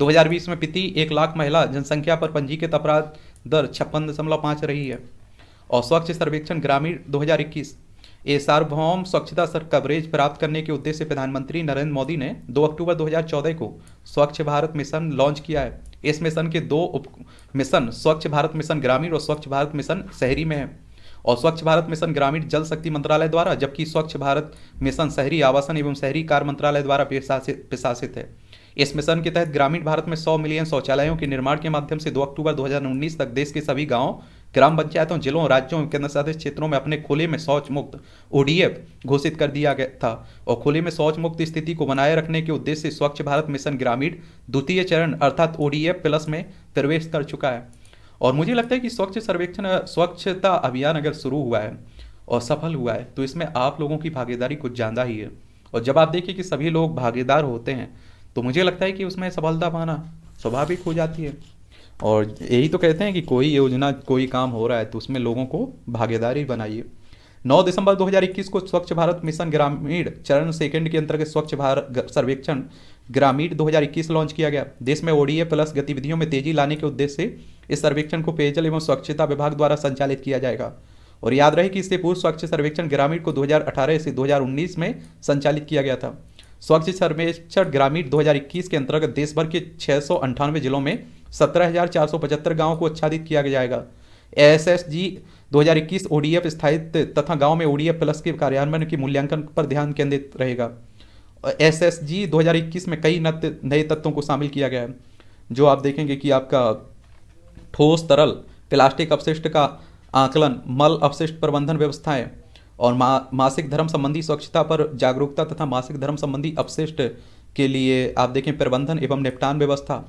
2020 में प्रति एक लाख महिला जनसंख्या पर पंजीकृत अपराध दर छप्पन दशमलव पाँच रही है और स्वच्छ सर्वेक्षण ग्रामीण 2021 ये सार्वभौम स्वच्छता सर कवरेज प्राप्त करने के उद्देश्य से प्रधानमंत्री नरेंद्र मोदी ने 2 अक्टूबर 2014 को स्वच्छ भारत मिशन लॉन्च किया है इस मिशन के दो उप मिशन स्वच्छ भारत मिशन ग्रामीण और स्वच्छ भारत मिशन शहरी में है और स्वच्छ भारत मिशन ग्रामीण जल शक्ति मंत्रालय द्वारा जबकि स्वच्छ भारत मिशन शहरी आवासन एवं शहरी कार्य मंत्रालय द्वारा प्रशासित है इस मिशन के तहत ग्रामीण भारत में 100 मिलियन शौचालयों के निर्माण के माध्यम से 2 अक्टूबर 2019 तक देश के सभी गांव ग्राम पंचायतों जिलों राज्यों और केंद्र शासित क्षेत्रों में अपने खुले में शौच मुक्त ओडीएफ घोषित कर दिया गया था और खुले में शौच मुक्त स्थिति को बनाए रखने के उद्देश्य से स्वच्छ भारत मिशन ग्रामीण द्वितीय चरण अर्थात ओडीएफ प्लस में प्रवेश कर चुका है और मुझे लगता है कि स्वच्छ सर्वेक्षण स्वच्छता अभियान अगर शुरू हुआ है और सफल हुआ है तो इसमें आप लोगों की भागीदारी कुछ ज़्यादा ही है और जब आप देखिए कि सभी लोग भागीदार होते हैं तो मुझे लगता है कि उसमें सफलता पाना स्वाभाविक हो जाती है और यही तो कहते हैं कि कोई योजना कोई काम हो रहा है तो उसमें लोगों को भागीदारी बनाइए 9 दिसंबर 2021 को स्वच्छ भारत मिशन ग्रामीण चरण सेकंड के अंतर्गत स्वच्छ भारत सर्वेक्षण ग्रामीण 2021 लॉन्च किया गया देश में ओडीए प्लस गतिविधियों में तेजी लाने के उद्देश्य से इस सर्वेक्षण को पेयजल एवं स्वच्छता विभाग द्वारा संचालित किया जाएगा और याद रहे कि इससे पूर्व स्वच्छ सर्वेक्षण ग्रामीण को 2018 से 2019 में संचालित किया गया था स्वच्छ सर्वेक्षण ग्रामीण 2021 के अंतर्गत देश भर के छः जिलों में सत्रह हज़ार चार सौ पचहत्तर को आच्छादित किया जाएगा एस एस जी दो हज़ार इक्कीस ओडीएफ स्थायित्व तथा गांव में ओडीएफ प्लस के कार्यान्वयन के मूल्यांकन पर ध्यान केंद्रित रहेगा एस एस जी दो हज़ार इक्कीस में कई नए तत्वों को शामिल किया गया है जो आप देखेंगे कि आपका ठोस तरल प्लास्टिक अपशिष्ट का आकलन मल अपशिष्ट प्रबंधन व्यवस्थाएं और मा, मासिक धर्म संबंधी स्वच्छता पर जागरूकता तथा मासिक धर्म संबंधी अपशिष्ट के लिए आप देखें प्रबंधन एवं निपटान व्यवस्था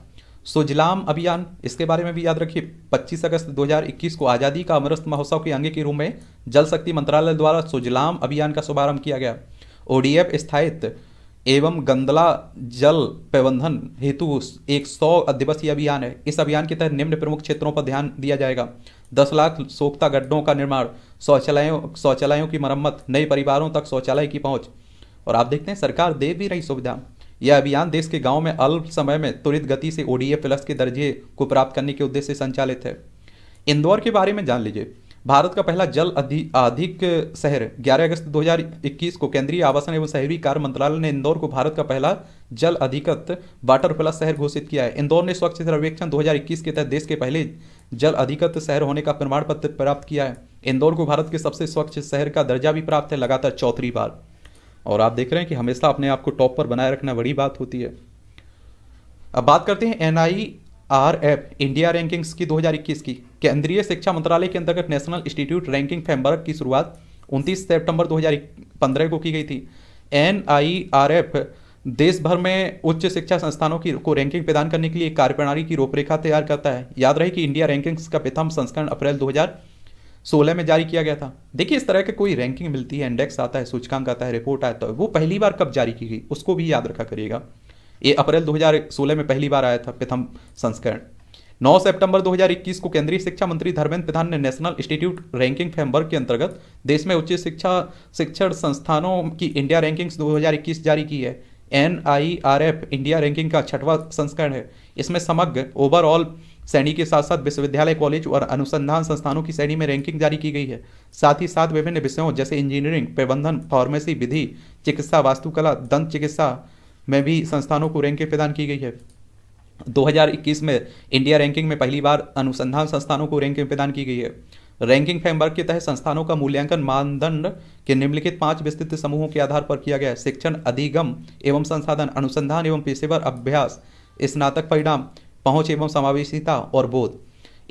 सुजलाम अभियान इसके बारे में भी याद रखिए 25 अगस्त 2021 को आज़ादी का अमृत महोत्सव के अंग के रूप में जल शक्ति मंत्रालय द्वारा सुजलाम अभियान का शुभारंभ किया गया ओडीएफ स्थायित एवं गंदला जल प्रबंधन हेतु एक सौ दिवसीय अभियान है इस अभियान के तहत निम्न प्रमुख क्षेत्रों पर ध्यान दिया जाएगा दस लाख सोखता गड्ढों का निर्माण शौचालयों शौचालयों की मरम्मत नए परिवारों तक शौचालय की पहुंच और आप देखते हैं सरकार दे भी रही सुविधा यह अभियान देश के गाँव में अल्प समय में त्वरित गति से ओडीए प्लस के दर्जे को प्राप्त करने के उद्देश्य से संचालित है इंदौर के बारे में जान लीजिए भारत का पहला जल अधिक शहर 11 अगस्त 2021 को केंद्रीय आवासन एवं शहरी कार्य मंत्रालय ने इंदौर को भारत का पहला जल अधिकत वाटर प्लस शहर घोषित किया है इंदौर ने स्वच्छ सर्वेक्षण 2021 के तहत देश के पहले जल अधिकत शहर होने का प्रमाण पत्र प्राप्त किया है इंदौर को भारत के सबसे स्वच्छ शहर का दर्जा भी प्राप्त है लगातार चौथी बार और आप देख रहे हैं कि हमेशा अपने आप को टॉप पर बनाए रखना बड़ी बात होती है अब बात करते हैं N I R F India rankings की 2021 की केंद्रीय शिक्षा मंत्रालय के अंतर्गत नेशनल इंस्टीट्यूट रैंकिंग फ्रेमवर्क की शुरुआत 29 सितंबर 2015 को की गई थी एन आई आर एफ देश भर में उच्च शिक्षा संस्थानों की को रैंकिंग प्रदान करने के लिए कार्यप्रणाली की रूपरेखा तैयार करता है याद रहे कि इंडिया रैंकिंग्स का प्रथम संस्करण अप्रैल दो सोलह में जारी किया गया था देखिए इस तरह के कोई रैंकिंग मिलती है इंडेक्स आता है सूचकांक आता है रिपोर्ट आता है तो वो पहली बार कब जारी की गई उसको भी याद रखा करिएगा ये अप्रैल 2016 में पहली बार आया था प्रथम संस्करण 9 सितंबर 2021 को केंद्रीय शिक्षा मंत्री धर्मेंद्र प्रधान ने नेशनल इंस्टीट्यूट रैंकिंग फ्रेमवर्क के अंतर्गत देश में उच्च शिक्षा शिक्षण संस्थानों की इंडिया रैंकिंग दो जारी की है N I R F India ranking का छठवां संस्करण है इसमें समग्र ओवरऑल श्रेणी के साथ साथ विश्वविद्यालय कॉलेज और अनुसंधान संस्थानों की श्रेणी में रैंकिंग जारी की गई है साथ ही साथ विभिन्न विषयों जैसे इंजीनियरिंग प्रबंधन फार्मेसी विधि चिकित्सा वास्तुकला दंत चिकित्सा में भी संस्थानों को रैंकिंग प्रदान की गई है 2021 में इंडिया रैंकिंग में पहली बार अनुसंधान संस्थानों को रैंकिंग प्रदान की गई है रैंकिंग फ्रेमवर्क के तहत संस्थानों का मूल्यांकन मानदंड के निम्नलिखित पांच विस्तृत समूहों के आधार पर किया गया है शिक्षण अधिगम एवं संसाधन अनुसंधान एवं पेशेवर अभ्यास स्नातक परिणाम पहुंच एवं समावेशिता और बोध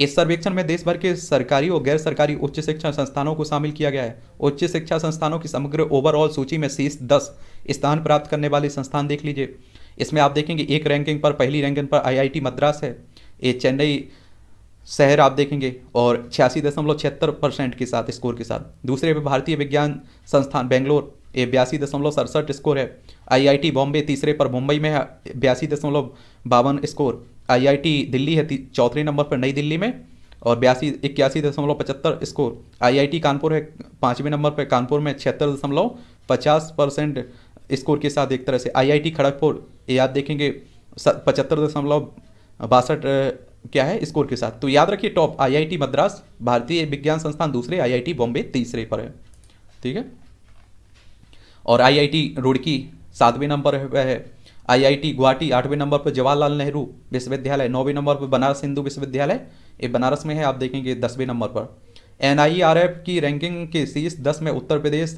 इस सर्वेक्षण में देश भर के सरकारी और गैर सरकारी उच्च शिक्षा संस्थानों को शामिल किया गया है उच्च शिक्षा संस्थानों की समग्र ओवरऑल सूची में शीर्ष दस स्थान प्राप्त करने वाले संस्थान देख लीजिए इसमें आप देखेंगे एक रैंकिंग पर पहली रैंकिंग पर आई मद्रास है ये चेन्नई शहर आप देखेंगे और छियासी दशमलव छिहत्तर परसेंट के साथ स्कोर के साथ दूसरे भारतीय विज्ञान संस्थान बेंगलोर ये बयासी दशमलव सड़सठ स्कोर है आईआईटी बॉम्बे तीसरे पर मुंबई में है बयासी दशमलव बावन स्कोर आईआईटी दिल्ली है चौथे नंबर पर नई दिल्ली में और बयासी इक्यासी दशमलव पचहत्तर स्कोर आईआईटी कानपुर है पाँचवें नंबर पर कानपुर में छिहत्तर दशमलव पचास परसेंट स्कोर के साथ एक तरह से आई खड़गपुर ये आप देखेंगे पचहत्तर दशमलव बासठ क्या है स्कोर के साथ तो याद रखिए टॉप आईआईटी मद्रास भारतीय विज्ञान संस्थान दूसरे आईआईटी बॉम्बे तीसरे पर है ठीक है और आईआईटी रुड़की सातवें नंबर पर है आईआईटी गुवाहाटी आठवें नंबर पर जवाहरलाल नेहरू विश्वविद्यालय नौवें नंबर पर बनारस हिंदू विश्वविद्यालय ये बनारस में है आप देखेंगे दसवें नंबर पर एन e की रैंकिंग के शीर्ष दस में उत्तर प्रदेश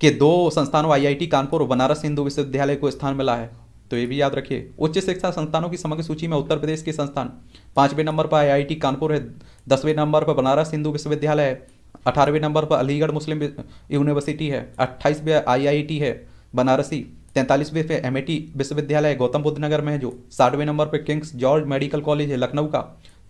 के दो संस्थानों आई कानपुर और बनारस हिंदू विश्वविद्यालय को स्थान मिला है तो ये भी याद रखिए उच्च शिक्षा संस्थानों की समग्र सूची में उत्तर प्रदेश के संस्थान पाँचवें नंबर पर आईआईटी कानपुर है दसवें नंबर पर बनारस हिंदू विश्वविद्यालय है अठारहवें नंबर पर अलीगढ़ मुस्लिम यूनिवर्सिटी है आई आई आईआईटी है बनारसी तैंतालीसवें पे एम विश्वविद्यालय गौतम बुद्ध नगर में है जो साठवें नंबर पर किंग्स जॉर्ज मेडिकल कॉलेज है लखनऊ का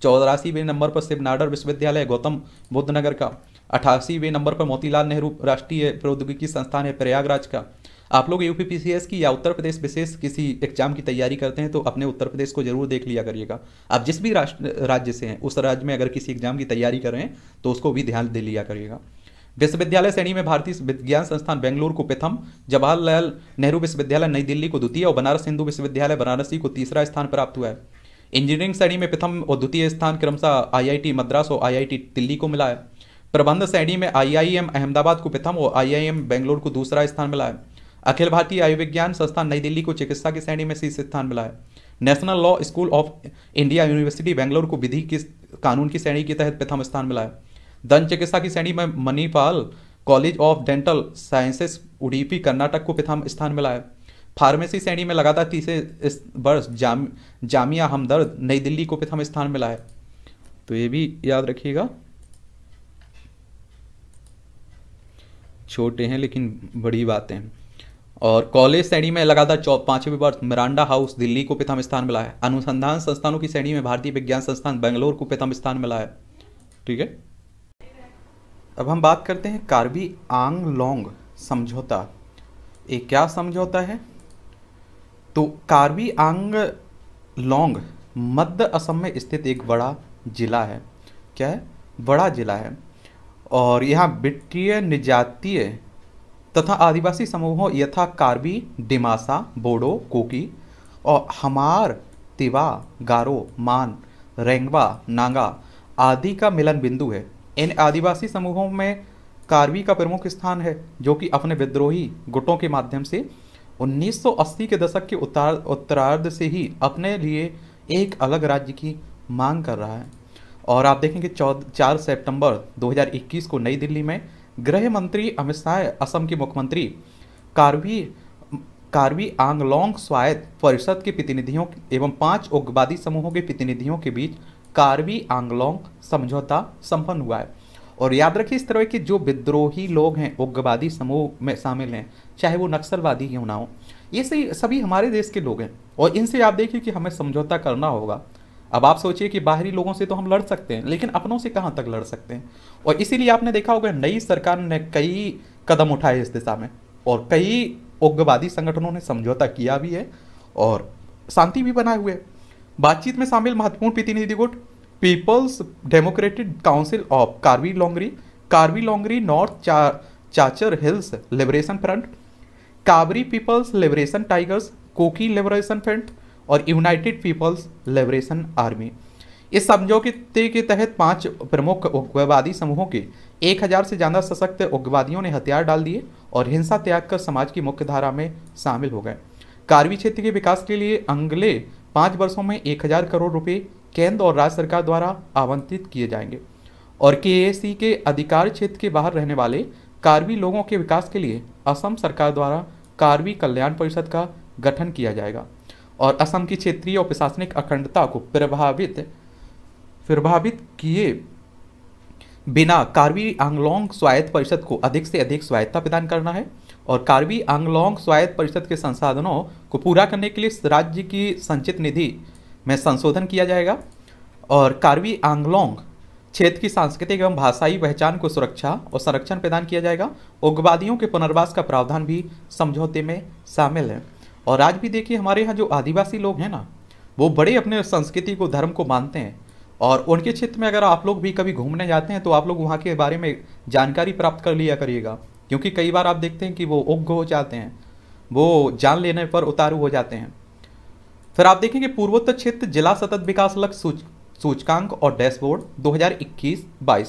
चौरासीवें नंबर पर शिवनाडर विश्वविद्यालय गौतम बुद्ध नगर का अठासीवें नंबर पर मोतीलाल नेहरू राष्ट्रीय प्रौद्योगिकी संस्थान है प्रयागराज का आप लोग यू की या उत्तर प्रदेश विशेष किसी एग्जाम की तैयारी करते हैं तो अपने उत्तर प्रदेश को जरूर देख लिया करिएगा आप जिस भी राज्य से हैं उस राज्य में अगर किसी एग्जाम की तैयारी कर रहे हैं तो उसको भी ध्यान दे लिया करिएगा विश्वविद्यालय श्रेणी में भारतीय विज्ञान संस्थान बेंगलुरु को प्रथम जवाहरलाल नेहरू विश्वविद्यालय नई दिल्ली को द्वितीय और बनारस हिंदू विश्वविद्यालय बनारसी को तीसरा स्थान प्राप्त हुआ है इंजीनियरिंग श्रेणी में प्रथम और द्वितीय स्थान क्रमशः आईआईटी मद्रास और आईआईटी दिल्ली को मिला है प्रबंध श्रेणी में आईआईएम अहमदाबाद को प्रथम और आईआईएम बेंगलोर को दूसरा स्थान मिला है अखिल भारतीय आयुर्विज्ञान संस्थान नई दिल्ली को चिकित्सा की श्रेणी में शीर्ष स्थान मिला है national law school of India university Bangalore को विधि की कानून की श्रेणी के तहत प्रथम स्थान मिला है दंत चिकित्सा की श्रेणी में Manipal college of dental sciences Udupi Karnataka को प्रथम स्थान मिला है फार्मेसी श्रेणी में लगातार तीसरे वर्ष जाम जामिया हमदर्द नई दिल्ली को प्रथम स्थान मिला है तो ये भी याद रखिएगा छोटे हैं लेकिन बड़ी बातें हैं और कॉलेज श्रेणी में लगातार पांचवें वर्ष मिरांडा हाउस दिल्ली को प्रथम स्थान मिला है अनुसंधान संस्थानों की श्रेणी में भारतीय विज्ञान संस्थान बेंगलोर को प्रथम स्थान मिला है ठीक है अब हम बात करते हैं कार्बी आंग लोंग समझौता ये क्या समझौता है तो कार्बी आंग लोंग मध्य असम में स्थित एक बड़ा जिला है क्या है बड़ा जिला है और यहाँ वित्तीय निजातीय तथा आदिवासी समूहों यथा कार्बी डिमासा बोडो कोकी और हमार तिवा गारो मान रेंगवा नागा आदि का मिलन बिंदु है इन आदिवासी समूहों में कार्वी का प्रमुख स्थान है जो कि अपने विद्रोही गुटों के माध्यम से 1980 के दशक के उत्तर उत्तरार्ध से ही अपने लिए एक अलग राज्य की मांग कर रहा है और आप देखेंगे चौदह चार सेप्टेम्बर 2021 को नई दिल्ली में गृह मंत्री अमित शाह असम के मुख्यमंत्री कार्वी कार्वी आंगलोंग स्वायत्त परिषद के प्रतिनिधियों एवं पांच उग्रवादी समूहों के प्रतिनिधियों के बीच कार्वी आंगलोंग समझौता संपन्न हुआ है और याद रखिए इस तरह के जो विद्रोही लोग हैं उग्रवादी समूह में शामिल हैं चाहे वो नक्सलवादी क्यों ना हो ये सही सभी हमारे देश के लोग हैं और इनसे आप देखिए कि हमें समझौता करना होगा अब आप सोचिए कि बाहरी लोगों से तो हम लड़ सकते हैं लेकिन अपनों से कहाँ तक लड़ सकते हैं और इसीलिए आपने देखा होगा नई सरकार ने कई कदम उठाए इस दिशा में और कई उग्रवादी संगठनों ने समझौता किया भी है और शांति भी बनाए हुए बातचीत में शामिल महत्वपूर्ण प्रतिनिधि गुट people's democratic council of Karbi Longri Karbi Longri north Cachar hills liberation front काबरी people's liberation tigers Kuki liberation front और यूनाइटेड पीपल्स लिबरेशन आर्मी इस समझौते के तहत पांच प्रमुख उग्रवादी समूहों के एक हजार से ज़्यादा सशक्त उग्रवादियों ने हथियार डाल दिए और हिंसा त्याग कर समाज की मुख्य धारा में शामिल हो गए कार्वी क्षेत्र के विकास के लिए अगले पाँच वर्षों में एक हजार करोड़ रुपये केंद्र और राज्य सरकार द्वारा आवंटित किए जाएंगे और के के अधिकार क्षेत्र के बाहर रहने वाले कार्वी लोगों के विकास के लिए असम सरकार द्वारा कार्वी कल्याण परिषद का गठन किया जाएगा और असम की क्षेत्रीय और प्रशासनिक अखंडता को प्रभावित प्रभावित किए बिना कार्बी आंगलोंग स्वायत्त परिषद को अधिक से अधिक स्वायत्ता प्रदान करना है और कार्बी आंगलोंग स्वायत्त परिषद के संसाधनों को पूरा करने के लिए राज्य की संचित निधि में संशोधन किया जाएगा और कार्बी आंगलोंग क्षेत्र की सांस्कृतिक एवं भाषाई पहचान को सुरक्षा और संरक्षण प्रदान किया जाएगा उग्रवादियों के पुनर्वास का प्रावधान भी समझौते में शामिल है और आज भी देखिए हमारे यहाँ जो आदिवासी लोग हैं ना वो बड़े अपने संस्कृति को धर्म को मानते हैं और उनके क्षेत्र में अगर आप लोग भी कभी घूमने जाते हैं तो आप लोग वहाँ के बारे में जानकारी प्राप्त कर लिया करिएगा क्योंकि कई बार आप देखते हैं कि वो उग्र हो जाते हैं वो जान लेने पर उतारू हो जाते हैं फिर आप देखेंगे पूर्वोत्तर क्षेत्र जिला सतत विकास लक्ष्य सूच, सूचकांक और डैशबोर्ड 2021-22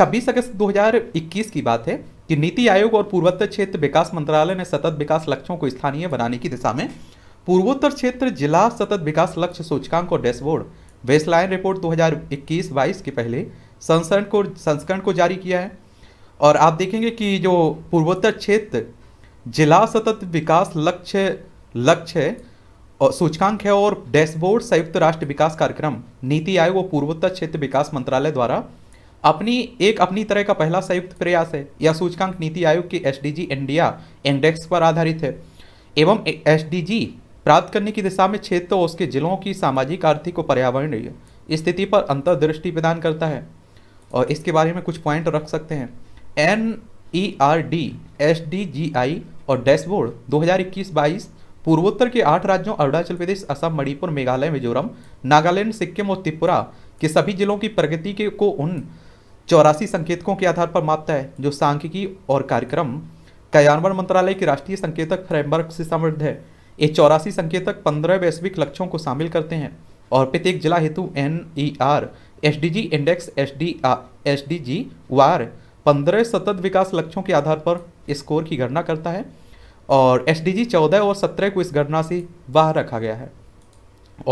26 अगस्त 2021 की बात है कि नीति आयोग और पूर्वोत्तर क्षेत्र विकास मंत्रालय ने सतत विकास लक्ष्यों को स्थानीय बनाने की दिशा में पूर्वोत्तर क्षेत्र जिला सतत विकास लक्ष्य सूचकांक और डैशबोर्ड वेस्टलाइन रिपोर्ट 2021-22 के पहले संस्करण को संस्करण को जारी किया है और आप देखेंगे कि जो पूर्वोत्तर क्षेत्र जिला सतत विकास लक्ष्य लक्ष्य है और सूचकांक है और डैशबोर्ड संयुक्त राष्ट्र विकास कार्यक्रम नीति आयोग और पूर्वोत्तर क्षेत्र विकास मंत्रालय द्वारा अपनी एक अपनी तरह का पहला संयुक्त प्रयास है यह सूचकांक नीति आयोग की एस इंडिया इंडेक्स पर आधारित है एवं एस प्राप्त करने की दिशा में क्षेत्र तो और उसके जिलों की सामाजिक आर्थिक और पर्यावरणीय स्थिति पर अंतर्दृष्टि प्रदान करता है और इसके बारे में कुछ पॉइंट रख सकते हैं N E R D S D G I और डैशबोर्ड 2021-22 पूर्वोत्तर के आठ राज्यों अरुणाचल प्रदेश असम मणिपुर मेघालय मिजोरम नागालैंड सिक्किम और त्रिपुरा के सभी जिलों की प्रगति के को उन चौरासी संकेतकों के आधार पर मापता है जो सांख्यिकी और कार्यक्रम कार्यान्वयन मंत्रालय की राष्ट्रीय संकेतक फ्रेमवर्क से समृद्ध है ये चौरासी संकेतक पंद्रह वैश्विक लक्ष्यों को शामिल करते हैं और प्रत्येक जिला हेतु N E R S D G index S D S D G वार पंद्रह सतत विकास लक्ष्यों के आधार पर स्कोर की गणना करता है और एस डी जी चौदह और सत्रह को इस गणना से बाहर रखा गया है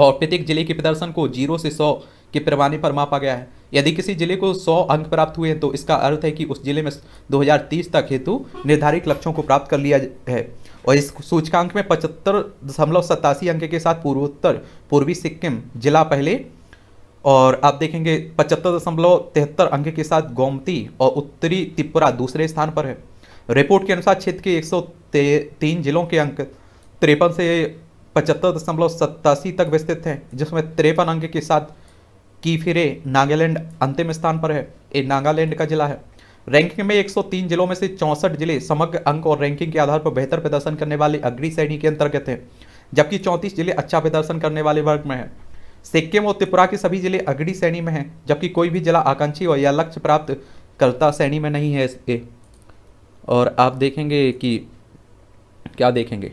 और प्रत्येक जिले के प्रदर्शन को जीरो से सौ कि पैमाने पर मापा गया है यदि किसी जिले को 100 अंक प्राप्त हुए हैं तो इसका अर्थ है कि उस जिले में 2030 तक हेतु निर्धारित लक्ष्यों को प्राप्त कर लिया है और इस सूचकांक में पचहत्तर दशमलव सतासी अंक के साथ पूर्वोत्तर पूर्वी सिक्किम जिला पहले और आप देखेंगे पचहत्तर दशमलव तिहत्तर अंक के साथ गोमती और उत्तरी त्रिपुरा दूसरे स्थान पर है रिपोर्ट के अनुसार क्षेत्र के एक तीन जिलों के अंक तिरपन से पचहत्तर दशमलव तक विस्तृत हैं जिसमें तिरपन अंक के साथ की फिर नागालैंड अंतिम स्थान पर है ये नागालैंड का जिला है रैंकिंग में 103 जिलों में से चौंसठ जिले समग्र अंक और रैंकिंग के आधार पर बेहतर प्रदर्शन करने वाले अग्री श्रेणी के अंतर्गत हैं जबकि 34 जिले अच्छा प्रदर्शन करने वाले वर्ग में हैं सिक्किम और त्रिपुरा के सभी जिले अग्री श्रेणी में हैं जबकि कोई भी जिला आकांक्षी और या लक्ष्य प्राप्त करता श्रेणी में नहीं है इसके और आप देखेंगे कि क्या देखेंगे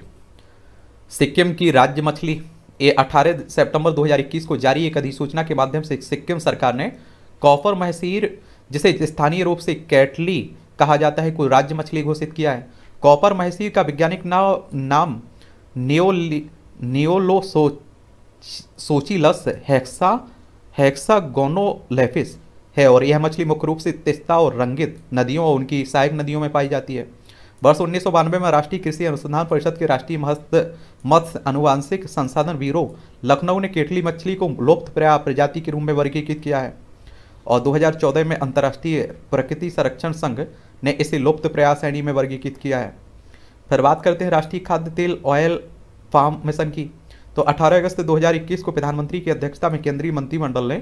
सिक्किम की राज्य मछली ये 18 सितंबर 2021 को जारी एक अधिसूचना के माध्यम से सिक्किम सरकार ने कॉपर महसीर जिसे स्थानीय रूप से कैटली कहा जाता है को राज्य मछली घोषित किया है कॉपर महसीर का वैज्ञानिक नाव नाम नियोलो सोचिलस हेक्सा हेक्सागोनोलेफिस है और यह मछली मुख्य रूप से तिस्ता और रंगित नदियों और उनकी सहायक नदियों में पाई जाती है वर्ष उन्नीस में राष्ट्रीय कृषि अनुसंधान परिषद के राष्ट्रीय मत्स्य मत्स्य अनुवांशिक संसाधन ब्यूरो लखनऊ ने केटली मछली को लोप्त प्रजाति के रूप में वर्गीकृत किया है और 2014 में अंतर्राष्ट्रीय प्रकृति संरक्षण संघ ने इसे लुप्त प्रयास श्रेणी में वर्गीकृत किया है फिर बात करते हैं राष्ट्रीय खाद्य तेल ऑयल फार्म मिशन की तो 18 अगस्त 2021 को प्रधानमंत्री की अध्यक्षता में केंद्रीय मंत्रिमंडल ने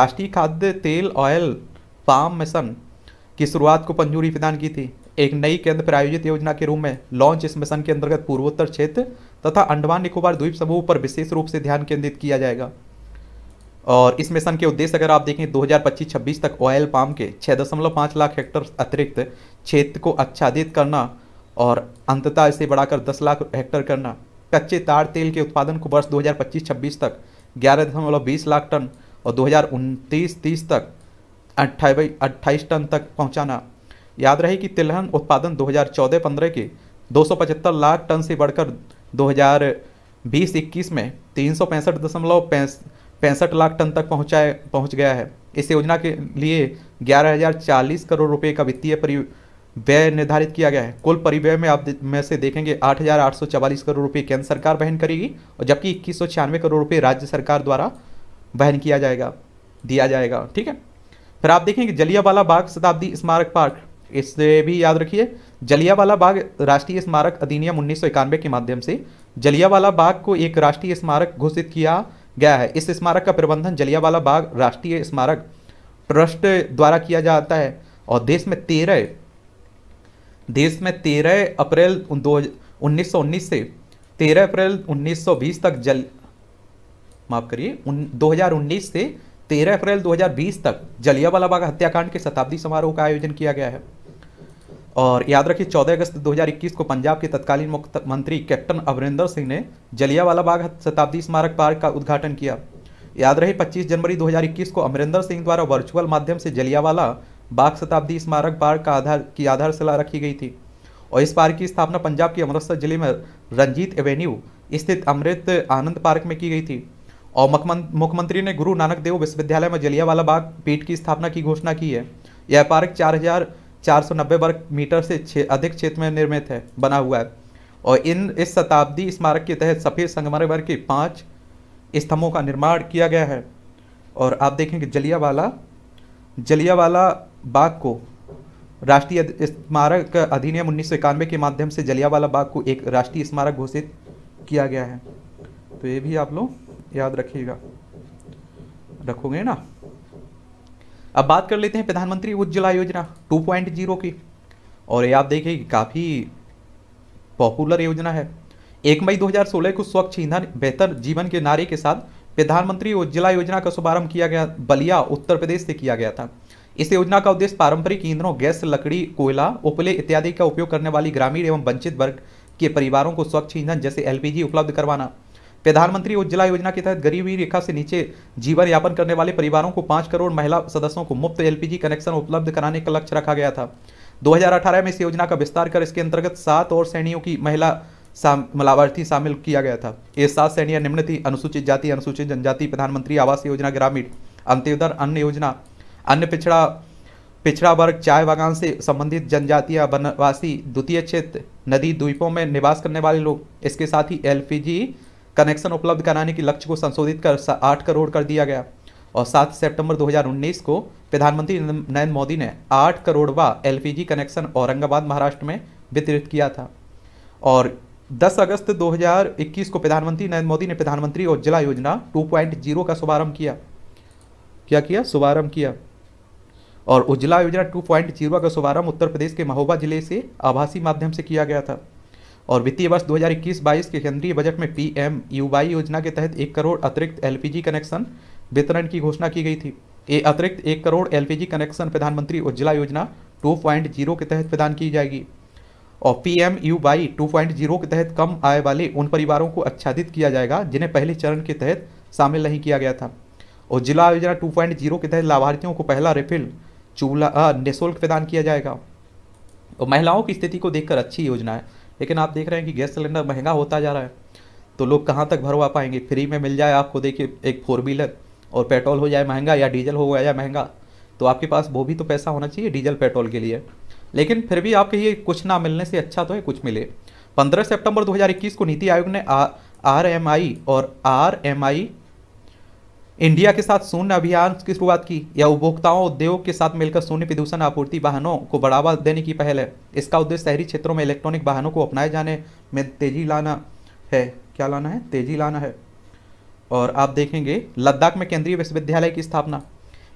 राष्ट्रीय खाद्य तेल ऑयल फार्म मिशन की शुरुआत को मंजूरी प्रदान की थी एक नई केंद्र पर आयोजित योजना के रूप में लॉन्च इस मिशन के अंतर्गत पूर्वोत्तर क्षेत्र तथा अंडमान निकोबार द्वीप समूह पर विशेष रूप से ध्यान केंद्रित किया जाएगा और इस मिशन के उद्देश्य अगर आप देखें 2025-26 तक ऑयल पाम के 6.5 लाख हेक्टर अतिरिक्त क्षेत्र को आच्छादित करना और अंततः इसे बढ़ाकर 10 लाख हेक्टर करना कच्चे तार तेल के उत्पादन को वर्ष 2025-26 तक 11.20 लाख टन और 2029-30 तक अट्ठाईस टन तक पहुंचाना याद रहे कि तिलहन उत्पादन 2014-15 के 275 लाख टन से बढ़कर 2020-21 में तीन पैंसठ लाख टन तक पहुंचाए पहुंच गया है इस योजना के लिए 11,040 करोड़ रुपए का वित्तीय व्यय निर्धारित किया गया है कुल परिव्यय में आप में से देखेंगे 8,844 करोड़ रुपए केंद्र सरकार वहन करेगी और जबकि इक्कीस करोड़ रुपए राज्य सरकार द्वारा वहन किया जाएगा दिया जाएगा ठीक है फिर आप देखेंगे जलियावाला बाग शताब्दी स्मारक पार्क इससे भी याद रखिए जलियावाला बाग राष्ट्रीय स्मारक अधिनियम उन्नीस के माध्यम से जलियावाला बाग को एक राष्ट्रीय स्मारक घोषित किया गया है इस स्मारक का प्रबंधन जलियावाला बाग राष्ट्रीय स्मारक ट्रस्ट द्वारा किया जाता है और देश में तेरह देश में तेरह अप्रैल दो उन्नीस से तेरह अप्रैल 1920 तक जल माफ करिए 2019 से तेरह अप्रैल 2020 तक जलियावाला बाग हत्याकांड के शताब्दी समारोह का आयोजन किया गया है और याद रखिए 14 अगस्त 2021 को पंजाब के तत्कालीन मुख्य मंत्री कैप्टन अमरिंदर सिंह ने जलियावाला बाग शताब्दी स्मारक पार्क का उद्घाटन किया याद रहे 25 जनवरी 2021 को अमरिंदर सिंह द्वारा वर्चुअल माध्यम से जलियावाला बाग शताब्दी स्मारक पार्क का आधार की आधारशिला रखी गई थी और इस पार्क की स्थापना पंजाब के अमृतसर जिले में रंजीत एवेन्यू स्थित अमृत आनंद पार्क में की गई थी और मुख्यमंत्री ने गुरु नानक देव विश्वविद्यालय में जलियावाला बाग पीठ की स्थापना की घोषणा की है यह पार्क चार 490 वर्ग मीटर से अधिक क्षेत्र में निर्मित है बना हुआ है और इन इस शताब्दी स्मारक के तहत सफ़ेद संगमरवर के पाँच स्तंभों का निर्माण किया गया है और आप देखेंगे जलियावाला जलियावाला बाग को राष्ट्रीय स्मारक अधिनियम उन्नीस के माध्यम से जलियावाला बाग को एक राष्ट्रीय स्मारक घोषित किया गया है तो ये भी आप लोग याद रखिएगा रखोगे ना अब बात कर लेते हैं प्रधानमंत्री उज्ज्वला योजना 2.0 की और ये आप देखिए काफ़ी पॉपुलर योजना है एक मई 2016 को स्वच्छ ईंधन बेहतर जीवन के नारे के साथ प्रधानमंत्री उज्ज्वला योजना का शुभारंभ किया गया बलिया उत्तर प्रदेश से किया गया था इस योजना का उद्देश्य पारंपरिक ईंधनों गैस लकड़ी कोयला उपले इत्यादि का उपयोग करने वाली ग्रामीण एवं वंचित वर्ग के परिवारों को स्वच्छ ईंधन जैसे एलपीजी उपलब्ध करवाना प्रधानमंत्री उज्ज्वला योजना के तहत गरीबी रेखा से नीचे जीवन यापन करने वाले परिवारों को पांच करोड़ महिला सदस्यों को मुफ्त एलपीजी कनेक्शन उपलब्ध कराने का लक्ष्य रखा गया था 2018 में इस योजना का विस्तार कर इसके अंतर्गत सात और श्रेणियों की महिला लाभार्थी शामिल किया गया था ये सात श्रेणियां निम्न थी अनुसूचित जाति अनुसूचित जनजाति प्रधानमंत्री आवास योजना ग्रामीण अंत्योदय अन्न योजना अन्य पिछड़ा पिछड़ा वर्ग चाय बागान से संबंधित जनजातीय वनवासी द्वितीय क्षेत्र नदी द्वीपों में निवास करने वाले लोग इसके साथ ही एलपीजी कनेक्शन उपलब्ध कराने के लक्ष्य को संशोधित कर आठ करोड़ कर दिया गया और सात सितंबर 2019 को प्रधानमंत्री नरेंद्र मोदी ने आठ करोड़वा एल कनेक्शन औरंगाबाद महाराष्ट्र में वितरित किया था और 10 अगस्त 2021 को प्रधानमंत्री नरेंद्र मोदी ने प्रधानमंत्री उज्ज्वला योजना 2.0 का शुभारंभ किया क्या किया शुभारंभ किया और उज्ज्वला योजना 2.0 का शुभारंभ उत्तर प्रदेश के महोबा जिले से आभासी माध्यम से किया गया था और वित्तीय वर्ष 2021-22 के केंद्रीय बजट में पीएम यूवाई योजना के तहत एक करोड़ अतिरिक्त एलपीजी कनेक्शन वितरण की घोषणा की गई थी ये अतिरिक्त एक करोड़ एलपीजी कनेक्शन प्रधानमंत्री उज्ज्वला योजना 2.0 के तहत प्रदान की जाएगी और P M U Y two के तहत कम आय वाले उन परिवारों को आच्छादित किया जाएगा जिन्हें पहले चरण के तहत शामिल नहीं किया गया था और जिला योजना जीरो के तहत लाभार्थियों को पहला रिफिल चूला निःशुल्क प्रदान किया जाएगा और महिलाओं की स्थिति को देखकर अच्छी योजना है लेकिन आप देख रहे हैं कि गैस सिलेंडर महंगा होता जा रहा है तो लोग कहाँ तक भरवा पाएंगे फ्री में मिल जाए आपको देखिए एक फोर व्हीलर और पेट्रोल हो जाए महंगा या डीजल हो जाए महंगा तो आपके पास वो भी तो पैसा होना चाहिए डीजल पेट्रोल के लिए लेकिन फिर भी आपके ये कुछ ना मिलने से अच्छा तो है कुछ मिले 15 सितंबर 2021 को नीति आयोग ने आर एम आई और आर एम आई इंडिया के साथ शून्य अभियान की शुरुआत की या उपभोक्ताओं उद्योग के साथ मिलकर शून्य प्रदूषण आपूर्ति वाहनों को बढ़ावा देने की पहल है इसका उद्देश्य शहरी क्षेत्रों में इलेक्ट्रॉनिक वाहनों को अपनाए जाने में तेजी लाना है क्या लाना है तेजी लाना है और आप देखेंगे लद्दाख में केंद्रीय विश्वविद्यालय की स्थापना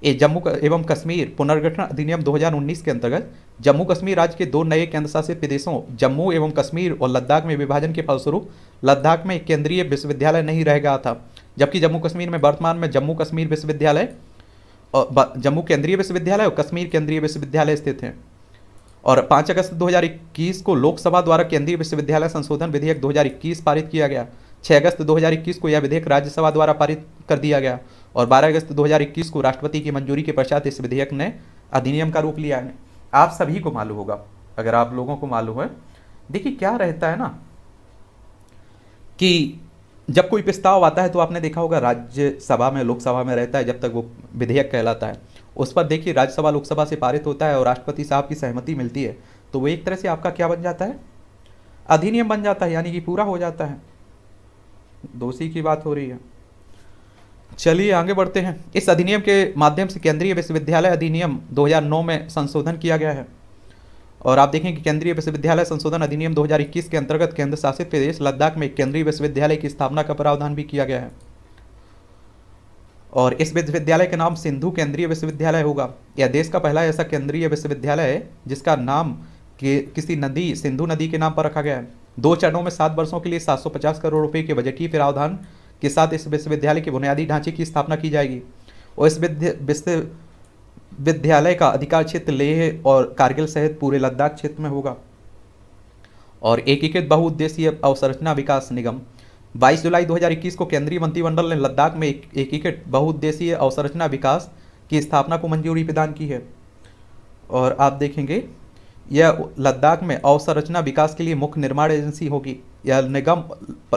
ये जम्मू एवं कश्मीर पुनर्गठन अधिनियम 2019 के अंतर्गत जम्मू कश्मीर राज्य के दो नए केंद्रशासित प्रदेशों जम्मू एवं कश्मीर और लद्दाख में विभाजन के फलस्वरूप लद्दाख में केंद्रीय विश्वविद्यालय नहीं रह गया था जबकि जम्मू कश्मीर में वर्तमान में जम्मू कश्मीर विश्वविद्यालय और जम्मू केंद्रीय विश्वविद्यालय और कश्मीर केंद्रीय विश्वविद्यालय स्थित हैं और पाँच अगस्त 2021 को लोकसभा द्वारा केंद्रीय विश्वविद्यालय संशोधन विधेयक 2021 पारित किया गया 6 अगस्त 2021 को यह विधेयक राज्यसभा द्वारा पारित कर दिया गया और 12 अगस्त 2021 को राष्ट्रपति की मंजूरी के पश्चात इस विधेयक ने अधिनियम का रूप लिया है आप सभी को मालूम होगा अगर आप लोगों को मालूम है देखिए क्या रहता है ना कि जब कोई प्रस्ताव आता है तो आपने देखा होगा राज्यसभा में लोकसभा में रहता है जब तक वो विधेयक कहलाता है उस पर देखिए राज्यसभा लोकसभा से पारित होता है और राष्ट्रपति साहब की सहमति मिलती है तो वो एक तरह से आपका क्या बन जाता है अधिनियम बन जाता है यानी कि पूरा हो जाता है दोषी की बात हो रही है चलिए आगे बढ़ते हैं इस अधिनियम के माध्यम से केंद्रीय विश्वविद्यालय अधिनियम 2009 में संशोधन किया गया है और आप देखें कि केंद्रीय विश्वविद्यालय संशोधन अधिनियम 2021 के अंतर्गत केंद्र शासित प्रदेश लद्दाख में केंद्रीय विश्वविद्यालय की स्थापना का प्रावधान भी किया गया है और इस विश्वविद्यालय का नाम सिंधु केंद्रीय विश्वविद्यालय होगा यह देश का पहला ऐसा केंद्रीय विश्वविद्यालय है जिसका नाम किसी नदी सिंधु नदी के नाम पर रखा गया है दो चरणों में सात वर्षों के लिए सात करोड़ रुपए के बजटीय प्रावधान के साथ इस विश्वविद्यालय के बुनियादी ढांचे की स्थापना की जाएगी और इस विश्व विद्यालय का अधिकार क्षेत्र लेह और कारगिल सहित पूरे लद्दाख क्षेत्र में होगा और एकीकृत बहुउद्देशीय अवसंरचना विकास निगम 22 जुलाई 2021 को केंद्रीय मंत्रिमंडल ने लद्दाख में एकीकृत बहुउद्देशीय अवसंरचना विकास की स्थापना को मंजूरी प्रदान की है और आप देखेंगे यह लद्दाख में अवसंरचना विकास के लिए मुख्य निर्माण एजेंसी होगी यह निगम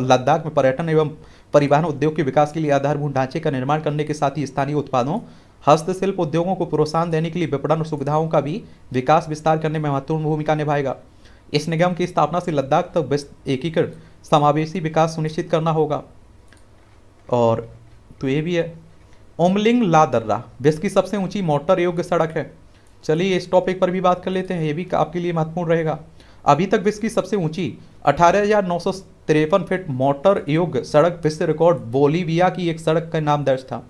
लद्दाख में पर्यटन एवं परिवहन उद्योग के विकास के लिए आधारभूत ढांचे का निर्माण करने के साथ ही स्थानीय उत्पादों हस्तशिल्प उद्योगों को प्रोत्साहन देने के लिए विपणन सुविधाओं का भी विकास विस्तार करने में महत्वपूर्ण भूमिका निभाएगा इस निगम की स्थापना से लद्दाख तक एकीकृत समावेशी विकास सुनिश्चित करना होगा और तो ये भी है ओमलिंग ला दर्रा विश्व की सबसे ऊंची मोटर योग्य सड़क है चलिए इस टॉपिक पर भी बात कर लेते हैं ये भी आपके लिए महत्वपूर्ण रहेगा अभी तक विश्व की सबसे ऊंची अठारह फीट मोटर योग्य सड़क विश्व रिकॉर्ड बोलीविया की एक सड़क का नाम दर्ज था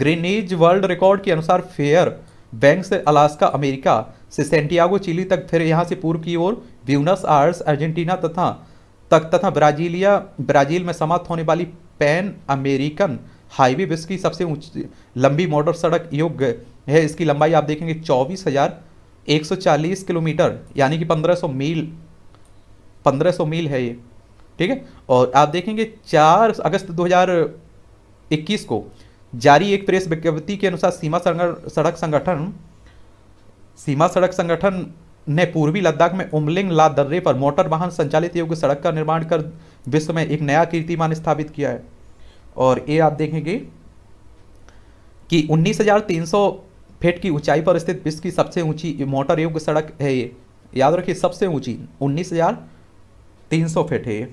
ग्रेनेज वर्ल्ड रिकॉर्ड के अनुसार फेयर बैंक से अलास्का अमेरिका से सेंटियागो चिली तक फिर यहाँ से पूर्व की ओर ब्यूनस आर्स अर्जेंटीना तथा तक तथा ब्राजीलिया ब्राजील में समाप्त होने वाली पैन अमेरिकन हाईवे विश्व की सबसे ऊंच लंबी मोटर सड़क योग है इसकी लंबाई आप देखेंगे चौबीस हजार एक सौ चालीस किलोमीटर यानी कि पंद्रह सौ मील पंद्रह सौ मील है ये ठीक है और आप देखेंगे चार अगस्त दो हजार इक्कीस को जारी एक प्रेस विज्ञप्ति के अनुसार सीमा सड़क संगठन सीमा सड़क संगठन ने पूर्वी लद्दाख में उमलिंग ला दर्रे पर मोटर वाहन संचालित योग्य सड़क का निर्माण कर विश्व में एक नया कीर्तिमान स्थापित किया है और ये आप देखेंगे कि 19,300 फीट की ऊंचाई पर स्थित विश्व की सबसे ऊंची मोटर योग्य सड़क है ये याद रखिए सबसे ऊंची 19,300 फीट है ये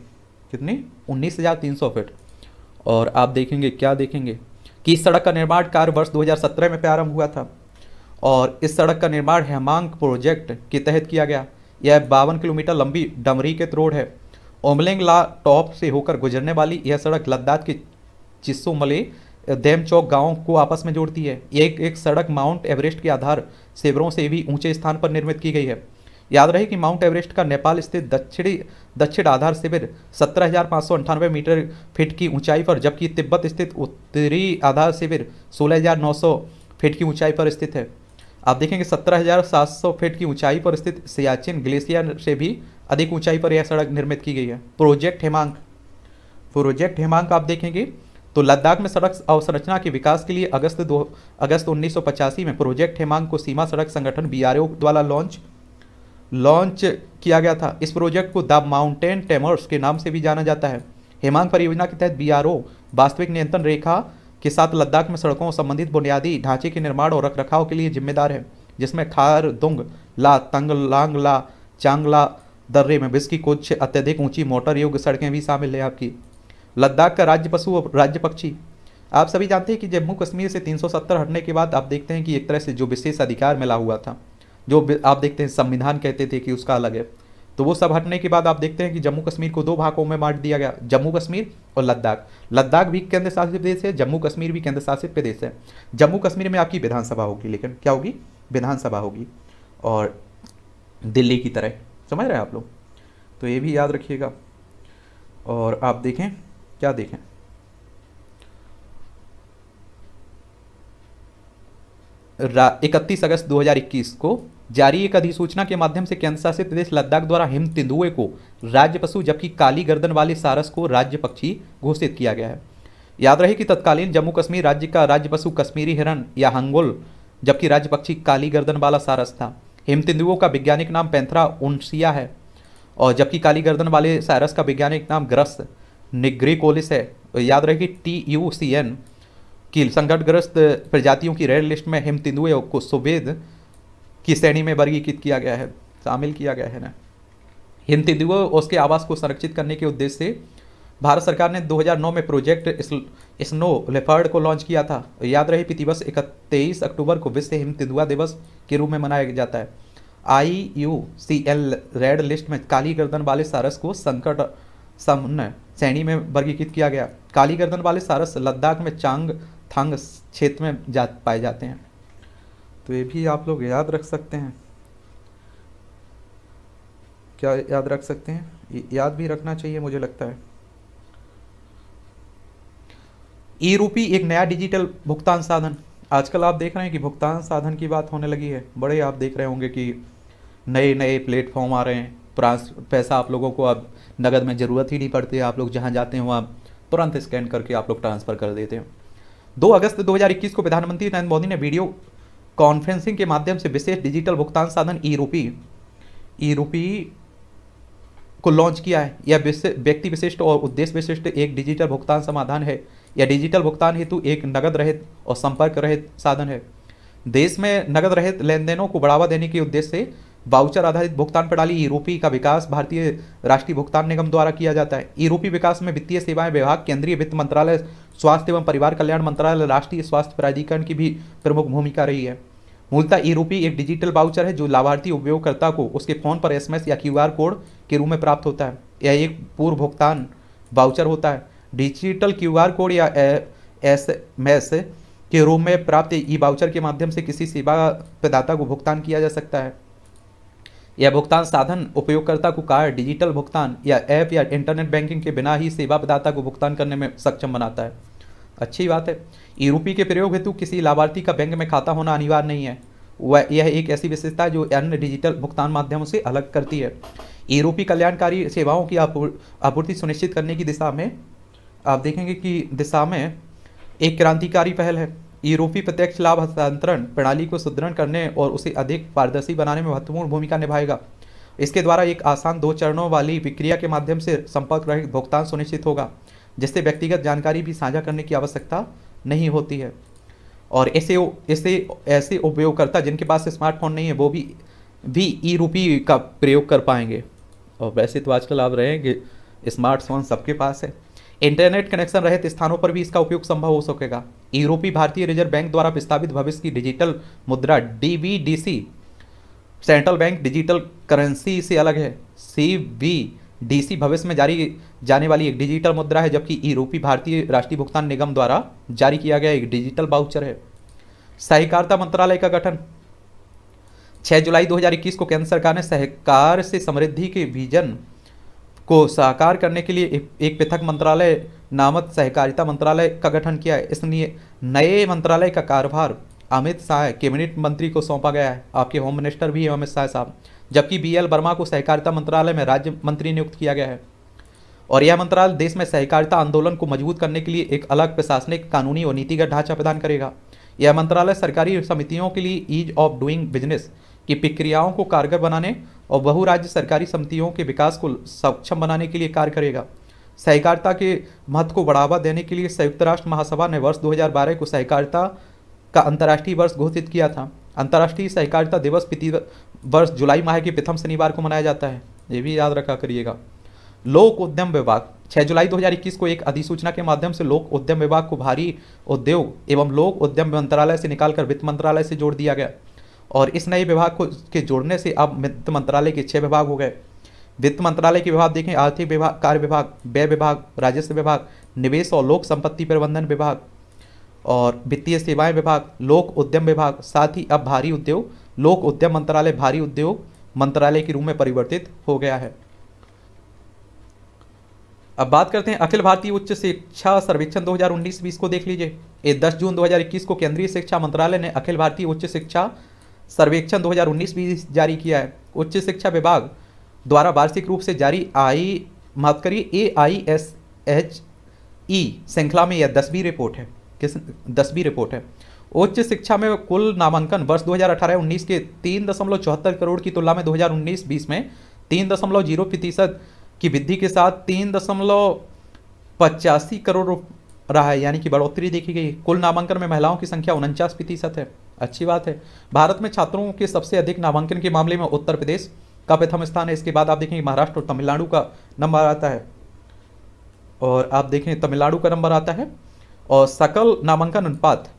कितनी 19,300 फीट और आप देखेंगे क्या देखेंगे कि इस सड़क का निर्माण कार्य वर्ष 2017 में प्रारंभ हुआ था और इस सड़क का निर्माण हेमांग प्रोजेक्ट के तहत किया गया यह बावन किलोमीटर लंबी डमरी के रोड है ओमलेंग ला टॉप से होकर गुजरने वाली यह सड़क लद्दाख के चिस्सोमले देम चौक गाँव को आपस में जोड़ती है एक एक सड़क माउंट एवरेस्ट के आधार सेवरों से भी ऊंचे स्थान पर निर्मित की गई है याद रहे कि माउंट एवरेस्ट का नेपाल स्थित दक्षिणी दक्षिण आधार शिविर सत्रह मीटर फीट की ऊंचाई पर जबकि तिब्बत स्थित उत्तरी आधार शिविर सोलह फीट की ऊंचाई पर स्थित है आप देखेंगे 17,700 फीट की ऊंचाई पर स्थित सियाचिन ग्लेशियर से भी अधिक ऊंचाई पर यह सड़क निर्मित की गई है प्रोजेक्ट हेमांग प्रोजेक्ट हेमांग आप देखेंगे तो लद्दाख में सड़क अवसंरचना के विकास के लिए अगस्त दो अगस्त उन्नीस में प्रोजेक्ट हेमांग को सीमा सड़क संगठन बी द्वारा लॉन्च लॉन्च किया गया था इस प्रोजेक्ट को द माउंटेन टेमर्स के नाम से भी जाना जाता है हेमांग परियोजना के तहत बी वास्तविक नियंत्रण रेखा के साथ लद्दाख में सड़कों संबंधित बुनियादी ढांचे के निर्माण और रखरखाव के लिए जिम्मेदार है जिसमें खार दुंग ला तंग लांग ला चांगला दर्रे में बिस्की कुछ अत्यधिक ऊंची मोटर योग्य सड़कें भी शामिल है आपकी लद्दाख का राज्य पशु और राज्य पक्षी आप सभी जानते हैं कि जम्मू कश्मीर से 370 हटने के बाद आप देखते हैं कि एक तरह से जो विशेष अधिकार मिला हुआ था जो आप देखते हैं संविधान कहते थे कि उसका अलग है तो वो सब हटने के बाद आप देखते हैं कि जम्मू कश्मीर को दो भागों में बांट दिया गया जम्मू कश्मीर और लद्दाख लद्दाख भी केंद्र शासित प्रदेश है जम्मू कश्मीर भी केंद्र शासित प्रदेश है जम्मू कश्मीर में आपकी विधानसभा होगी लेकिन क्या होगी विधानसभा होगी और दिल्ली की तरह समझ रहे हैं आप लोग तो ये भी याद रखिएगा और आप देखें क्या देखें इकतीस अगस्त 2021 को जारी एक अधिसूचना के माध्यम से केंद्रशासित प्रदेश लद्दाख द्वारा हिम तेंदुए को राज्य पशु जबकि काली गर्दन वाले सारस को राज्य पक्षी घोषित किया गया है याद रहे कि तत्कालीन जम्मू कश्मीर राज्य का राज्य पशु कश्मीरी हिरण या हंगुल जबकि राज्य पक्षी काली गर्दन वाला सारस था हिम तेंदुओं का वैज्ञानिक नाम पैंथरा उन्सिया है और जबकि काली गर्दन वाले सारस का वैज्ञानिक नाम ग्रस्त निग्रिकोलिस है याद रहे कि टी यू सी एन की संकटग्रस्त प्रजातियों की रेड लिस्ट में हिम तेंदुए को सुवेद की श्रेणी में वर्गीकृत किया गया है शामिल किया गया है ना हिम तेंदुआ उसके आवास को संरक्षित करने के उद्देश्य से भारत सरकार ने 2009 में प्रोजेक्ट स्नो लेफर्ड को लॉन्च किया था याद रहे प्रति वर्ष इकतीस अक्टूबर को विश्व हिम तिदुआ दिवस के रूप में मनाया जाता है I U C N red list में काली गर्दन वाले सारस को संकट समन्वय श्रेणी में वर्गीकृत किया गया काली गर्दन वाले सारस लद्दाख में चांग थांग क्षेत्र में जा पाए जाते हैं तो ये भी आप लोग याद रख सकते हैं क्या याद रख सकते हैं याद भी रखना चाहिए मुझे लगता है ई रूपी एक नया डिजिटल भुगतान साधन आजकल आप देख रहे हैं कि भुगतान साधन की बात होने लगी है बड़े आप देख रहे होंगे कि नए नए प्लेटफॉर्म आ रहे हैं प्रांस पैसा आप लोगों को अब नगद में ज़रूरत ही नहीं पड़ती है आप लोग जहां जाते हैं वहां तुरंत स्कैन करके आप लोग ट्रांसफ़र कर देते हैं दो अगस्त 2021 को प्रधानमंत्री नरेंद्र मोदी ने वीडियो कॉन्फ्रेंसिंग के माध्यम से विशेष डिजिटल भुगतान साधन ई रूपी ई रूपी को लॉन्च किया है यह व्यक्ति विशिष्ट और उद्देश्य विशिष्ट एक डिजिटल भुगतान समाधान है यह डिजिटल भुगतान हेतु एक नगद रहित और संपर्क रहित साधन है देश में नगद रहित लेन देनों को बढ़ावा देने के उद्देश्य से बाउचर आधारित भुगतान प्रणाली ई रूपी का विकास भारतीय राष्ट्रीय भुगतान निगम द्वारा किया जाता है ई रूपी विकास में वित्तीय सेवाएं विभाग केंद्रीय वित्त मंत्रालय स्वास्थ्य एवं परिवार कल्याण मंत्रालय राष्ट्रीय स्वास्थ्य प्राधिकरण की भी प्रमुख भूमिका रही है मूलतः ई रूपी एक डिजिटल बाउचर है जो लाभार्थी उपयोगकर्ता को उसके फ़ोन पर एस या क्यू कोड के रूप में प्राप्त होता है यह एक पूर्व भुगतान बाउचर होता है डिजिटल क्यू कोड या एस के रूप में प्राप्त ई बाउचर के माध्यम से किसी सेवा प्रदाता को भुगतान किया जा सकता है यह भुगतान साधन उपयोगकर्ता को कार्ड डिजिटल भुगतान या ऐप या इंटरनेट बैंकिंग के बिना ही सेवा प्रदाता को भुगतान करने में सक्षम बनाता है अच्छी बात है ई रूपी के प्रयोग हेतु किसी लाभार्थी का बैंक में खाता होना अनिवार्य नहीं है वह यह एक ऐसी विशेषता है जो अन्य डिजिटल भुगतान माध्यमों से अलग करती है ई रूपी कल्याणकारी सेवाओं की आपूर्ति सुनिश्चित करने की दिशा में आप देखेंगे कि दिशा में एक क्रांतिकारी पहल है ई रूपी प्रत्यक्ष लाभ हस्तांतरण प्रणाली को सुदृढ़ करने और उसे अधिक पारदर्शी बनाने में महत्वपूर्ण भूमिका निभाएगा इसके द्वारा एक आसान दो चरणों वाली विक्रिया के माध्यम से संपर्क रहित भुगतान सुनिश्चित होगा जिससे व्यक्तिगत जानकारी भी साझा करने की आवश्यकता नहीं होती है और ऐसे ऐसे ऐसे उपयोगकर्ता जिनके पास स्मार्टफोन नहीं है वो भी भी ई रूपी का प्रयोग कर पाएंगे और वैसे तो आजकल आप रहे कि स्मार्टफोन सबके पास है इंटरनेट कनेक्शन रहित स्थानों पर भी इसका उपयोग संभव हो सकेगा यूरोपीय भारतीय रिजर्व बैंक द्वारा प्रस्तावित भविष्य की डिजिटल मुद्रा डी सेंट्रल बैंक डिजिटल करेंसी से अलग है सी डीसी भविष्य में जारी जाने वाली एक डिजिटल मुद्रा है जबकि रूपी भारतीय राष्ट्रीय भुगतान निगम द्वारा जारी किया गया एक डिजिटल बाउचर है सहकारिता मंत्रालय का गठन 6 जुलाई 2021 को केंद्र सरकार ने सहकार से समृद्धि के विजन को साकार करने के लिए एक पृथक मंत्रालय नामक सहकारिता मंत्रालय का गठन किया है इसलिए नए मंत्रालय का कारभार अमित शाह कैबिनेट मंत्री को सौंपा गया है आपके होम मिनिस्टर भी हैं अमित शाह साहब जबकि बी एल वर्मा को सहकारिता मंत्रालय में राज्य मंत्री नियुक्त किया गया है और यह मंत्रालय देश में सहकारिता आंदोलन को मजबूत करने के लिए एक अलग प्रशासनिक कानूनी और नीतिगत ढांचा प्रदान करेगा यह मंत्रालय सरकारी समितियों के लिए ईज ऑफ डूइंग बिजनेस की प्रक्रियाओं को कारगर बनाने और बहुराज्य सरकारी समितियों के विकास को सक्षम बनाने के लिए कार्य करेगा सहकारिता के महत्व को बढ़ावा देने के लिए संयुक्त राष्ट्र महासभा ने वर्ष 2012 को सहकारिता का अंतर्राष्ट्रीय वर्ष घोषित किया था अंतर्राष्ट्रीय सहकारिता दिवस प्रति वर्ष जुलाई माह के प्रथम शनिवार को मनाया जाता है ये भी याद रखा करिएगा लोक उद्यम विभाग 6 जुलाई 2021 को एक अधिसूचना के माध्यम से लोक उद्यम विभाग को भारी उद्योग एवं लोक उद्यम मंत्रालय से निकालकर वित्त मंत्रालय से जोड़ दिया गया और इस नए विभाग को के जोड़ने से अब वित्त मंत्रालय के छः विभाग हो गए वित्त मंत्रालय के विभाग देखें आर्थिक विभाग कार्य विभाग व्यय विभाग राजस्व विभाग निवेश और लोक संपत्ति प्रबंधन विभाग और वित्तीय सेवाएं विभाग लोक उद्यम विभाग साथ ही अब भारी उद्योग लोक उद्यम मंत्रालय भारी उद्योग मंत्रालय के रूप में परिवर्तित हो गया है अब बात करते हैं अखिल भारतीय उच्च शिक्षा सर्वेक्षण 2019-20 को देख लीजिए ये 10 जून 2021 को केंद्रीय शिक्षा मंत्रालय ने अखिल भारतीय उच्च शिक्षा सर्वेक्षण 2019-20 जारी किया है उच्च शिक्षा विभाग द्वारा वार्षिक रूप से जारी आई मात करिए ए आई एस एच ई श्रृंखला में यह दसवीं रिपोर्ट है किस दसवीं रिपोर्ट है उच्च शिक्षा में कुल नामांकन वर्ष 2018-19 के तीन दशमलव चौहत्तर करोड़ की तुलना में 2019-20 में तीन दशमलव जीरो प्रतिशत की वृद्धि के साथ तीन दशमलव पचासी करोड़ रहा है यानी कि बढ़ोतरी देखी गई कुल नामांकन में महिलाओं की संख्या उनचास प्रतिशत है अच्छी बात है भारत में छात्रों के सबसे अधिक नामांकन के मामले में उत्तर प्रदेश का प्रथम स्थान है इसके बाद आप देखेंगे महाराष्ट्र और तमिलनाडु का नंबर आता है और आप देखें तमिलनाडु का नंबर आता है और सकल नामांकन अनुपात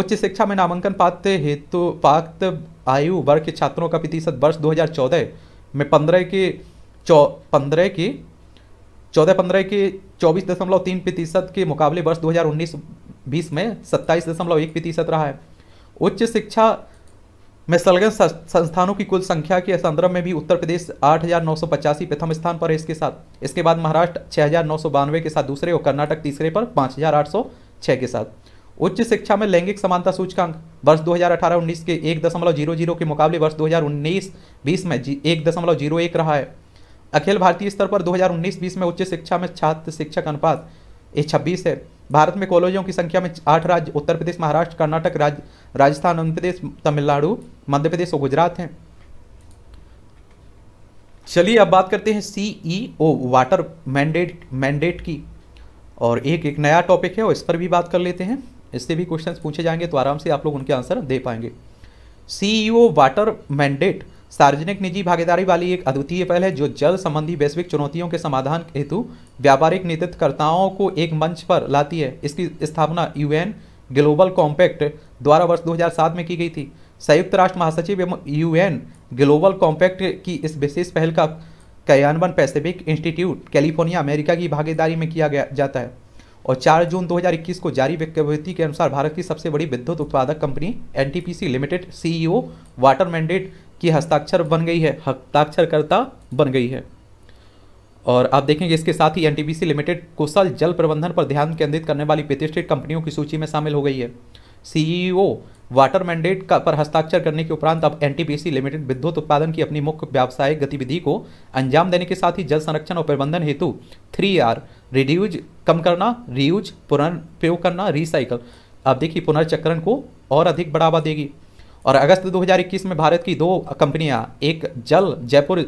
उच्च शिक्षा में नामांकन पात्र हेतु पात्र आयु वर्ग के छात्रों का प्रतिशत वर्ष 2014 में पंद्रह की पंद्रह की चौदह पंद्रह की चौबीस दशमलव तीन प्रतिशत के मुकाबले वर्ष 2019-20 में सत्ताईस दशमलव एक प्रतिशत रहा है उच्च शिक्षा में संलग्न संस्थानों की कुल संख्या के संदर्भ में भी उत्तर प्रदेश आठ प्रथम स्थान पर है इसके साथ इसके बाद महाराष्ट्र छः के साथ दूसरे और कर्नाटक तीसरे पर पाँच के साथ उच्च शिक्षा में लैंगिक समानता सूचकांक वर्ष 2018-19 के एक दशमलव जीरो जीरो के मुकाबले वर्ष 2019-20 में एक दशमलव जीरो एक रहा है अखिल भारतीय स्तर पर 2019-20 में उच्च शिक्षा में छात्र शिक्षक अनुपात ये छब्बीस है भारत में कॉलेजों की संख्या में आठ राज्य उत्तर प्रदेश महाराष्ट्र कर्नाटक राज्य राजस्थान आंध्र प्रदेश तमिलनाडु मध्य प्रदेश और गुजरात हैं चलिए अब बात करते हैं सीईओ वाटर मैंडेट मैंडेट की और एक एक नया टॉपिक है और इस पर भी बात कर लेते हैं इससे भी क्वेश्चन पूछे जाएंगे तो आराम से आप लोग उनके आंसर दे पाएंगे सीईओ वाटर मैंडेट सार्वजनिक निजी भागीदारी वाली एक अद्वितीय पहल है जो जल संबंधी वैश्विक चुनौतियों के समाधान हेतु व्यापारिक नेतृत्वकर्ताओं को एक मंच पर लाती है इसकी स्थापना यूएन ग्लोबल कॉम्पैक्ट द्वारा वर्ष 2007 में की गई थी संयुक्त राष्ट्र महासचिव एवं यूएन ग्लोबल कॉम्पैक्ट की इस विशेष पहल का कयानवन पैसिफिक इंस्टीट्यूट कैलिफोर्निया अमेरिका की भागीदारी में किया गया जाता है और 4 जून 2021 को जारी विज्ञप्ति के अनुसार भारत की सबसे बड़ी विद्युत उत्पादक company N limited CEO water mandate की हस्ताक्षर बन गई है हस्ताक्षरकर्ता बन गई है और आप देखेंगे इसके साथ ही एनटीपीसी लिमिटेड कुशल जल प्रबंधन पर ध्यान केंद्रित करने वाली प्रतिष्ठित कंपनियों की सूची में शामिल हो गई है सीईओ वाटर मैंडेट का पर हस्ताक्षर करने के उपरांत अब एनटीपीसी लिमिटेड विद्युत उत्पादन की अपनी मुख्य व्यावसायिक गतिविधि को अंजाम देने के साथ ही जल संरक्षण और प्रबंधन हेतु थ्री आर रिड्यूज कम करना रियूज पुनर्प्रयोग करना रिसाइकल अब देखिए पुनर्चक्रण को और अधिक बढ़ावा देगी और अगस्त 2021 में भारत की दो कंपनियां एक जल जयपुर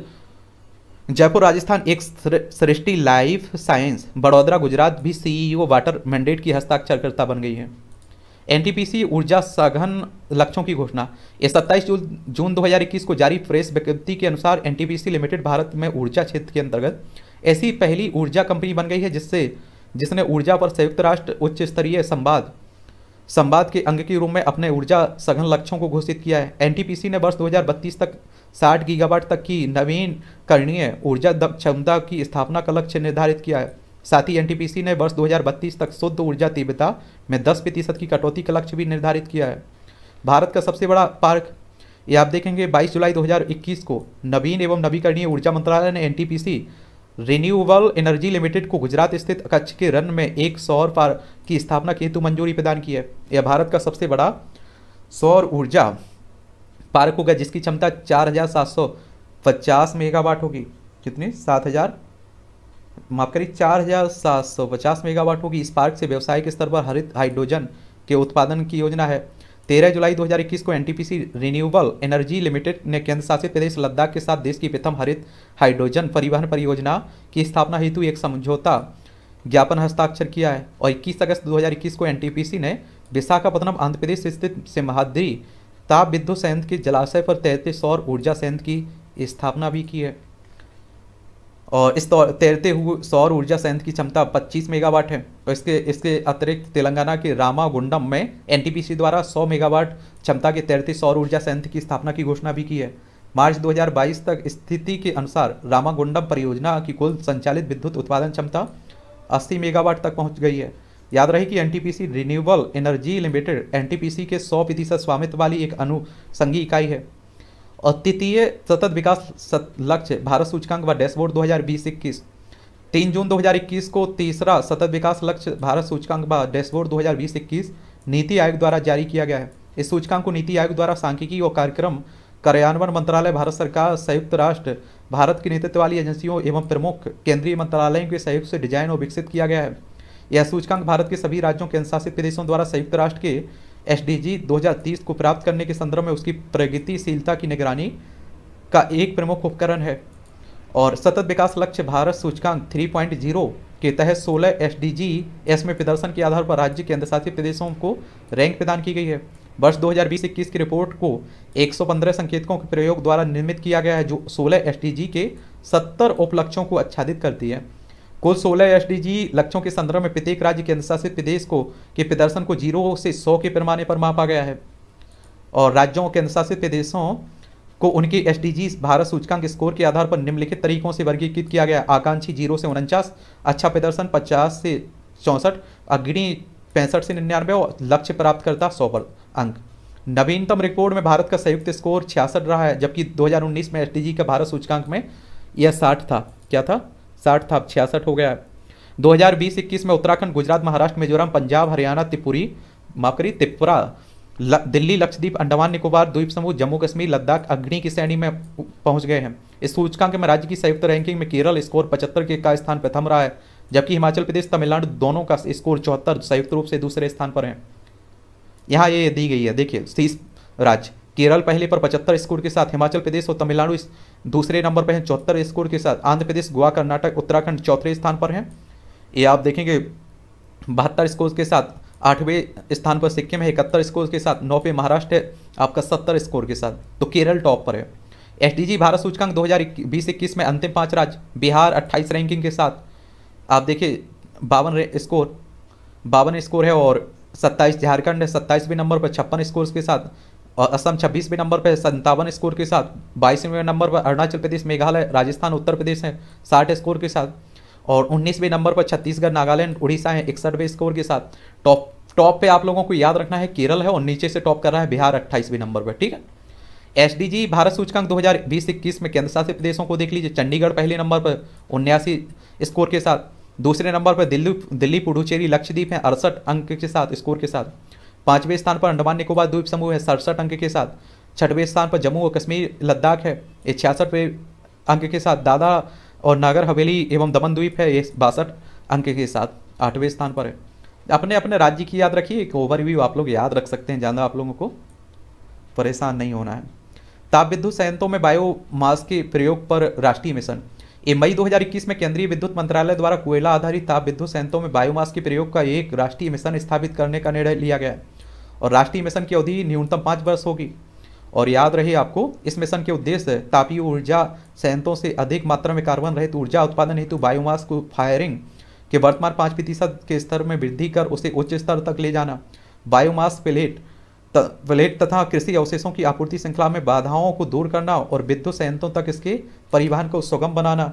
जयपुर राजस्थान एक सृष्टि लाइफ साइंस बड़ौदरा गुजरात भी सीईओ e वाटर मैंडेट की हस्ताक्षरकर्ता बन गई है एनटीपीसी ऊर्जा सघन लक्ष्यों की घोषणा ये 27 जून जून 2021 को जारी प्रेस विज्ञप्ति के अनुसार एनटीपीसी लिमिटेड भारत में ऊर्जा क्षेत्र के अंतर्गत ऐसी पहली ऊर्जा कंपनी बन गई है जिससे जिसने ऊर्जा पर संयुक्त राष्ट्र उच्च स्तरीय संवाद संवाद के अंग के रूप में अपने ऊर्जा सघन लक्ष्यों को घोषित किया है एनटीपीसी ने वर्ष 2032 तक 60 गीगावाट तक की नवीन करणीय ऊर्जा क्षमता की स्थापना का लक्ष्य निर्धारित किया है साथ ही एनटीपीसी ने वर्ष 2032 तक शुद्ध ऊर्जा तीव्रता में 10 प्रतिशत की कटौती का लक्ष्य भी निर्धारित किया है भारत का सबसे बड़ा पार्क ये आप देखेंगे 22 जुलाई 2021 को नवीन एवं नवीकरणीय ऊर्जा मंत्रालय ने एनटीपीसी रिन्यूएबल एनर्जी लिमिटेड को गुजरात स्थित कच्छ के रन में एक सौर पार्क की स्थापना के हेतु मंजूरी प्रदान की है यह भारत का सबसे बड़ा सौर ऊर्जा पार्क होगा जिसकी क्षमता चार हजार सात सौ पचास मेगावाट होगी कितनी सात हजार माफ करिए चार हजार सात सौ पचास मेगावाट होगी इस पार्क से व्यावसायिक स्तर पर हरित हाइड्रोजन के उत्पादन की योजना है तेरह जुलाई 2021 को एनटीपीसी रिन्यूएबल एनर्जी लिमिटेड ने केंद्र शासित प्रदेश लद्दाख के साथ देश की प्रथम हरित हाइड्रोजन परिवहन परियोजना की स्थापना हेतु एक समझौता ज्ञापन हस्ताक्षर किया है और 21 अगस्त 2021 को एनटीपीसी ने विशाखापत्तनम आंध्र प्रदेश स्थित सिमहाद्री ताप विद्युत संयंत्र के जलाशय पर तैरते सौर ऊर्जा संयंत्र की स्थापना भी की है और इस तैरते हुए सौर ऊर्जा संयंत्र की क्षमता 25 मेगावाट है और इसके इसके अतिरिक्त तेलंगाना के रामागुंडम में एनटीपीसी द्वारा 100 मेगावाट क्षमता के तैरते सौर ऊर्जा संयंत्र की स्थापना की घोषणा भी की है मार्च 2022 तक स्थिति के अनुसार रामागुंडम परियोजना की कुल संचालित विद्युत उत्पादन क्षमता 80 मेगावाट तक पहुंच गई है याद रहे कि NTPC renewable energy limited NTPC के 100 प्रतिशत स्वामित्व वाली एक अनुसंगी इकाई है और तृतीय सतत विकास लक्ष्य भारत सूचकांक व डैशबोर्ड दो हज़ार बीस इक्कीस तीन जून 2021 को तीसरा सतत विकास लक्ष्य भारत सूचकांक व डैशबोर्ड 2020-21 नीति आयोग द्वारा जारी किया गया है इस सूचकांक को नीति आयोग द्वारा सांख्यिकी और कार्यक्रम कार्यान्वयन मंत्रालय भारत सरकार संयुक्त राष्ट्र भारत की नेतृत्व वाली एजेंसियों एवं प्रमुख केंद्रीय मंत्रालयों के सहयोग से डिजाइन और विकसित किया गया है यह सूचकांक भारत के सभी राज्यों के अनुशासित प्रदेशों द्वारा संयुक्त राष्ट्र के एस 2030 को प्राप्त करने के संदर्भ में उसकी प्रगतिशीलता की निगरानी का एक प्रमुख उपकरण है और सतत विकास लक्ष्य भारत सूचकांक 3.0 के तहत 16 एस डी एस में प्रदर्शन के आधार पर राज्य केंद्र शासित प्रदेशों को रैंक प्रदान की गई है वर्ष 2020-21 की रिपोर्ट को 115 संकेतकों के प्रयोग द्वारा निर्मित किया गया है जो 16 एस के 70 उपलक्ष्यों को आच्छादित करती है कुल सोलह एसडीजी लक्ष्यों के संदर्भ में प्रत्येक राज्य के अनुशासित प्रदेश को के प्रदर्शन को जीरो से सौ के पैमाने पर मापा गया है और राज्यों के अनुशासित प्रदेशों को उनके एस भारत सूचकांक स्कोर के आधार पर निम्नलिखित तरीकों से वर्गीकृत किया गया आकांक्षी जीरो से उनचास अच्छा प्रदर्शन पचास से चौंसठ अग्नि पैंसठ से निन्यानवे और लक्ष्य प्राप्त करता सौ पर अंक नवीनतम रिकॉर्ड में भारत का संयुक्त स्कोर छियासठ रहा है जबकि 2019 में एसडीजी का भारत सूचकांक में यह साठ था क्या था साठ था छियासठ हो गया है दो 21 में उत्तराखंड गुजरात महाराष्ट्र मिजोरम पंजाब हरियाणा त्रिपुरी माकरी त्रिपुरा दिल्ली लक्षद्वीप अंडमान निकोबार द्वीप समूह जम्मू कश्मीर लद्दाख अग्नि की श्रेणी में पहुंच गए हैं इस सूचकांक में राज्य की संयुक्त रैंकिंग में केरल स्कोर पचहत्तर के का स्थान प्रथम रहा है जबकि हिमाचल प्रदेश तमिलनाडु दोनों का स्कोर चौहत्तर संयुक्त रूप से दूसरे स्थान पर है यहाँ ये दी गई है देखिए शीर्ष राज्य केरल पहले पर पचहत्तर स्कोर के साथ हिमाचल प्रदेश और तमिलनाडु दूसरे नंबर पर है चौहत्तर स्कोर के साथ आंध्र प्रदेश गोवा कर्नाटक उत्तराखंड चौथे स्थान पर हैं ये आप देखेंगे बहत्तर स्कोर के साथ आठवें स्थान पर सिक्किम है इकहत्तर स्कोर के साथ नौवें महाराष्ट्र है आपका सत्तर स्कोर के साथ तो केरल टॉप पर है एस डी जी भारत सूचकांक दो हज़ार बीस इक्कीस में अंतिम पाँच राज्य बिहार अट्ठाईस रैंकिंग के साथ आप देखिए बावन स्कोर बावन स्कोर है और सत्ताईस झारखंड है सत्ताईसवें नंबर पर छप्पन स्कोर के साथ और असम छब्बीसवें नंबर पर संतावन स्कोर के साथ बाईसवें नंबर पर अरुणाचल प्रदेश मेघालय राजस्थान उत्तर प्रदेश है साठ स्कोर के साथ और उन्नीसवें नंबर पर छत्तीसगढ़ नागालैंड उड़ीसा है इकसठवें स्कोर के साथ टॉप टॉप पे आप लोगों को याद रखना है केरल है और नीचे से टॉप कर रहा है बिहार अट्ठाईसवें नंबर पर ठीक है एस भारत सूचकांक दो हज़ार में केंद्र शासित प्रदेशों को देख लीजिए चंडीगढ़ पहले नंबर पर उन्यासी स्कोर के साथ दूसरे नंबर पर दिल्ली दिल्ली पुडुचेरी लक्षद्वीप है अड़सठ अंक के साथ स्कोर के साथ पांचवें स्थान पर अंडमान निकोबार द्वीप समूह है सड़सठ अंक के साथ छठवें स्थान पर जम्मू और कश्मीर लद्दाख है ये छियासठवें अंक के साथ दादा और नागर हवेली एवं दमन द्वीप है ये बासठ अंक के साथ आठवें स्थान पर है अपने अपने राज्य की याद रखिए एक ओवरव्यू आप लोग याद रख सकते हैं ज़्यादा आप लोगों को परेशान नहीं होना है ताप विद्युत संयंत्रों में बायोमास के प्रयोग पर राष्ट्रीय मिशन ये मई 2021 में केंद्रीय विद्युत मंत्रालय द्वारा कोयला आधारित ताप विद्युत संयंत्रों में बायोमास के प्रयोग का एक राष्ट्रीय मिशन स्थापित करने का निर्णय लिया गया है और राष्ट्रीय मिशन की अवधि न्यूनतम पाँच वर्ष होगी और याद रहे आपको इस मिशन के उद्देश्य तापीय ऊर्जा संयंत्रों से अधिक मात्रा में कार्बन रहित ऊर्जा उत्पादन हेतु बायोमास को फायरिंग के वर्तमान पाँच प्रतिशत के स्तर में वृद्धि कर उसे उच्च स्तर तक ले जाना बायोमास प्लेट प्लेट तथा कृषि अवशेषों की आपूर्ति श्रृंखला में बाधाओं को दूर करना और विद्युत संयंत्रों तक इसके परिवहन को सुगम बनाना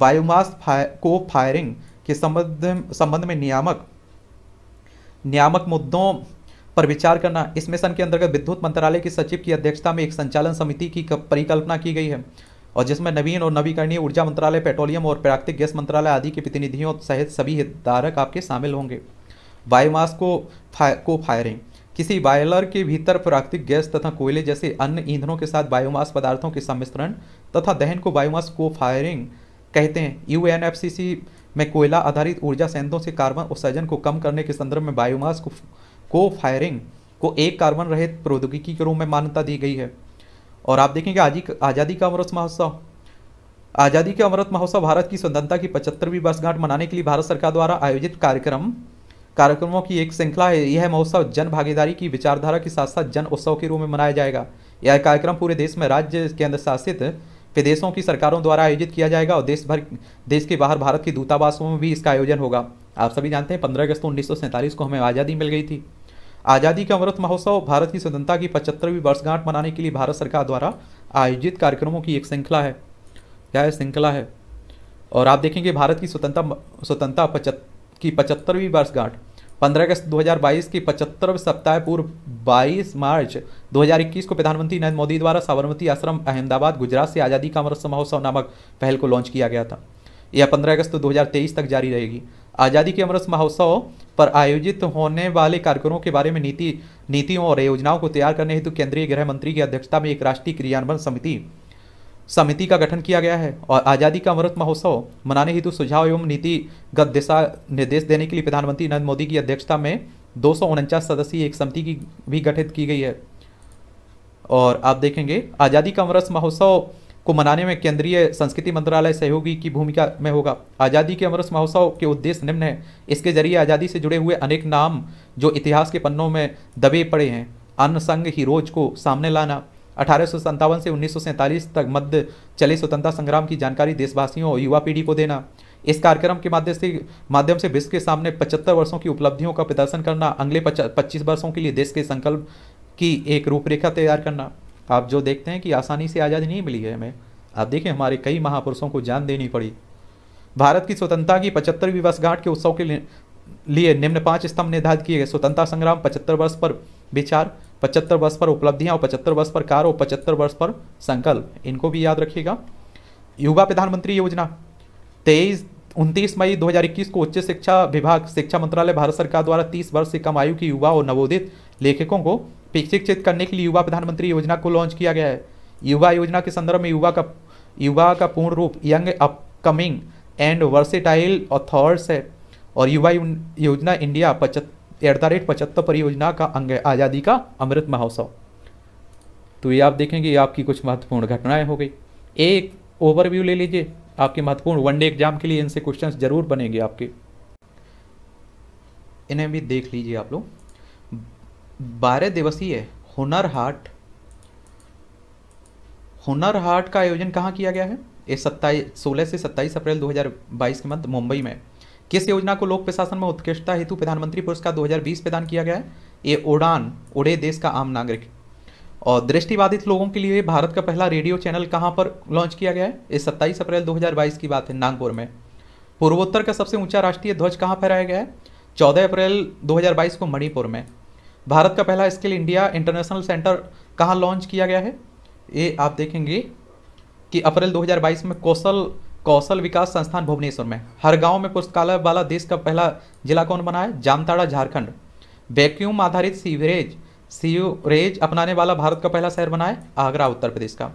बायोमास फाय, को फायरिंग के संबंध संबंध में नियामक नियामक मुद्दों पर विचार करना इस मिशन के अंतर्गत विद्युत मंत्रालय के सचिव की अध्यक्षता में एक संचालन समिति की परिकल्पना की गई है और जिसमें नवीन और नवीकरणीय ऊर्जा मंत्रालय पेट्रोलियम और प्राकृतिक गैस मंत्रालय आदि के प्रतिनिधियों सहित सभी हितधारक आपके शामिल होंगे बायोमास को फाय, को फायरिंग किसी बायलर के भीतर प्राकृतिक गैस तथा कोयले जैसे अन्य ईंधनों के साथ बायोमास पदार्थों के सम्मिश्रण तथा दहन को बायोमास को फायरिंग कहते हैं यू में कोयला आधारित ऊर्जा संयंत्रों से कार्बन उत्सर्जन को कम करने के संदर्भ में बायोमास को को फायरिंग को एक कार्बन रहित प्रौद्योगिकी के रूप में मान्यता दी गई है और आप देखेंगे आज आज़ादी का अमृत महोत्सव आज़ादी के अमृत महोत्सव भारत की स्वतंत्रता की पचहत्तरवीं वर्षगांठ मनाने के लिए भारत सरकार द्वारा आयोजित कार्यक्रम कार्यक्रमों की एक श्रृंखला है यह महोत्सव जन भागीदारी की विचारधारा के साथ साथ जन उत्सव के रूप में मनाया जाएगा यह कार्यक्रम पूरे देश में राज्य केंद्र शासित विदेशों की सरकारों द्वारा आयोजित किया जाएगा और देश भर देश के बाहर भारत के दूतावासों में भी इसका आयोजन होगा आप सभी जानते हैं पंद्रह अगस्त उन्नीस को हमें आज़ादी मिल गई थी आज़ादी का अमृत महोत्सव भारत की स्वतंत्रता की पचहत्तरवीं वर्षगांठ मनाने के लिए भारत सरकार द्वारा आयोजित कार्यक्रमों की एक श्रृंखला है क्या है श्रृंखला है और आप देखेंगे भारत की स्वतंत्रता स्वतंत्रता की पचहत्तरवीं वर्षगांठ 15 अगस्त 2022 के पचहत्तरवें सप्ताह पूर्व 22 मार्च 2021 को प्रधानमंत्री नरेंद्र मोदी द्वारा साबरमती आश्रम अहमदाबाद गुजरात से आज़ादी का अमृत महोत्सव नामक पहल को लॉन्च किया गया था यह 15 अगस्त 2023 तक जारी रहेगी आज़ादी के अमृत महोत्सव पर आयोजित होने वाले कार्यक्रमों के बारे में नीति नीतियों और योजनाओं को तैयार करने हेतु केंद्रीय गृह मंत्री की अध्यक्षता में एक राष्ट्रीय क्रियान्वयन समिति समिति का गठन किया गया है और आज़ादी का अमृत महोत्सव मनाने हेतु सुझाव एवं नीतिगत दिशा निर्देश देने के लिए प्रधानमंत्री नरेंद्र मोदी की अध्यक्षता में दो सदस्यीय एक समिति की भी गठित की गई है और आप देखेंगे आज़ादी का अमृत महोत्सव को मनाने में केंद्रीय संस्कृति मंत्रालय सहयोगी की भूमिका में होगा आज़ादी के अमृत महोत्सव के उद्देश्य निम्न है इसके जरिए आज़ादी से जुड़े हुए अनेक नाम जो इतिहास के पन्नों में दबे पड़े हैं अनसंग हीरोज को सामने लाना अठारह से उन्नीस तक मध्य चले स्वतंत्रता संग्राम की जानकारी देशवासियों और युवा पीढ़ी को देना इस कार्यक्रम के माध्यम से माध्यम से विश्व के सामने 75 वर्षों की उपलब्धियों का प्रदर्शन करना अगले 25 वर्षों के लिए देश के संकल्प की एक रूपरेखा तैयार करना आप जो देखते हैं कि आसानी से आज़ादी नहीं मिली है हमें आप देखें हमारे कई महापुरुषों को जान देनी पड़ी भारत की स्वतंत्रता की पचहत्तरवीं वर्षगांठ के उत्सव के लिए निम्न पांच स्तंभ निर्धारित किए गए स्वतंत्रता संग्राम पचहत्तर वर्ष पर विचार पचहत्तर वर्ष पर उपलब्धियां और पचहत्तर वर्ष पर कार और पचहत्तर वर्ष पर संकल्प इनको भी याद रखिएगा युवा प्रधानमंत्री योजना तेईस उनतीस मई 2021 को उच्च शिक्षा विभाग शिक्षा मंत्रालय भारत सरकार द्वारा 30 वर्ष से कम आयु की युवा और नवोदित लेखकों को शिक्षित करने के लिए युवा प्रधानमंत्री योजना को लॉन्च किया गया है युवा योजना के संदर्भ में युवा का युवा का पूर्ण रूप young upcoming and versatile authors है और युवा योजना इंडिया पचहत्तर एट द रेट पचहत्तर परियोजना का अंग है आज़ादी का अमृत महोत्सव तो ये आप देखेंगे ये आपकी कुछ महत्वपूर्ण घटनाएं हो गई एक ओवरव्यू ले लीजिए आपके महत्वपूर्ण वनडे एग्जाम के लिए इनसे क्वेश्चंस जरूर बनेंगे आपके इन्हें भी देख लीजिए आप लोग बारह दिवसीय हुनर हाट हुनर हाट का आयोजन कहाँ किया गया है ये सत्ताईस सोलह से सत्ताईस अप्रैल 2022 के मध्य मुंबई में किस योजना को लोक प्रशासन में उत्कृष्टता हेतु प्रधानमंत्री पुरस्कार 2020 प्रदान किया गया है ये उड़ान उड़े देश का आम नागरिक और दृष्टिबाधित लोगों के लिए भारत का पहला रेडियो चैनल कहाँ पर लॉन्च किया गया है ये सत्ताईस अप्रैल 2022 की बात है नागपुर में पूर्वोत्तर का सबसे ऊंचा राष्ट्रीय ध्वज कहाँ फहराया गया है चौदह अप्रैल 2022 को मणिपुर में भारत का पहला स्किल इंडिया इंटरनेशनल सेंटर कहाँ लॉन्च किया गया है ये आप देखेंगे कि अप्रैल 2022 में कौशल कौशल विकास संस्थान भुवनेश्वर में हर गांव में पुस्तकालय वाला देश का पहला जिला कौन बना है जामताड़ा झारखंड वैक्यूम आधारित सीवरेज सीवरेज अपनाने वाला भारत का पहला शहर बना है आगरा उत्तर प्रदेश का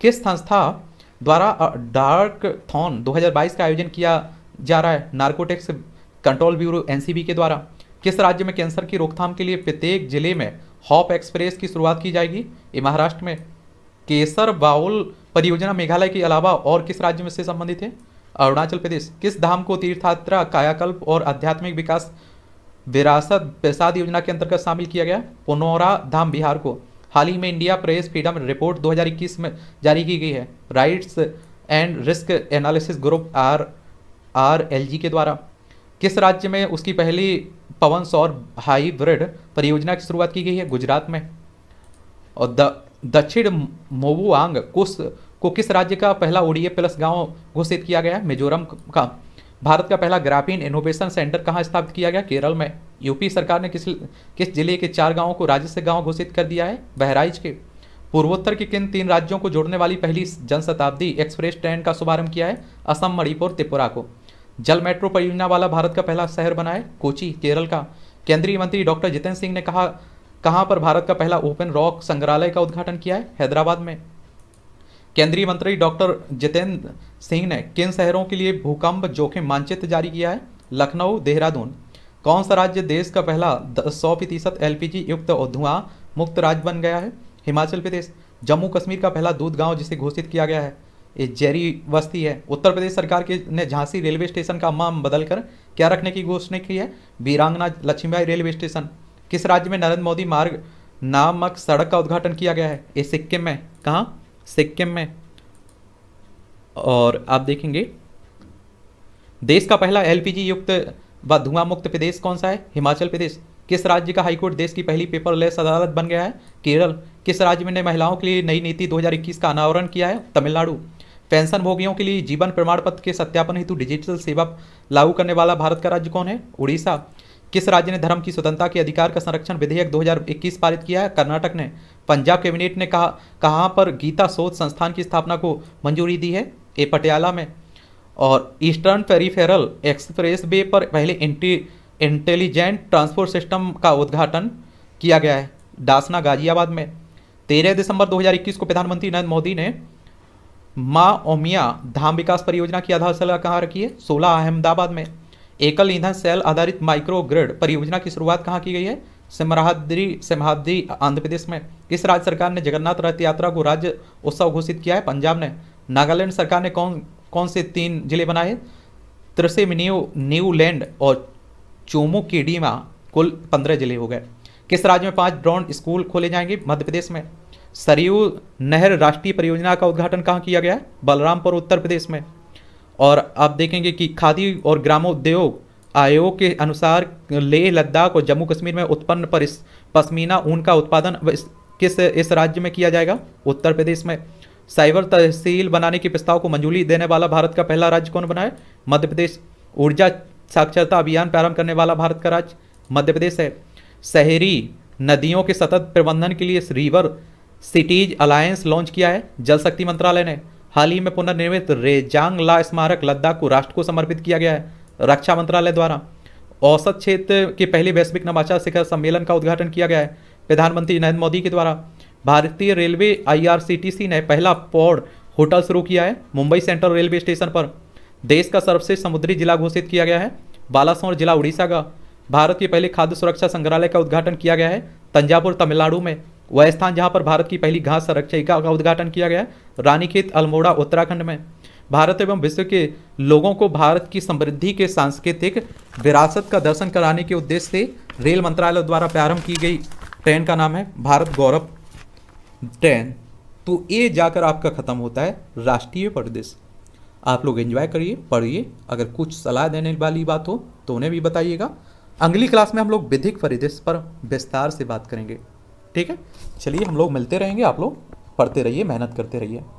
किस संस्था द्वारा डार्क थॉन 2022 का आयोजन किया जा रहा है नार्कोटेक्स कंट्रोल ब्यूरो एनसीबी के द्वारा किस राज्य में कैंसर की रोकथाम के लिए प्रत्येक जिले में हॉप एक्सप्रेस की शुरुआत की जाएगी ये महाराष्ट्र में केसर बाउल परियोजना मेघालय के अलावा और किस राज्य में से संबंधित है अरुणाचल प्रदेश किस धाम को तीर्थयात्रा कायाकल्प और आध्यात्मिक विकास विरासत प्रसाद योजना के अंतर्गत शामिल किया गया पुनौरा धाम बिहार को हाल ही में इंडिया प्रेस फ्रीडम रिपोर्ट 2021 में जारी की गई है rights and risk analysis group R R L G के द्वारा किस राज्य में उसकी पहली पवन सौर हाईब्रिड परियोजना की शुरुआत की गई है गुजरात में और दक्षिण मोबुआंग कुश को किस राज्य का पहला ओडीए प्लस गांव घोषित किया गया मिजोरम का भारत का पहला ग्रामीण इनोवेशन सेंटर कहाँ स्थापित किया गया केरल में यूपी सरकार ने किस किस जिले के चार गांवों को राज्य से गांव घोषित कर दिया है बहराइच के पूर्वोत्तर के किन तीन राज्यों को जोड़ने वाली पहली जनशताब्दी एक्सप्रेस ट्रेन का शुभारंभ किया है असम मणिपुर त्रिपुरा को जल मेट्रो परियोजना वाला भारत का पहला शहर बना है कोची केरल का केंद्रीय मंत्री डॉक्टर जितेंद्र सिंह ने कहा कहाँ पर भारत का पहला ओपन रॉक संग्रहालय का उद्घाटन किया है हैदराबाद में केंद्रीय मंत्री डॉक्टर जितेंद्र सिंह ने किन शहरों के लिए भूकंप जोखिम मानचित्र जारी किया है लखनऊ देहरादून कौन सा राज्य देश का पहला सौ प्रतिशत एल युक्त और धुआं मुक्त राज्य बन गया है हिमाचल प्रदेश जम्मू कश्मीर का पहला दूध गांव जिसे घोषित किया गया है जेरी बस्ती है उत्तर प्रदेश सरकार के ने झांसी रेलवे स्टेशन का नाम बदलकर क्या रखने की घोषणा की है वीरांगना लक्ष्मीबाई रेलवे स्टेशन किस राज्य में नरेंद्र मोदी मार्ग नामक सड़क का उद्घाटन किया गया है ये सिक्किम में कहाँ सिक्किम में और आप देखेंगे देश का पहला एलपीजी युक्त व धुआं मुक्त प्रदेश कौन सा है हिमाचल प्रदेश किस राज्य का हाईकोर्ट देश की पहली पेपरलेस अदालत बन गया है केरल किस राज्य में ने महिलाओं के लिए नई नीति 2021 का अनावरण किया है तमिलनाडु पेंशन भोगियों के लिए जीवन प्रमाण पत्र के सत्यापन हेतु डिजिटल सेवा लागू करने वाला भारत का राज्य कौन है उड़ीसा किस राज्य ने धर्म की स्वतंत्रता के अधिकार का संरक्षण विधेयक 2021 पारित किया है कर्नाटक ने पंजाब कैबिनेट ने कहा कहाँ पर गीता शोध संस्थान की स्थापना को मंजूरी दी है ए पटियाला में और ईस्टर्न पेरीफेरल एक्सप्रेस वे पर पहले इंटेलिजेंट ट्रांसपोर्ट सिस्टम का उद्घाटन किया गया है डासना गाजियाबाद में तेरह दिसंबर 2021 को प्रधानमंत्री नरेंद्र मोदी ने माँ ओमिया धाम विकास परियोजना की आधारशिला कहाँ रखी है सोलह अहमदाबाद में एकल ईंधन सेल आधारित माइक्रो ग्रिड परियोजना की शुरुआत कहाँ की गई है सिमराहद्री सिमहाद्री आंध्र प्रदेश में किस राज्य सरकार ने जगन्नाथ रथ यात्रा को राज्य उत्सव घोषित किया है पंजाब ने नागालैंड सरकार ने कौन कौन से तीन जिले बनाए त्रिसिम न्यू न्यूलैंड और चोमो केडीमा कुल पंद्रह जिले हो गए किस राज्य में पांच ड्रोन स्कूल खोले जाएंगे मध्य प्रदेश में सरयू नहर राष्ट्रीय परियोजना का उद्घाटन कहाँ किया गया है बलरामपुर उत्तर प्रदेश में और आप देखेंगे कि खादी और ग्रामोद्योग आयोग के अनुसार लेह लद्दाख और जम्मू कश्मीर में उत्पन्न पर पश्मीना ऊन का उत्पादन किस इस राज्य में किया जाएगा उत्तर प्रदेश में साइबर तहसील बनाने के प्रस्ताव को मंजूरी देने वाला भारत का पहला राज्य कौन बना है मध्य प्रदेश ऊर्जा साक्षरता अभियान प्रारंभ करने वाला भारत का राज्य मध्य प्रदेश है शहरी नदियों के सतत प्रबंधन के लिए रिवर सिटीज अलायंस लॉन्च किया है जल शक्ति मंत्रालय ने हाल ही में पुनर्निर्मित रेजांग ला स्मारक लद्दाख को राष्ट्र को समर्पित किया गया है रक्षा मंत्रालय द्वारा औसत क्षेत्र के पहले वैश्विक नवाचार शिखर सम्मेलन का उद्घाटन किया गया है प्रधानमंत्री नरेंद्र मोदी के द्वारा भारतीय रेलवे आई ने पहला पौड़ होटल शुरू किया है मुंबई सेंट्रल रेलवे स्टेशन पर देश का सर्वश्रेष्ठ समुद्री जिला घोषित किया गया है बालासोर जिला उड़ीसा का भारत के पहले खाद्य सुरक्षा संग्रहालय का उद्घाटन किया गया है तंजापुर तमिलनाडु में वह स्थान जहां पर भारत की पहली घास संरक्षिका का उद्घाटन किया गया रानीखेत अल्मोड़ा उत्तराखंड में भारत एवं विश्व के लोगों को भारत की समृद्धि के सांस्कृतिक विरासत का दर्शन कराने के उद्देश्य से रेल मंत्रालय द्वारा प्रारंभ की गई ट्रेन का नाम है भारत गौरव ट्रेन तो ये जाकर आपका ख़त्म होता है राष्ट्रीय परिदृश्य आप लोग एंजॉय करिए पढ़िए अगर कुछ सलाह देने वाली बात हो तो उन्हें भी बताइएगा अगली क्लास में हम लोग विधिक परिदृश्य पर विस्तार से बात करेंगे ठीक है चलिए हम लोग मिलते रहेंगे आप लोग पढ़ते रहिए मेहनत करते रहिए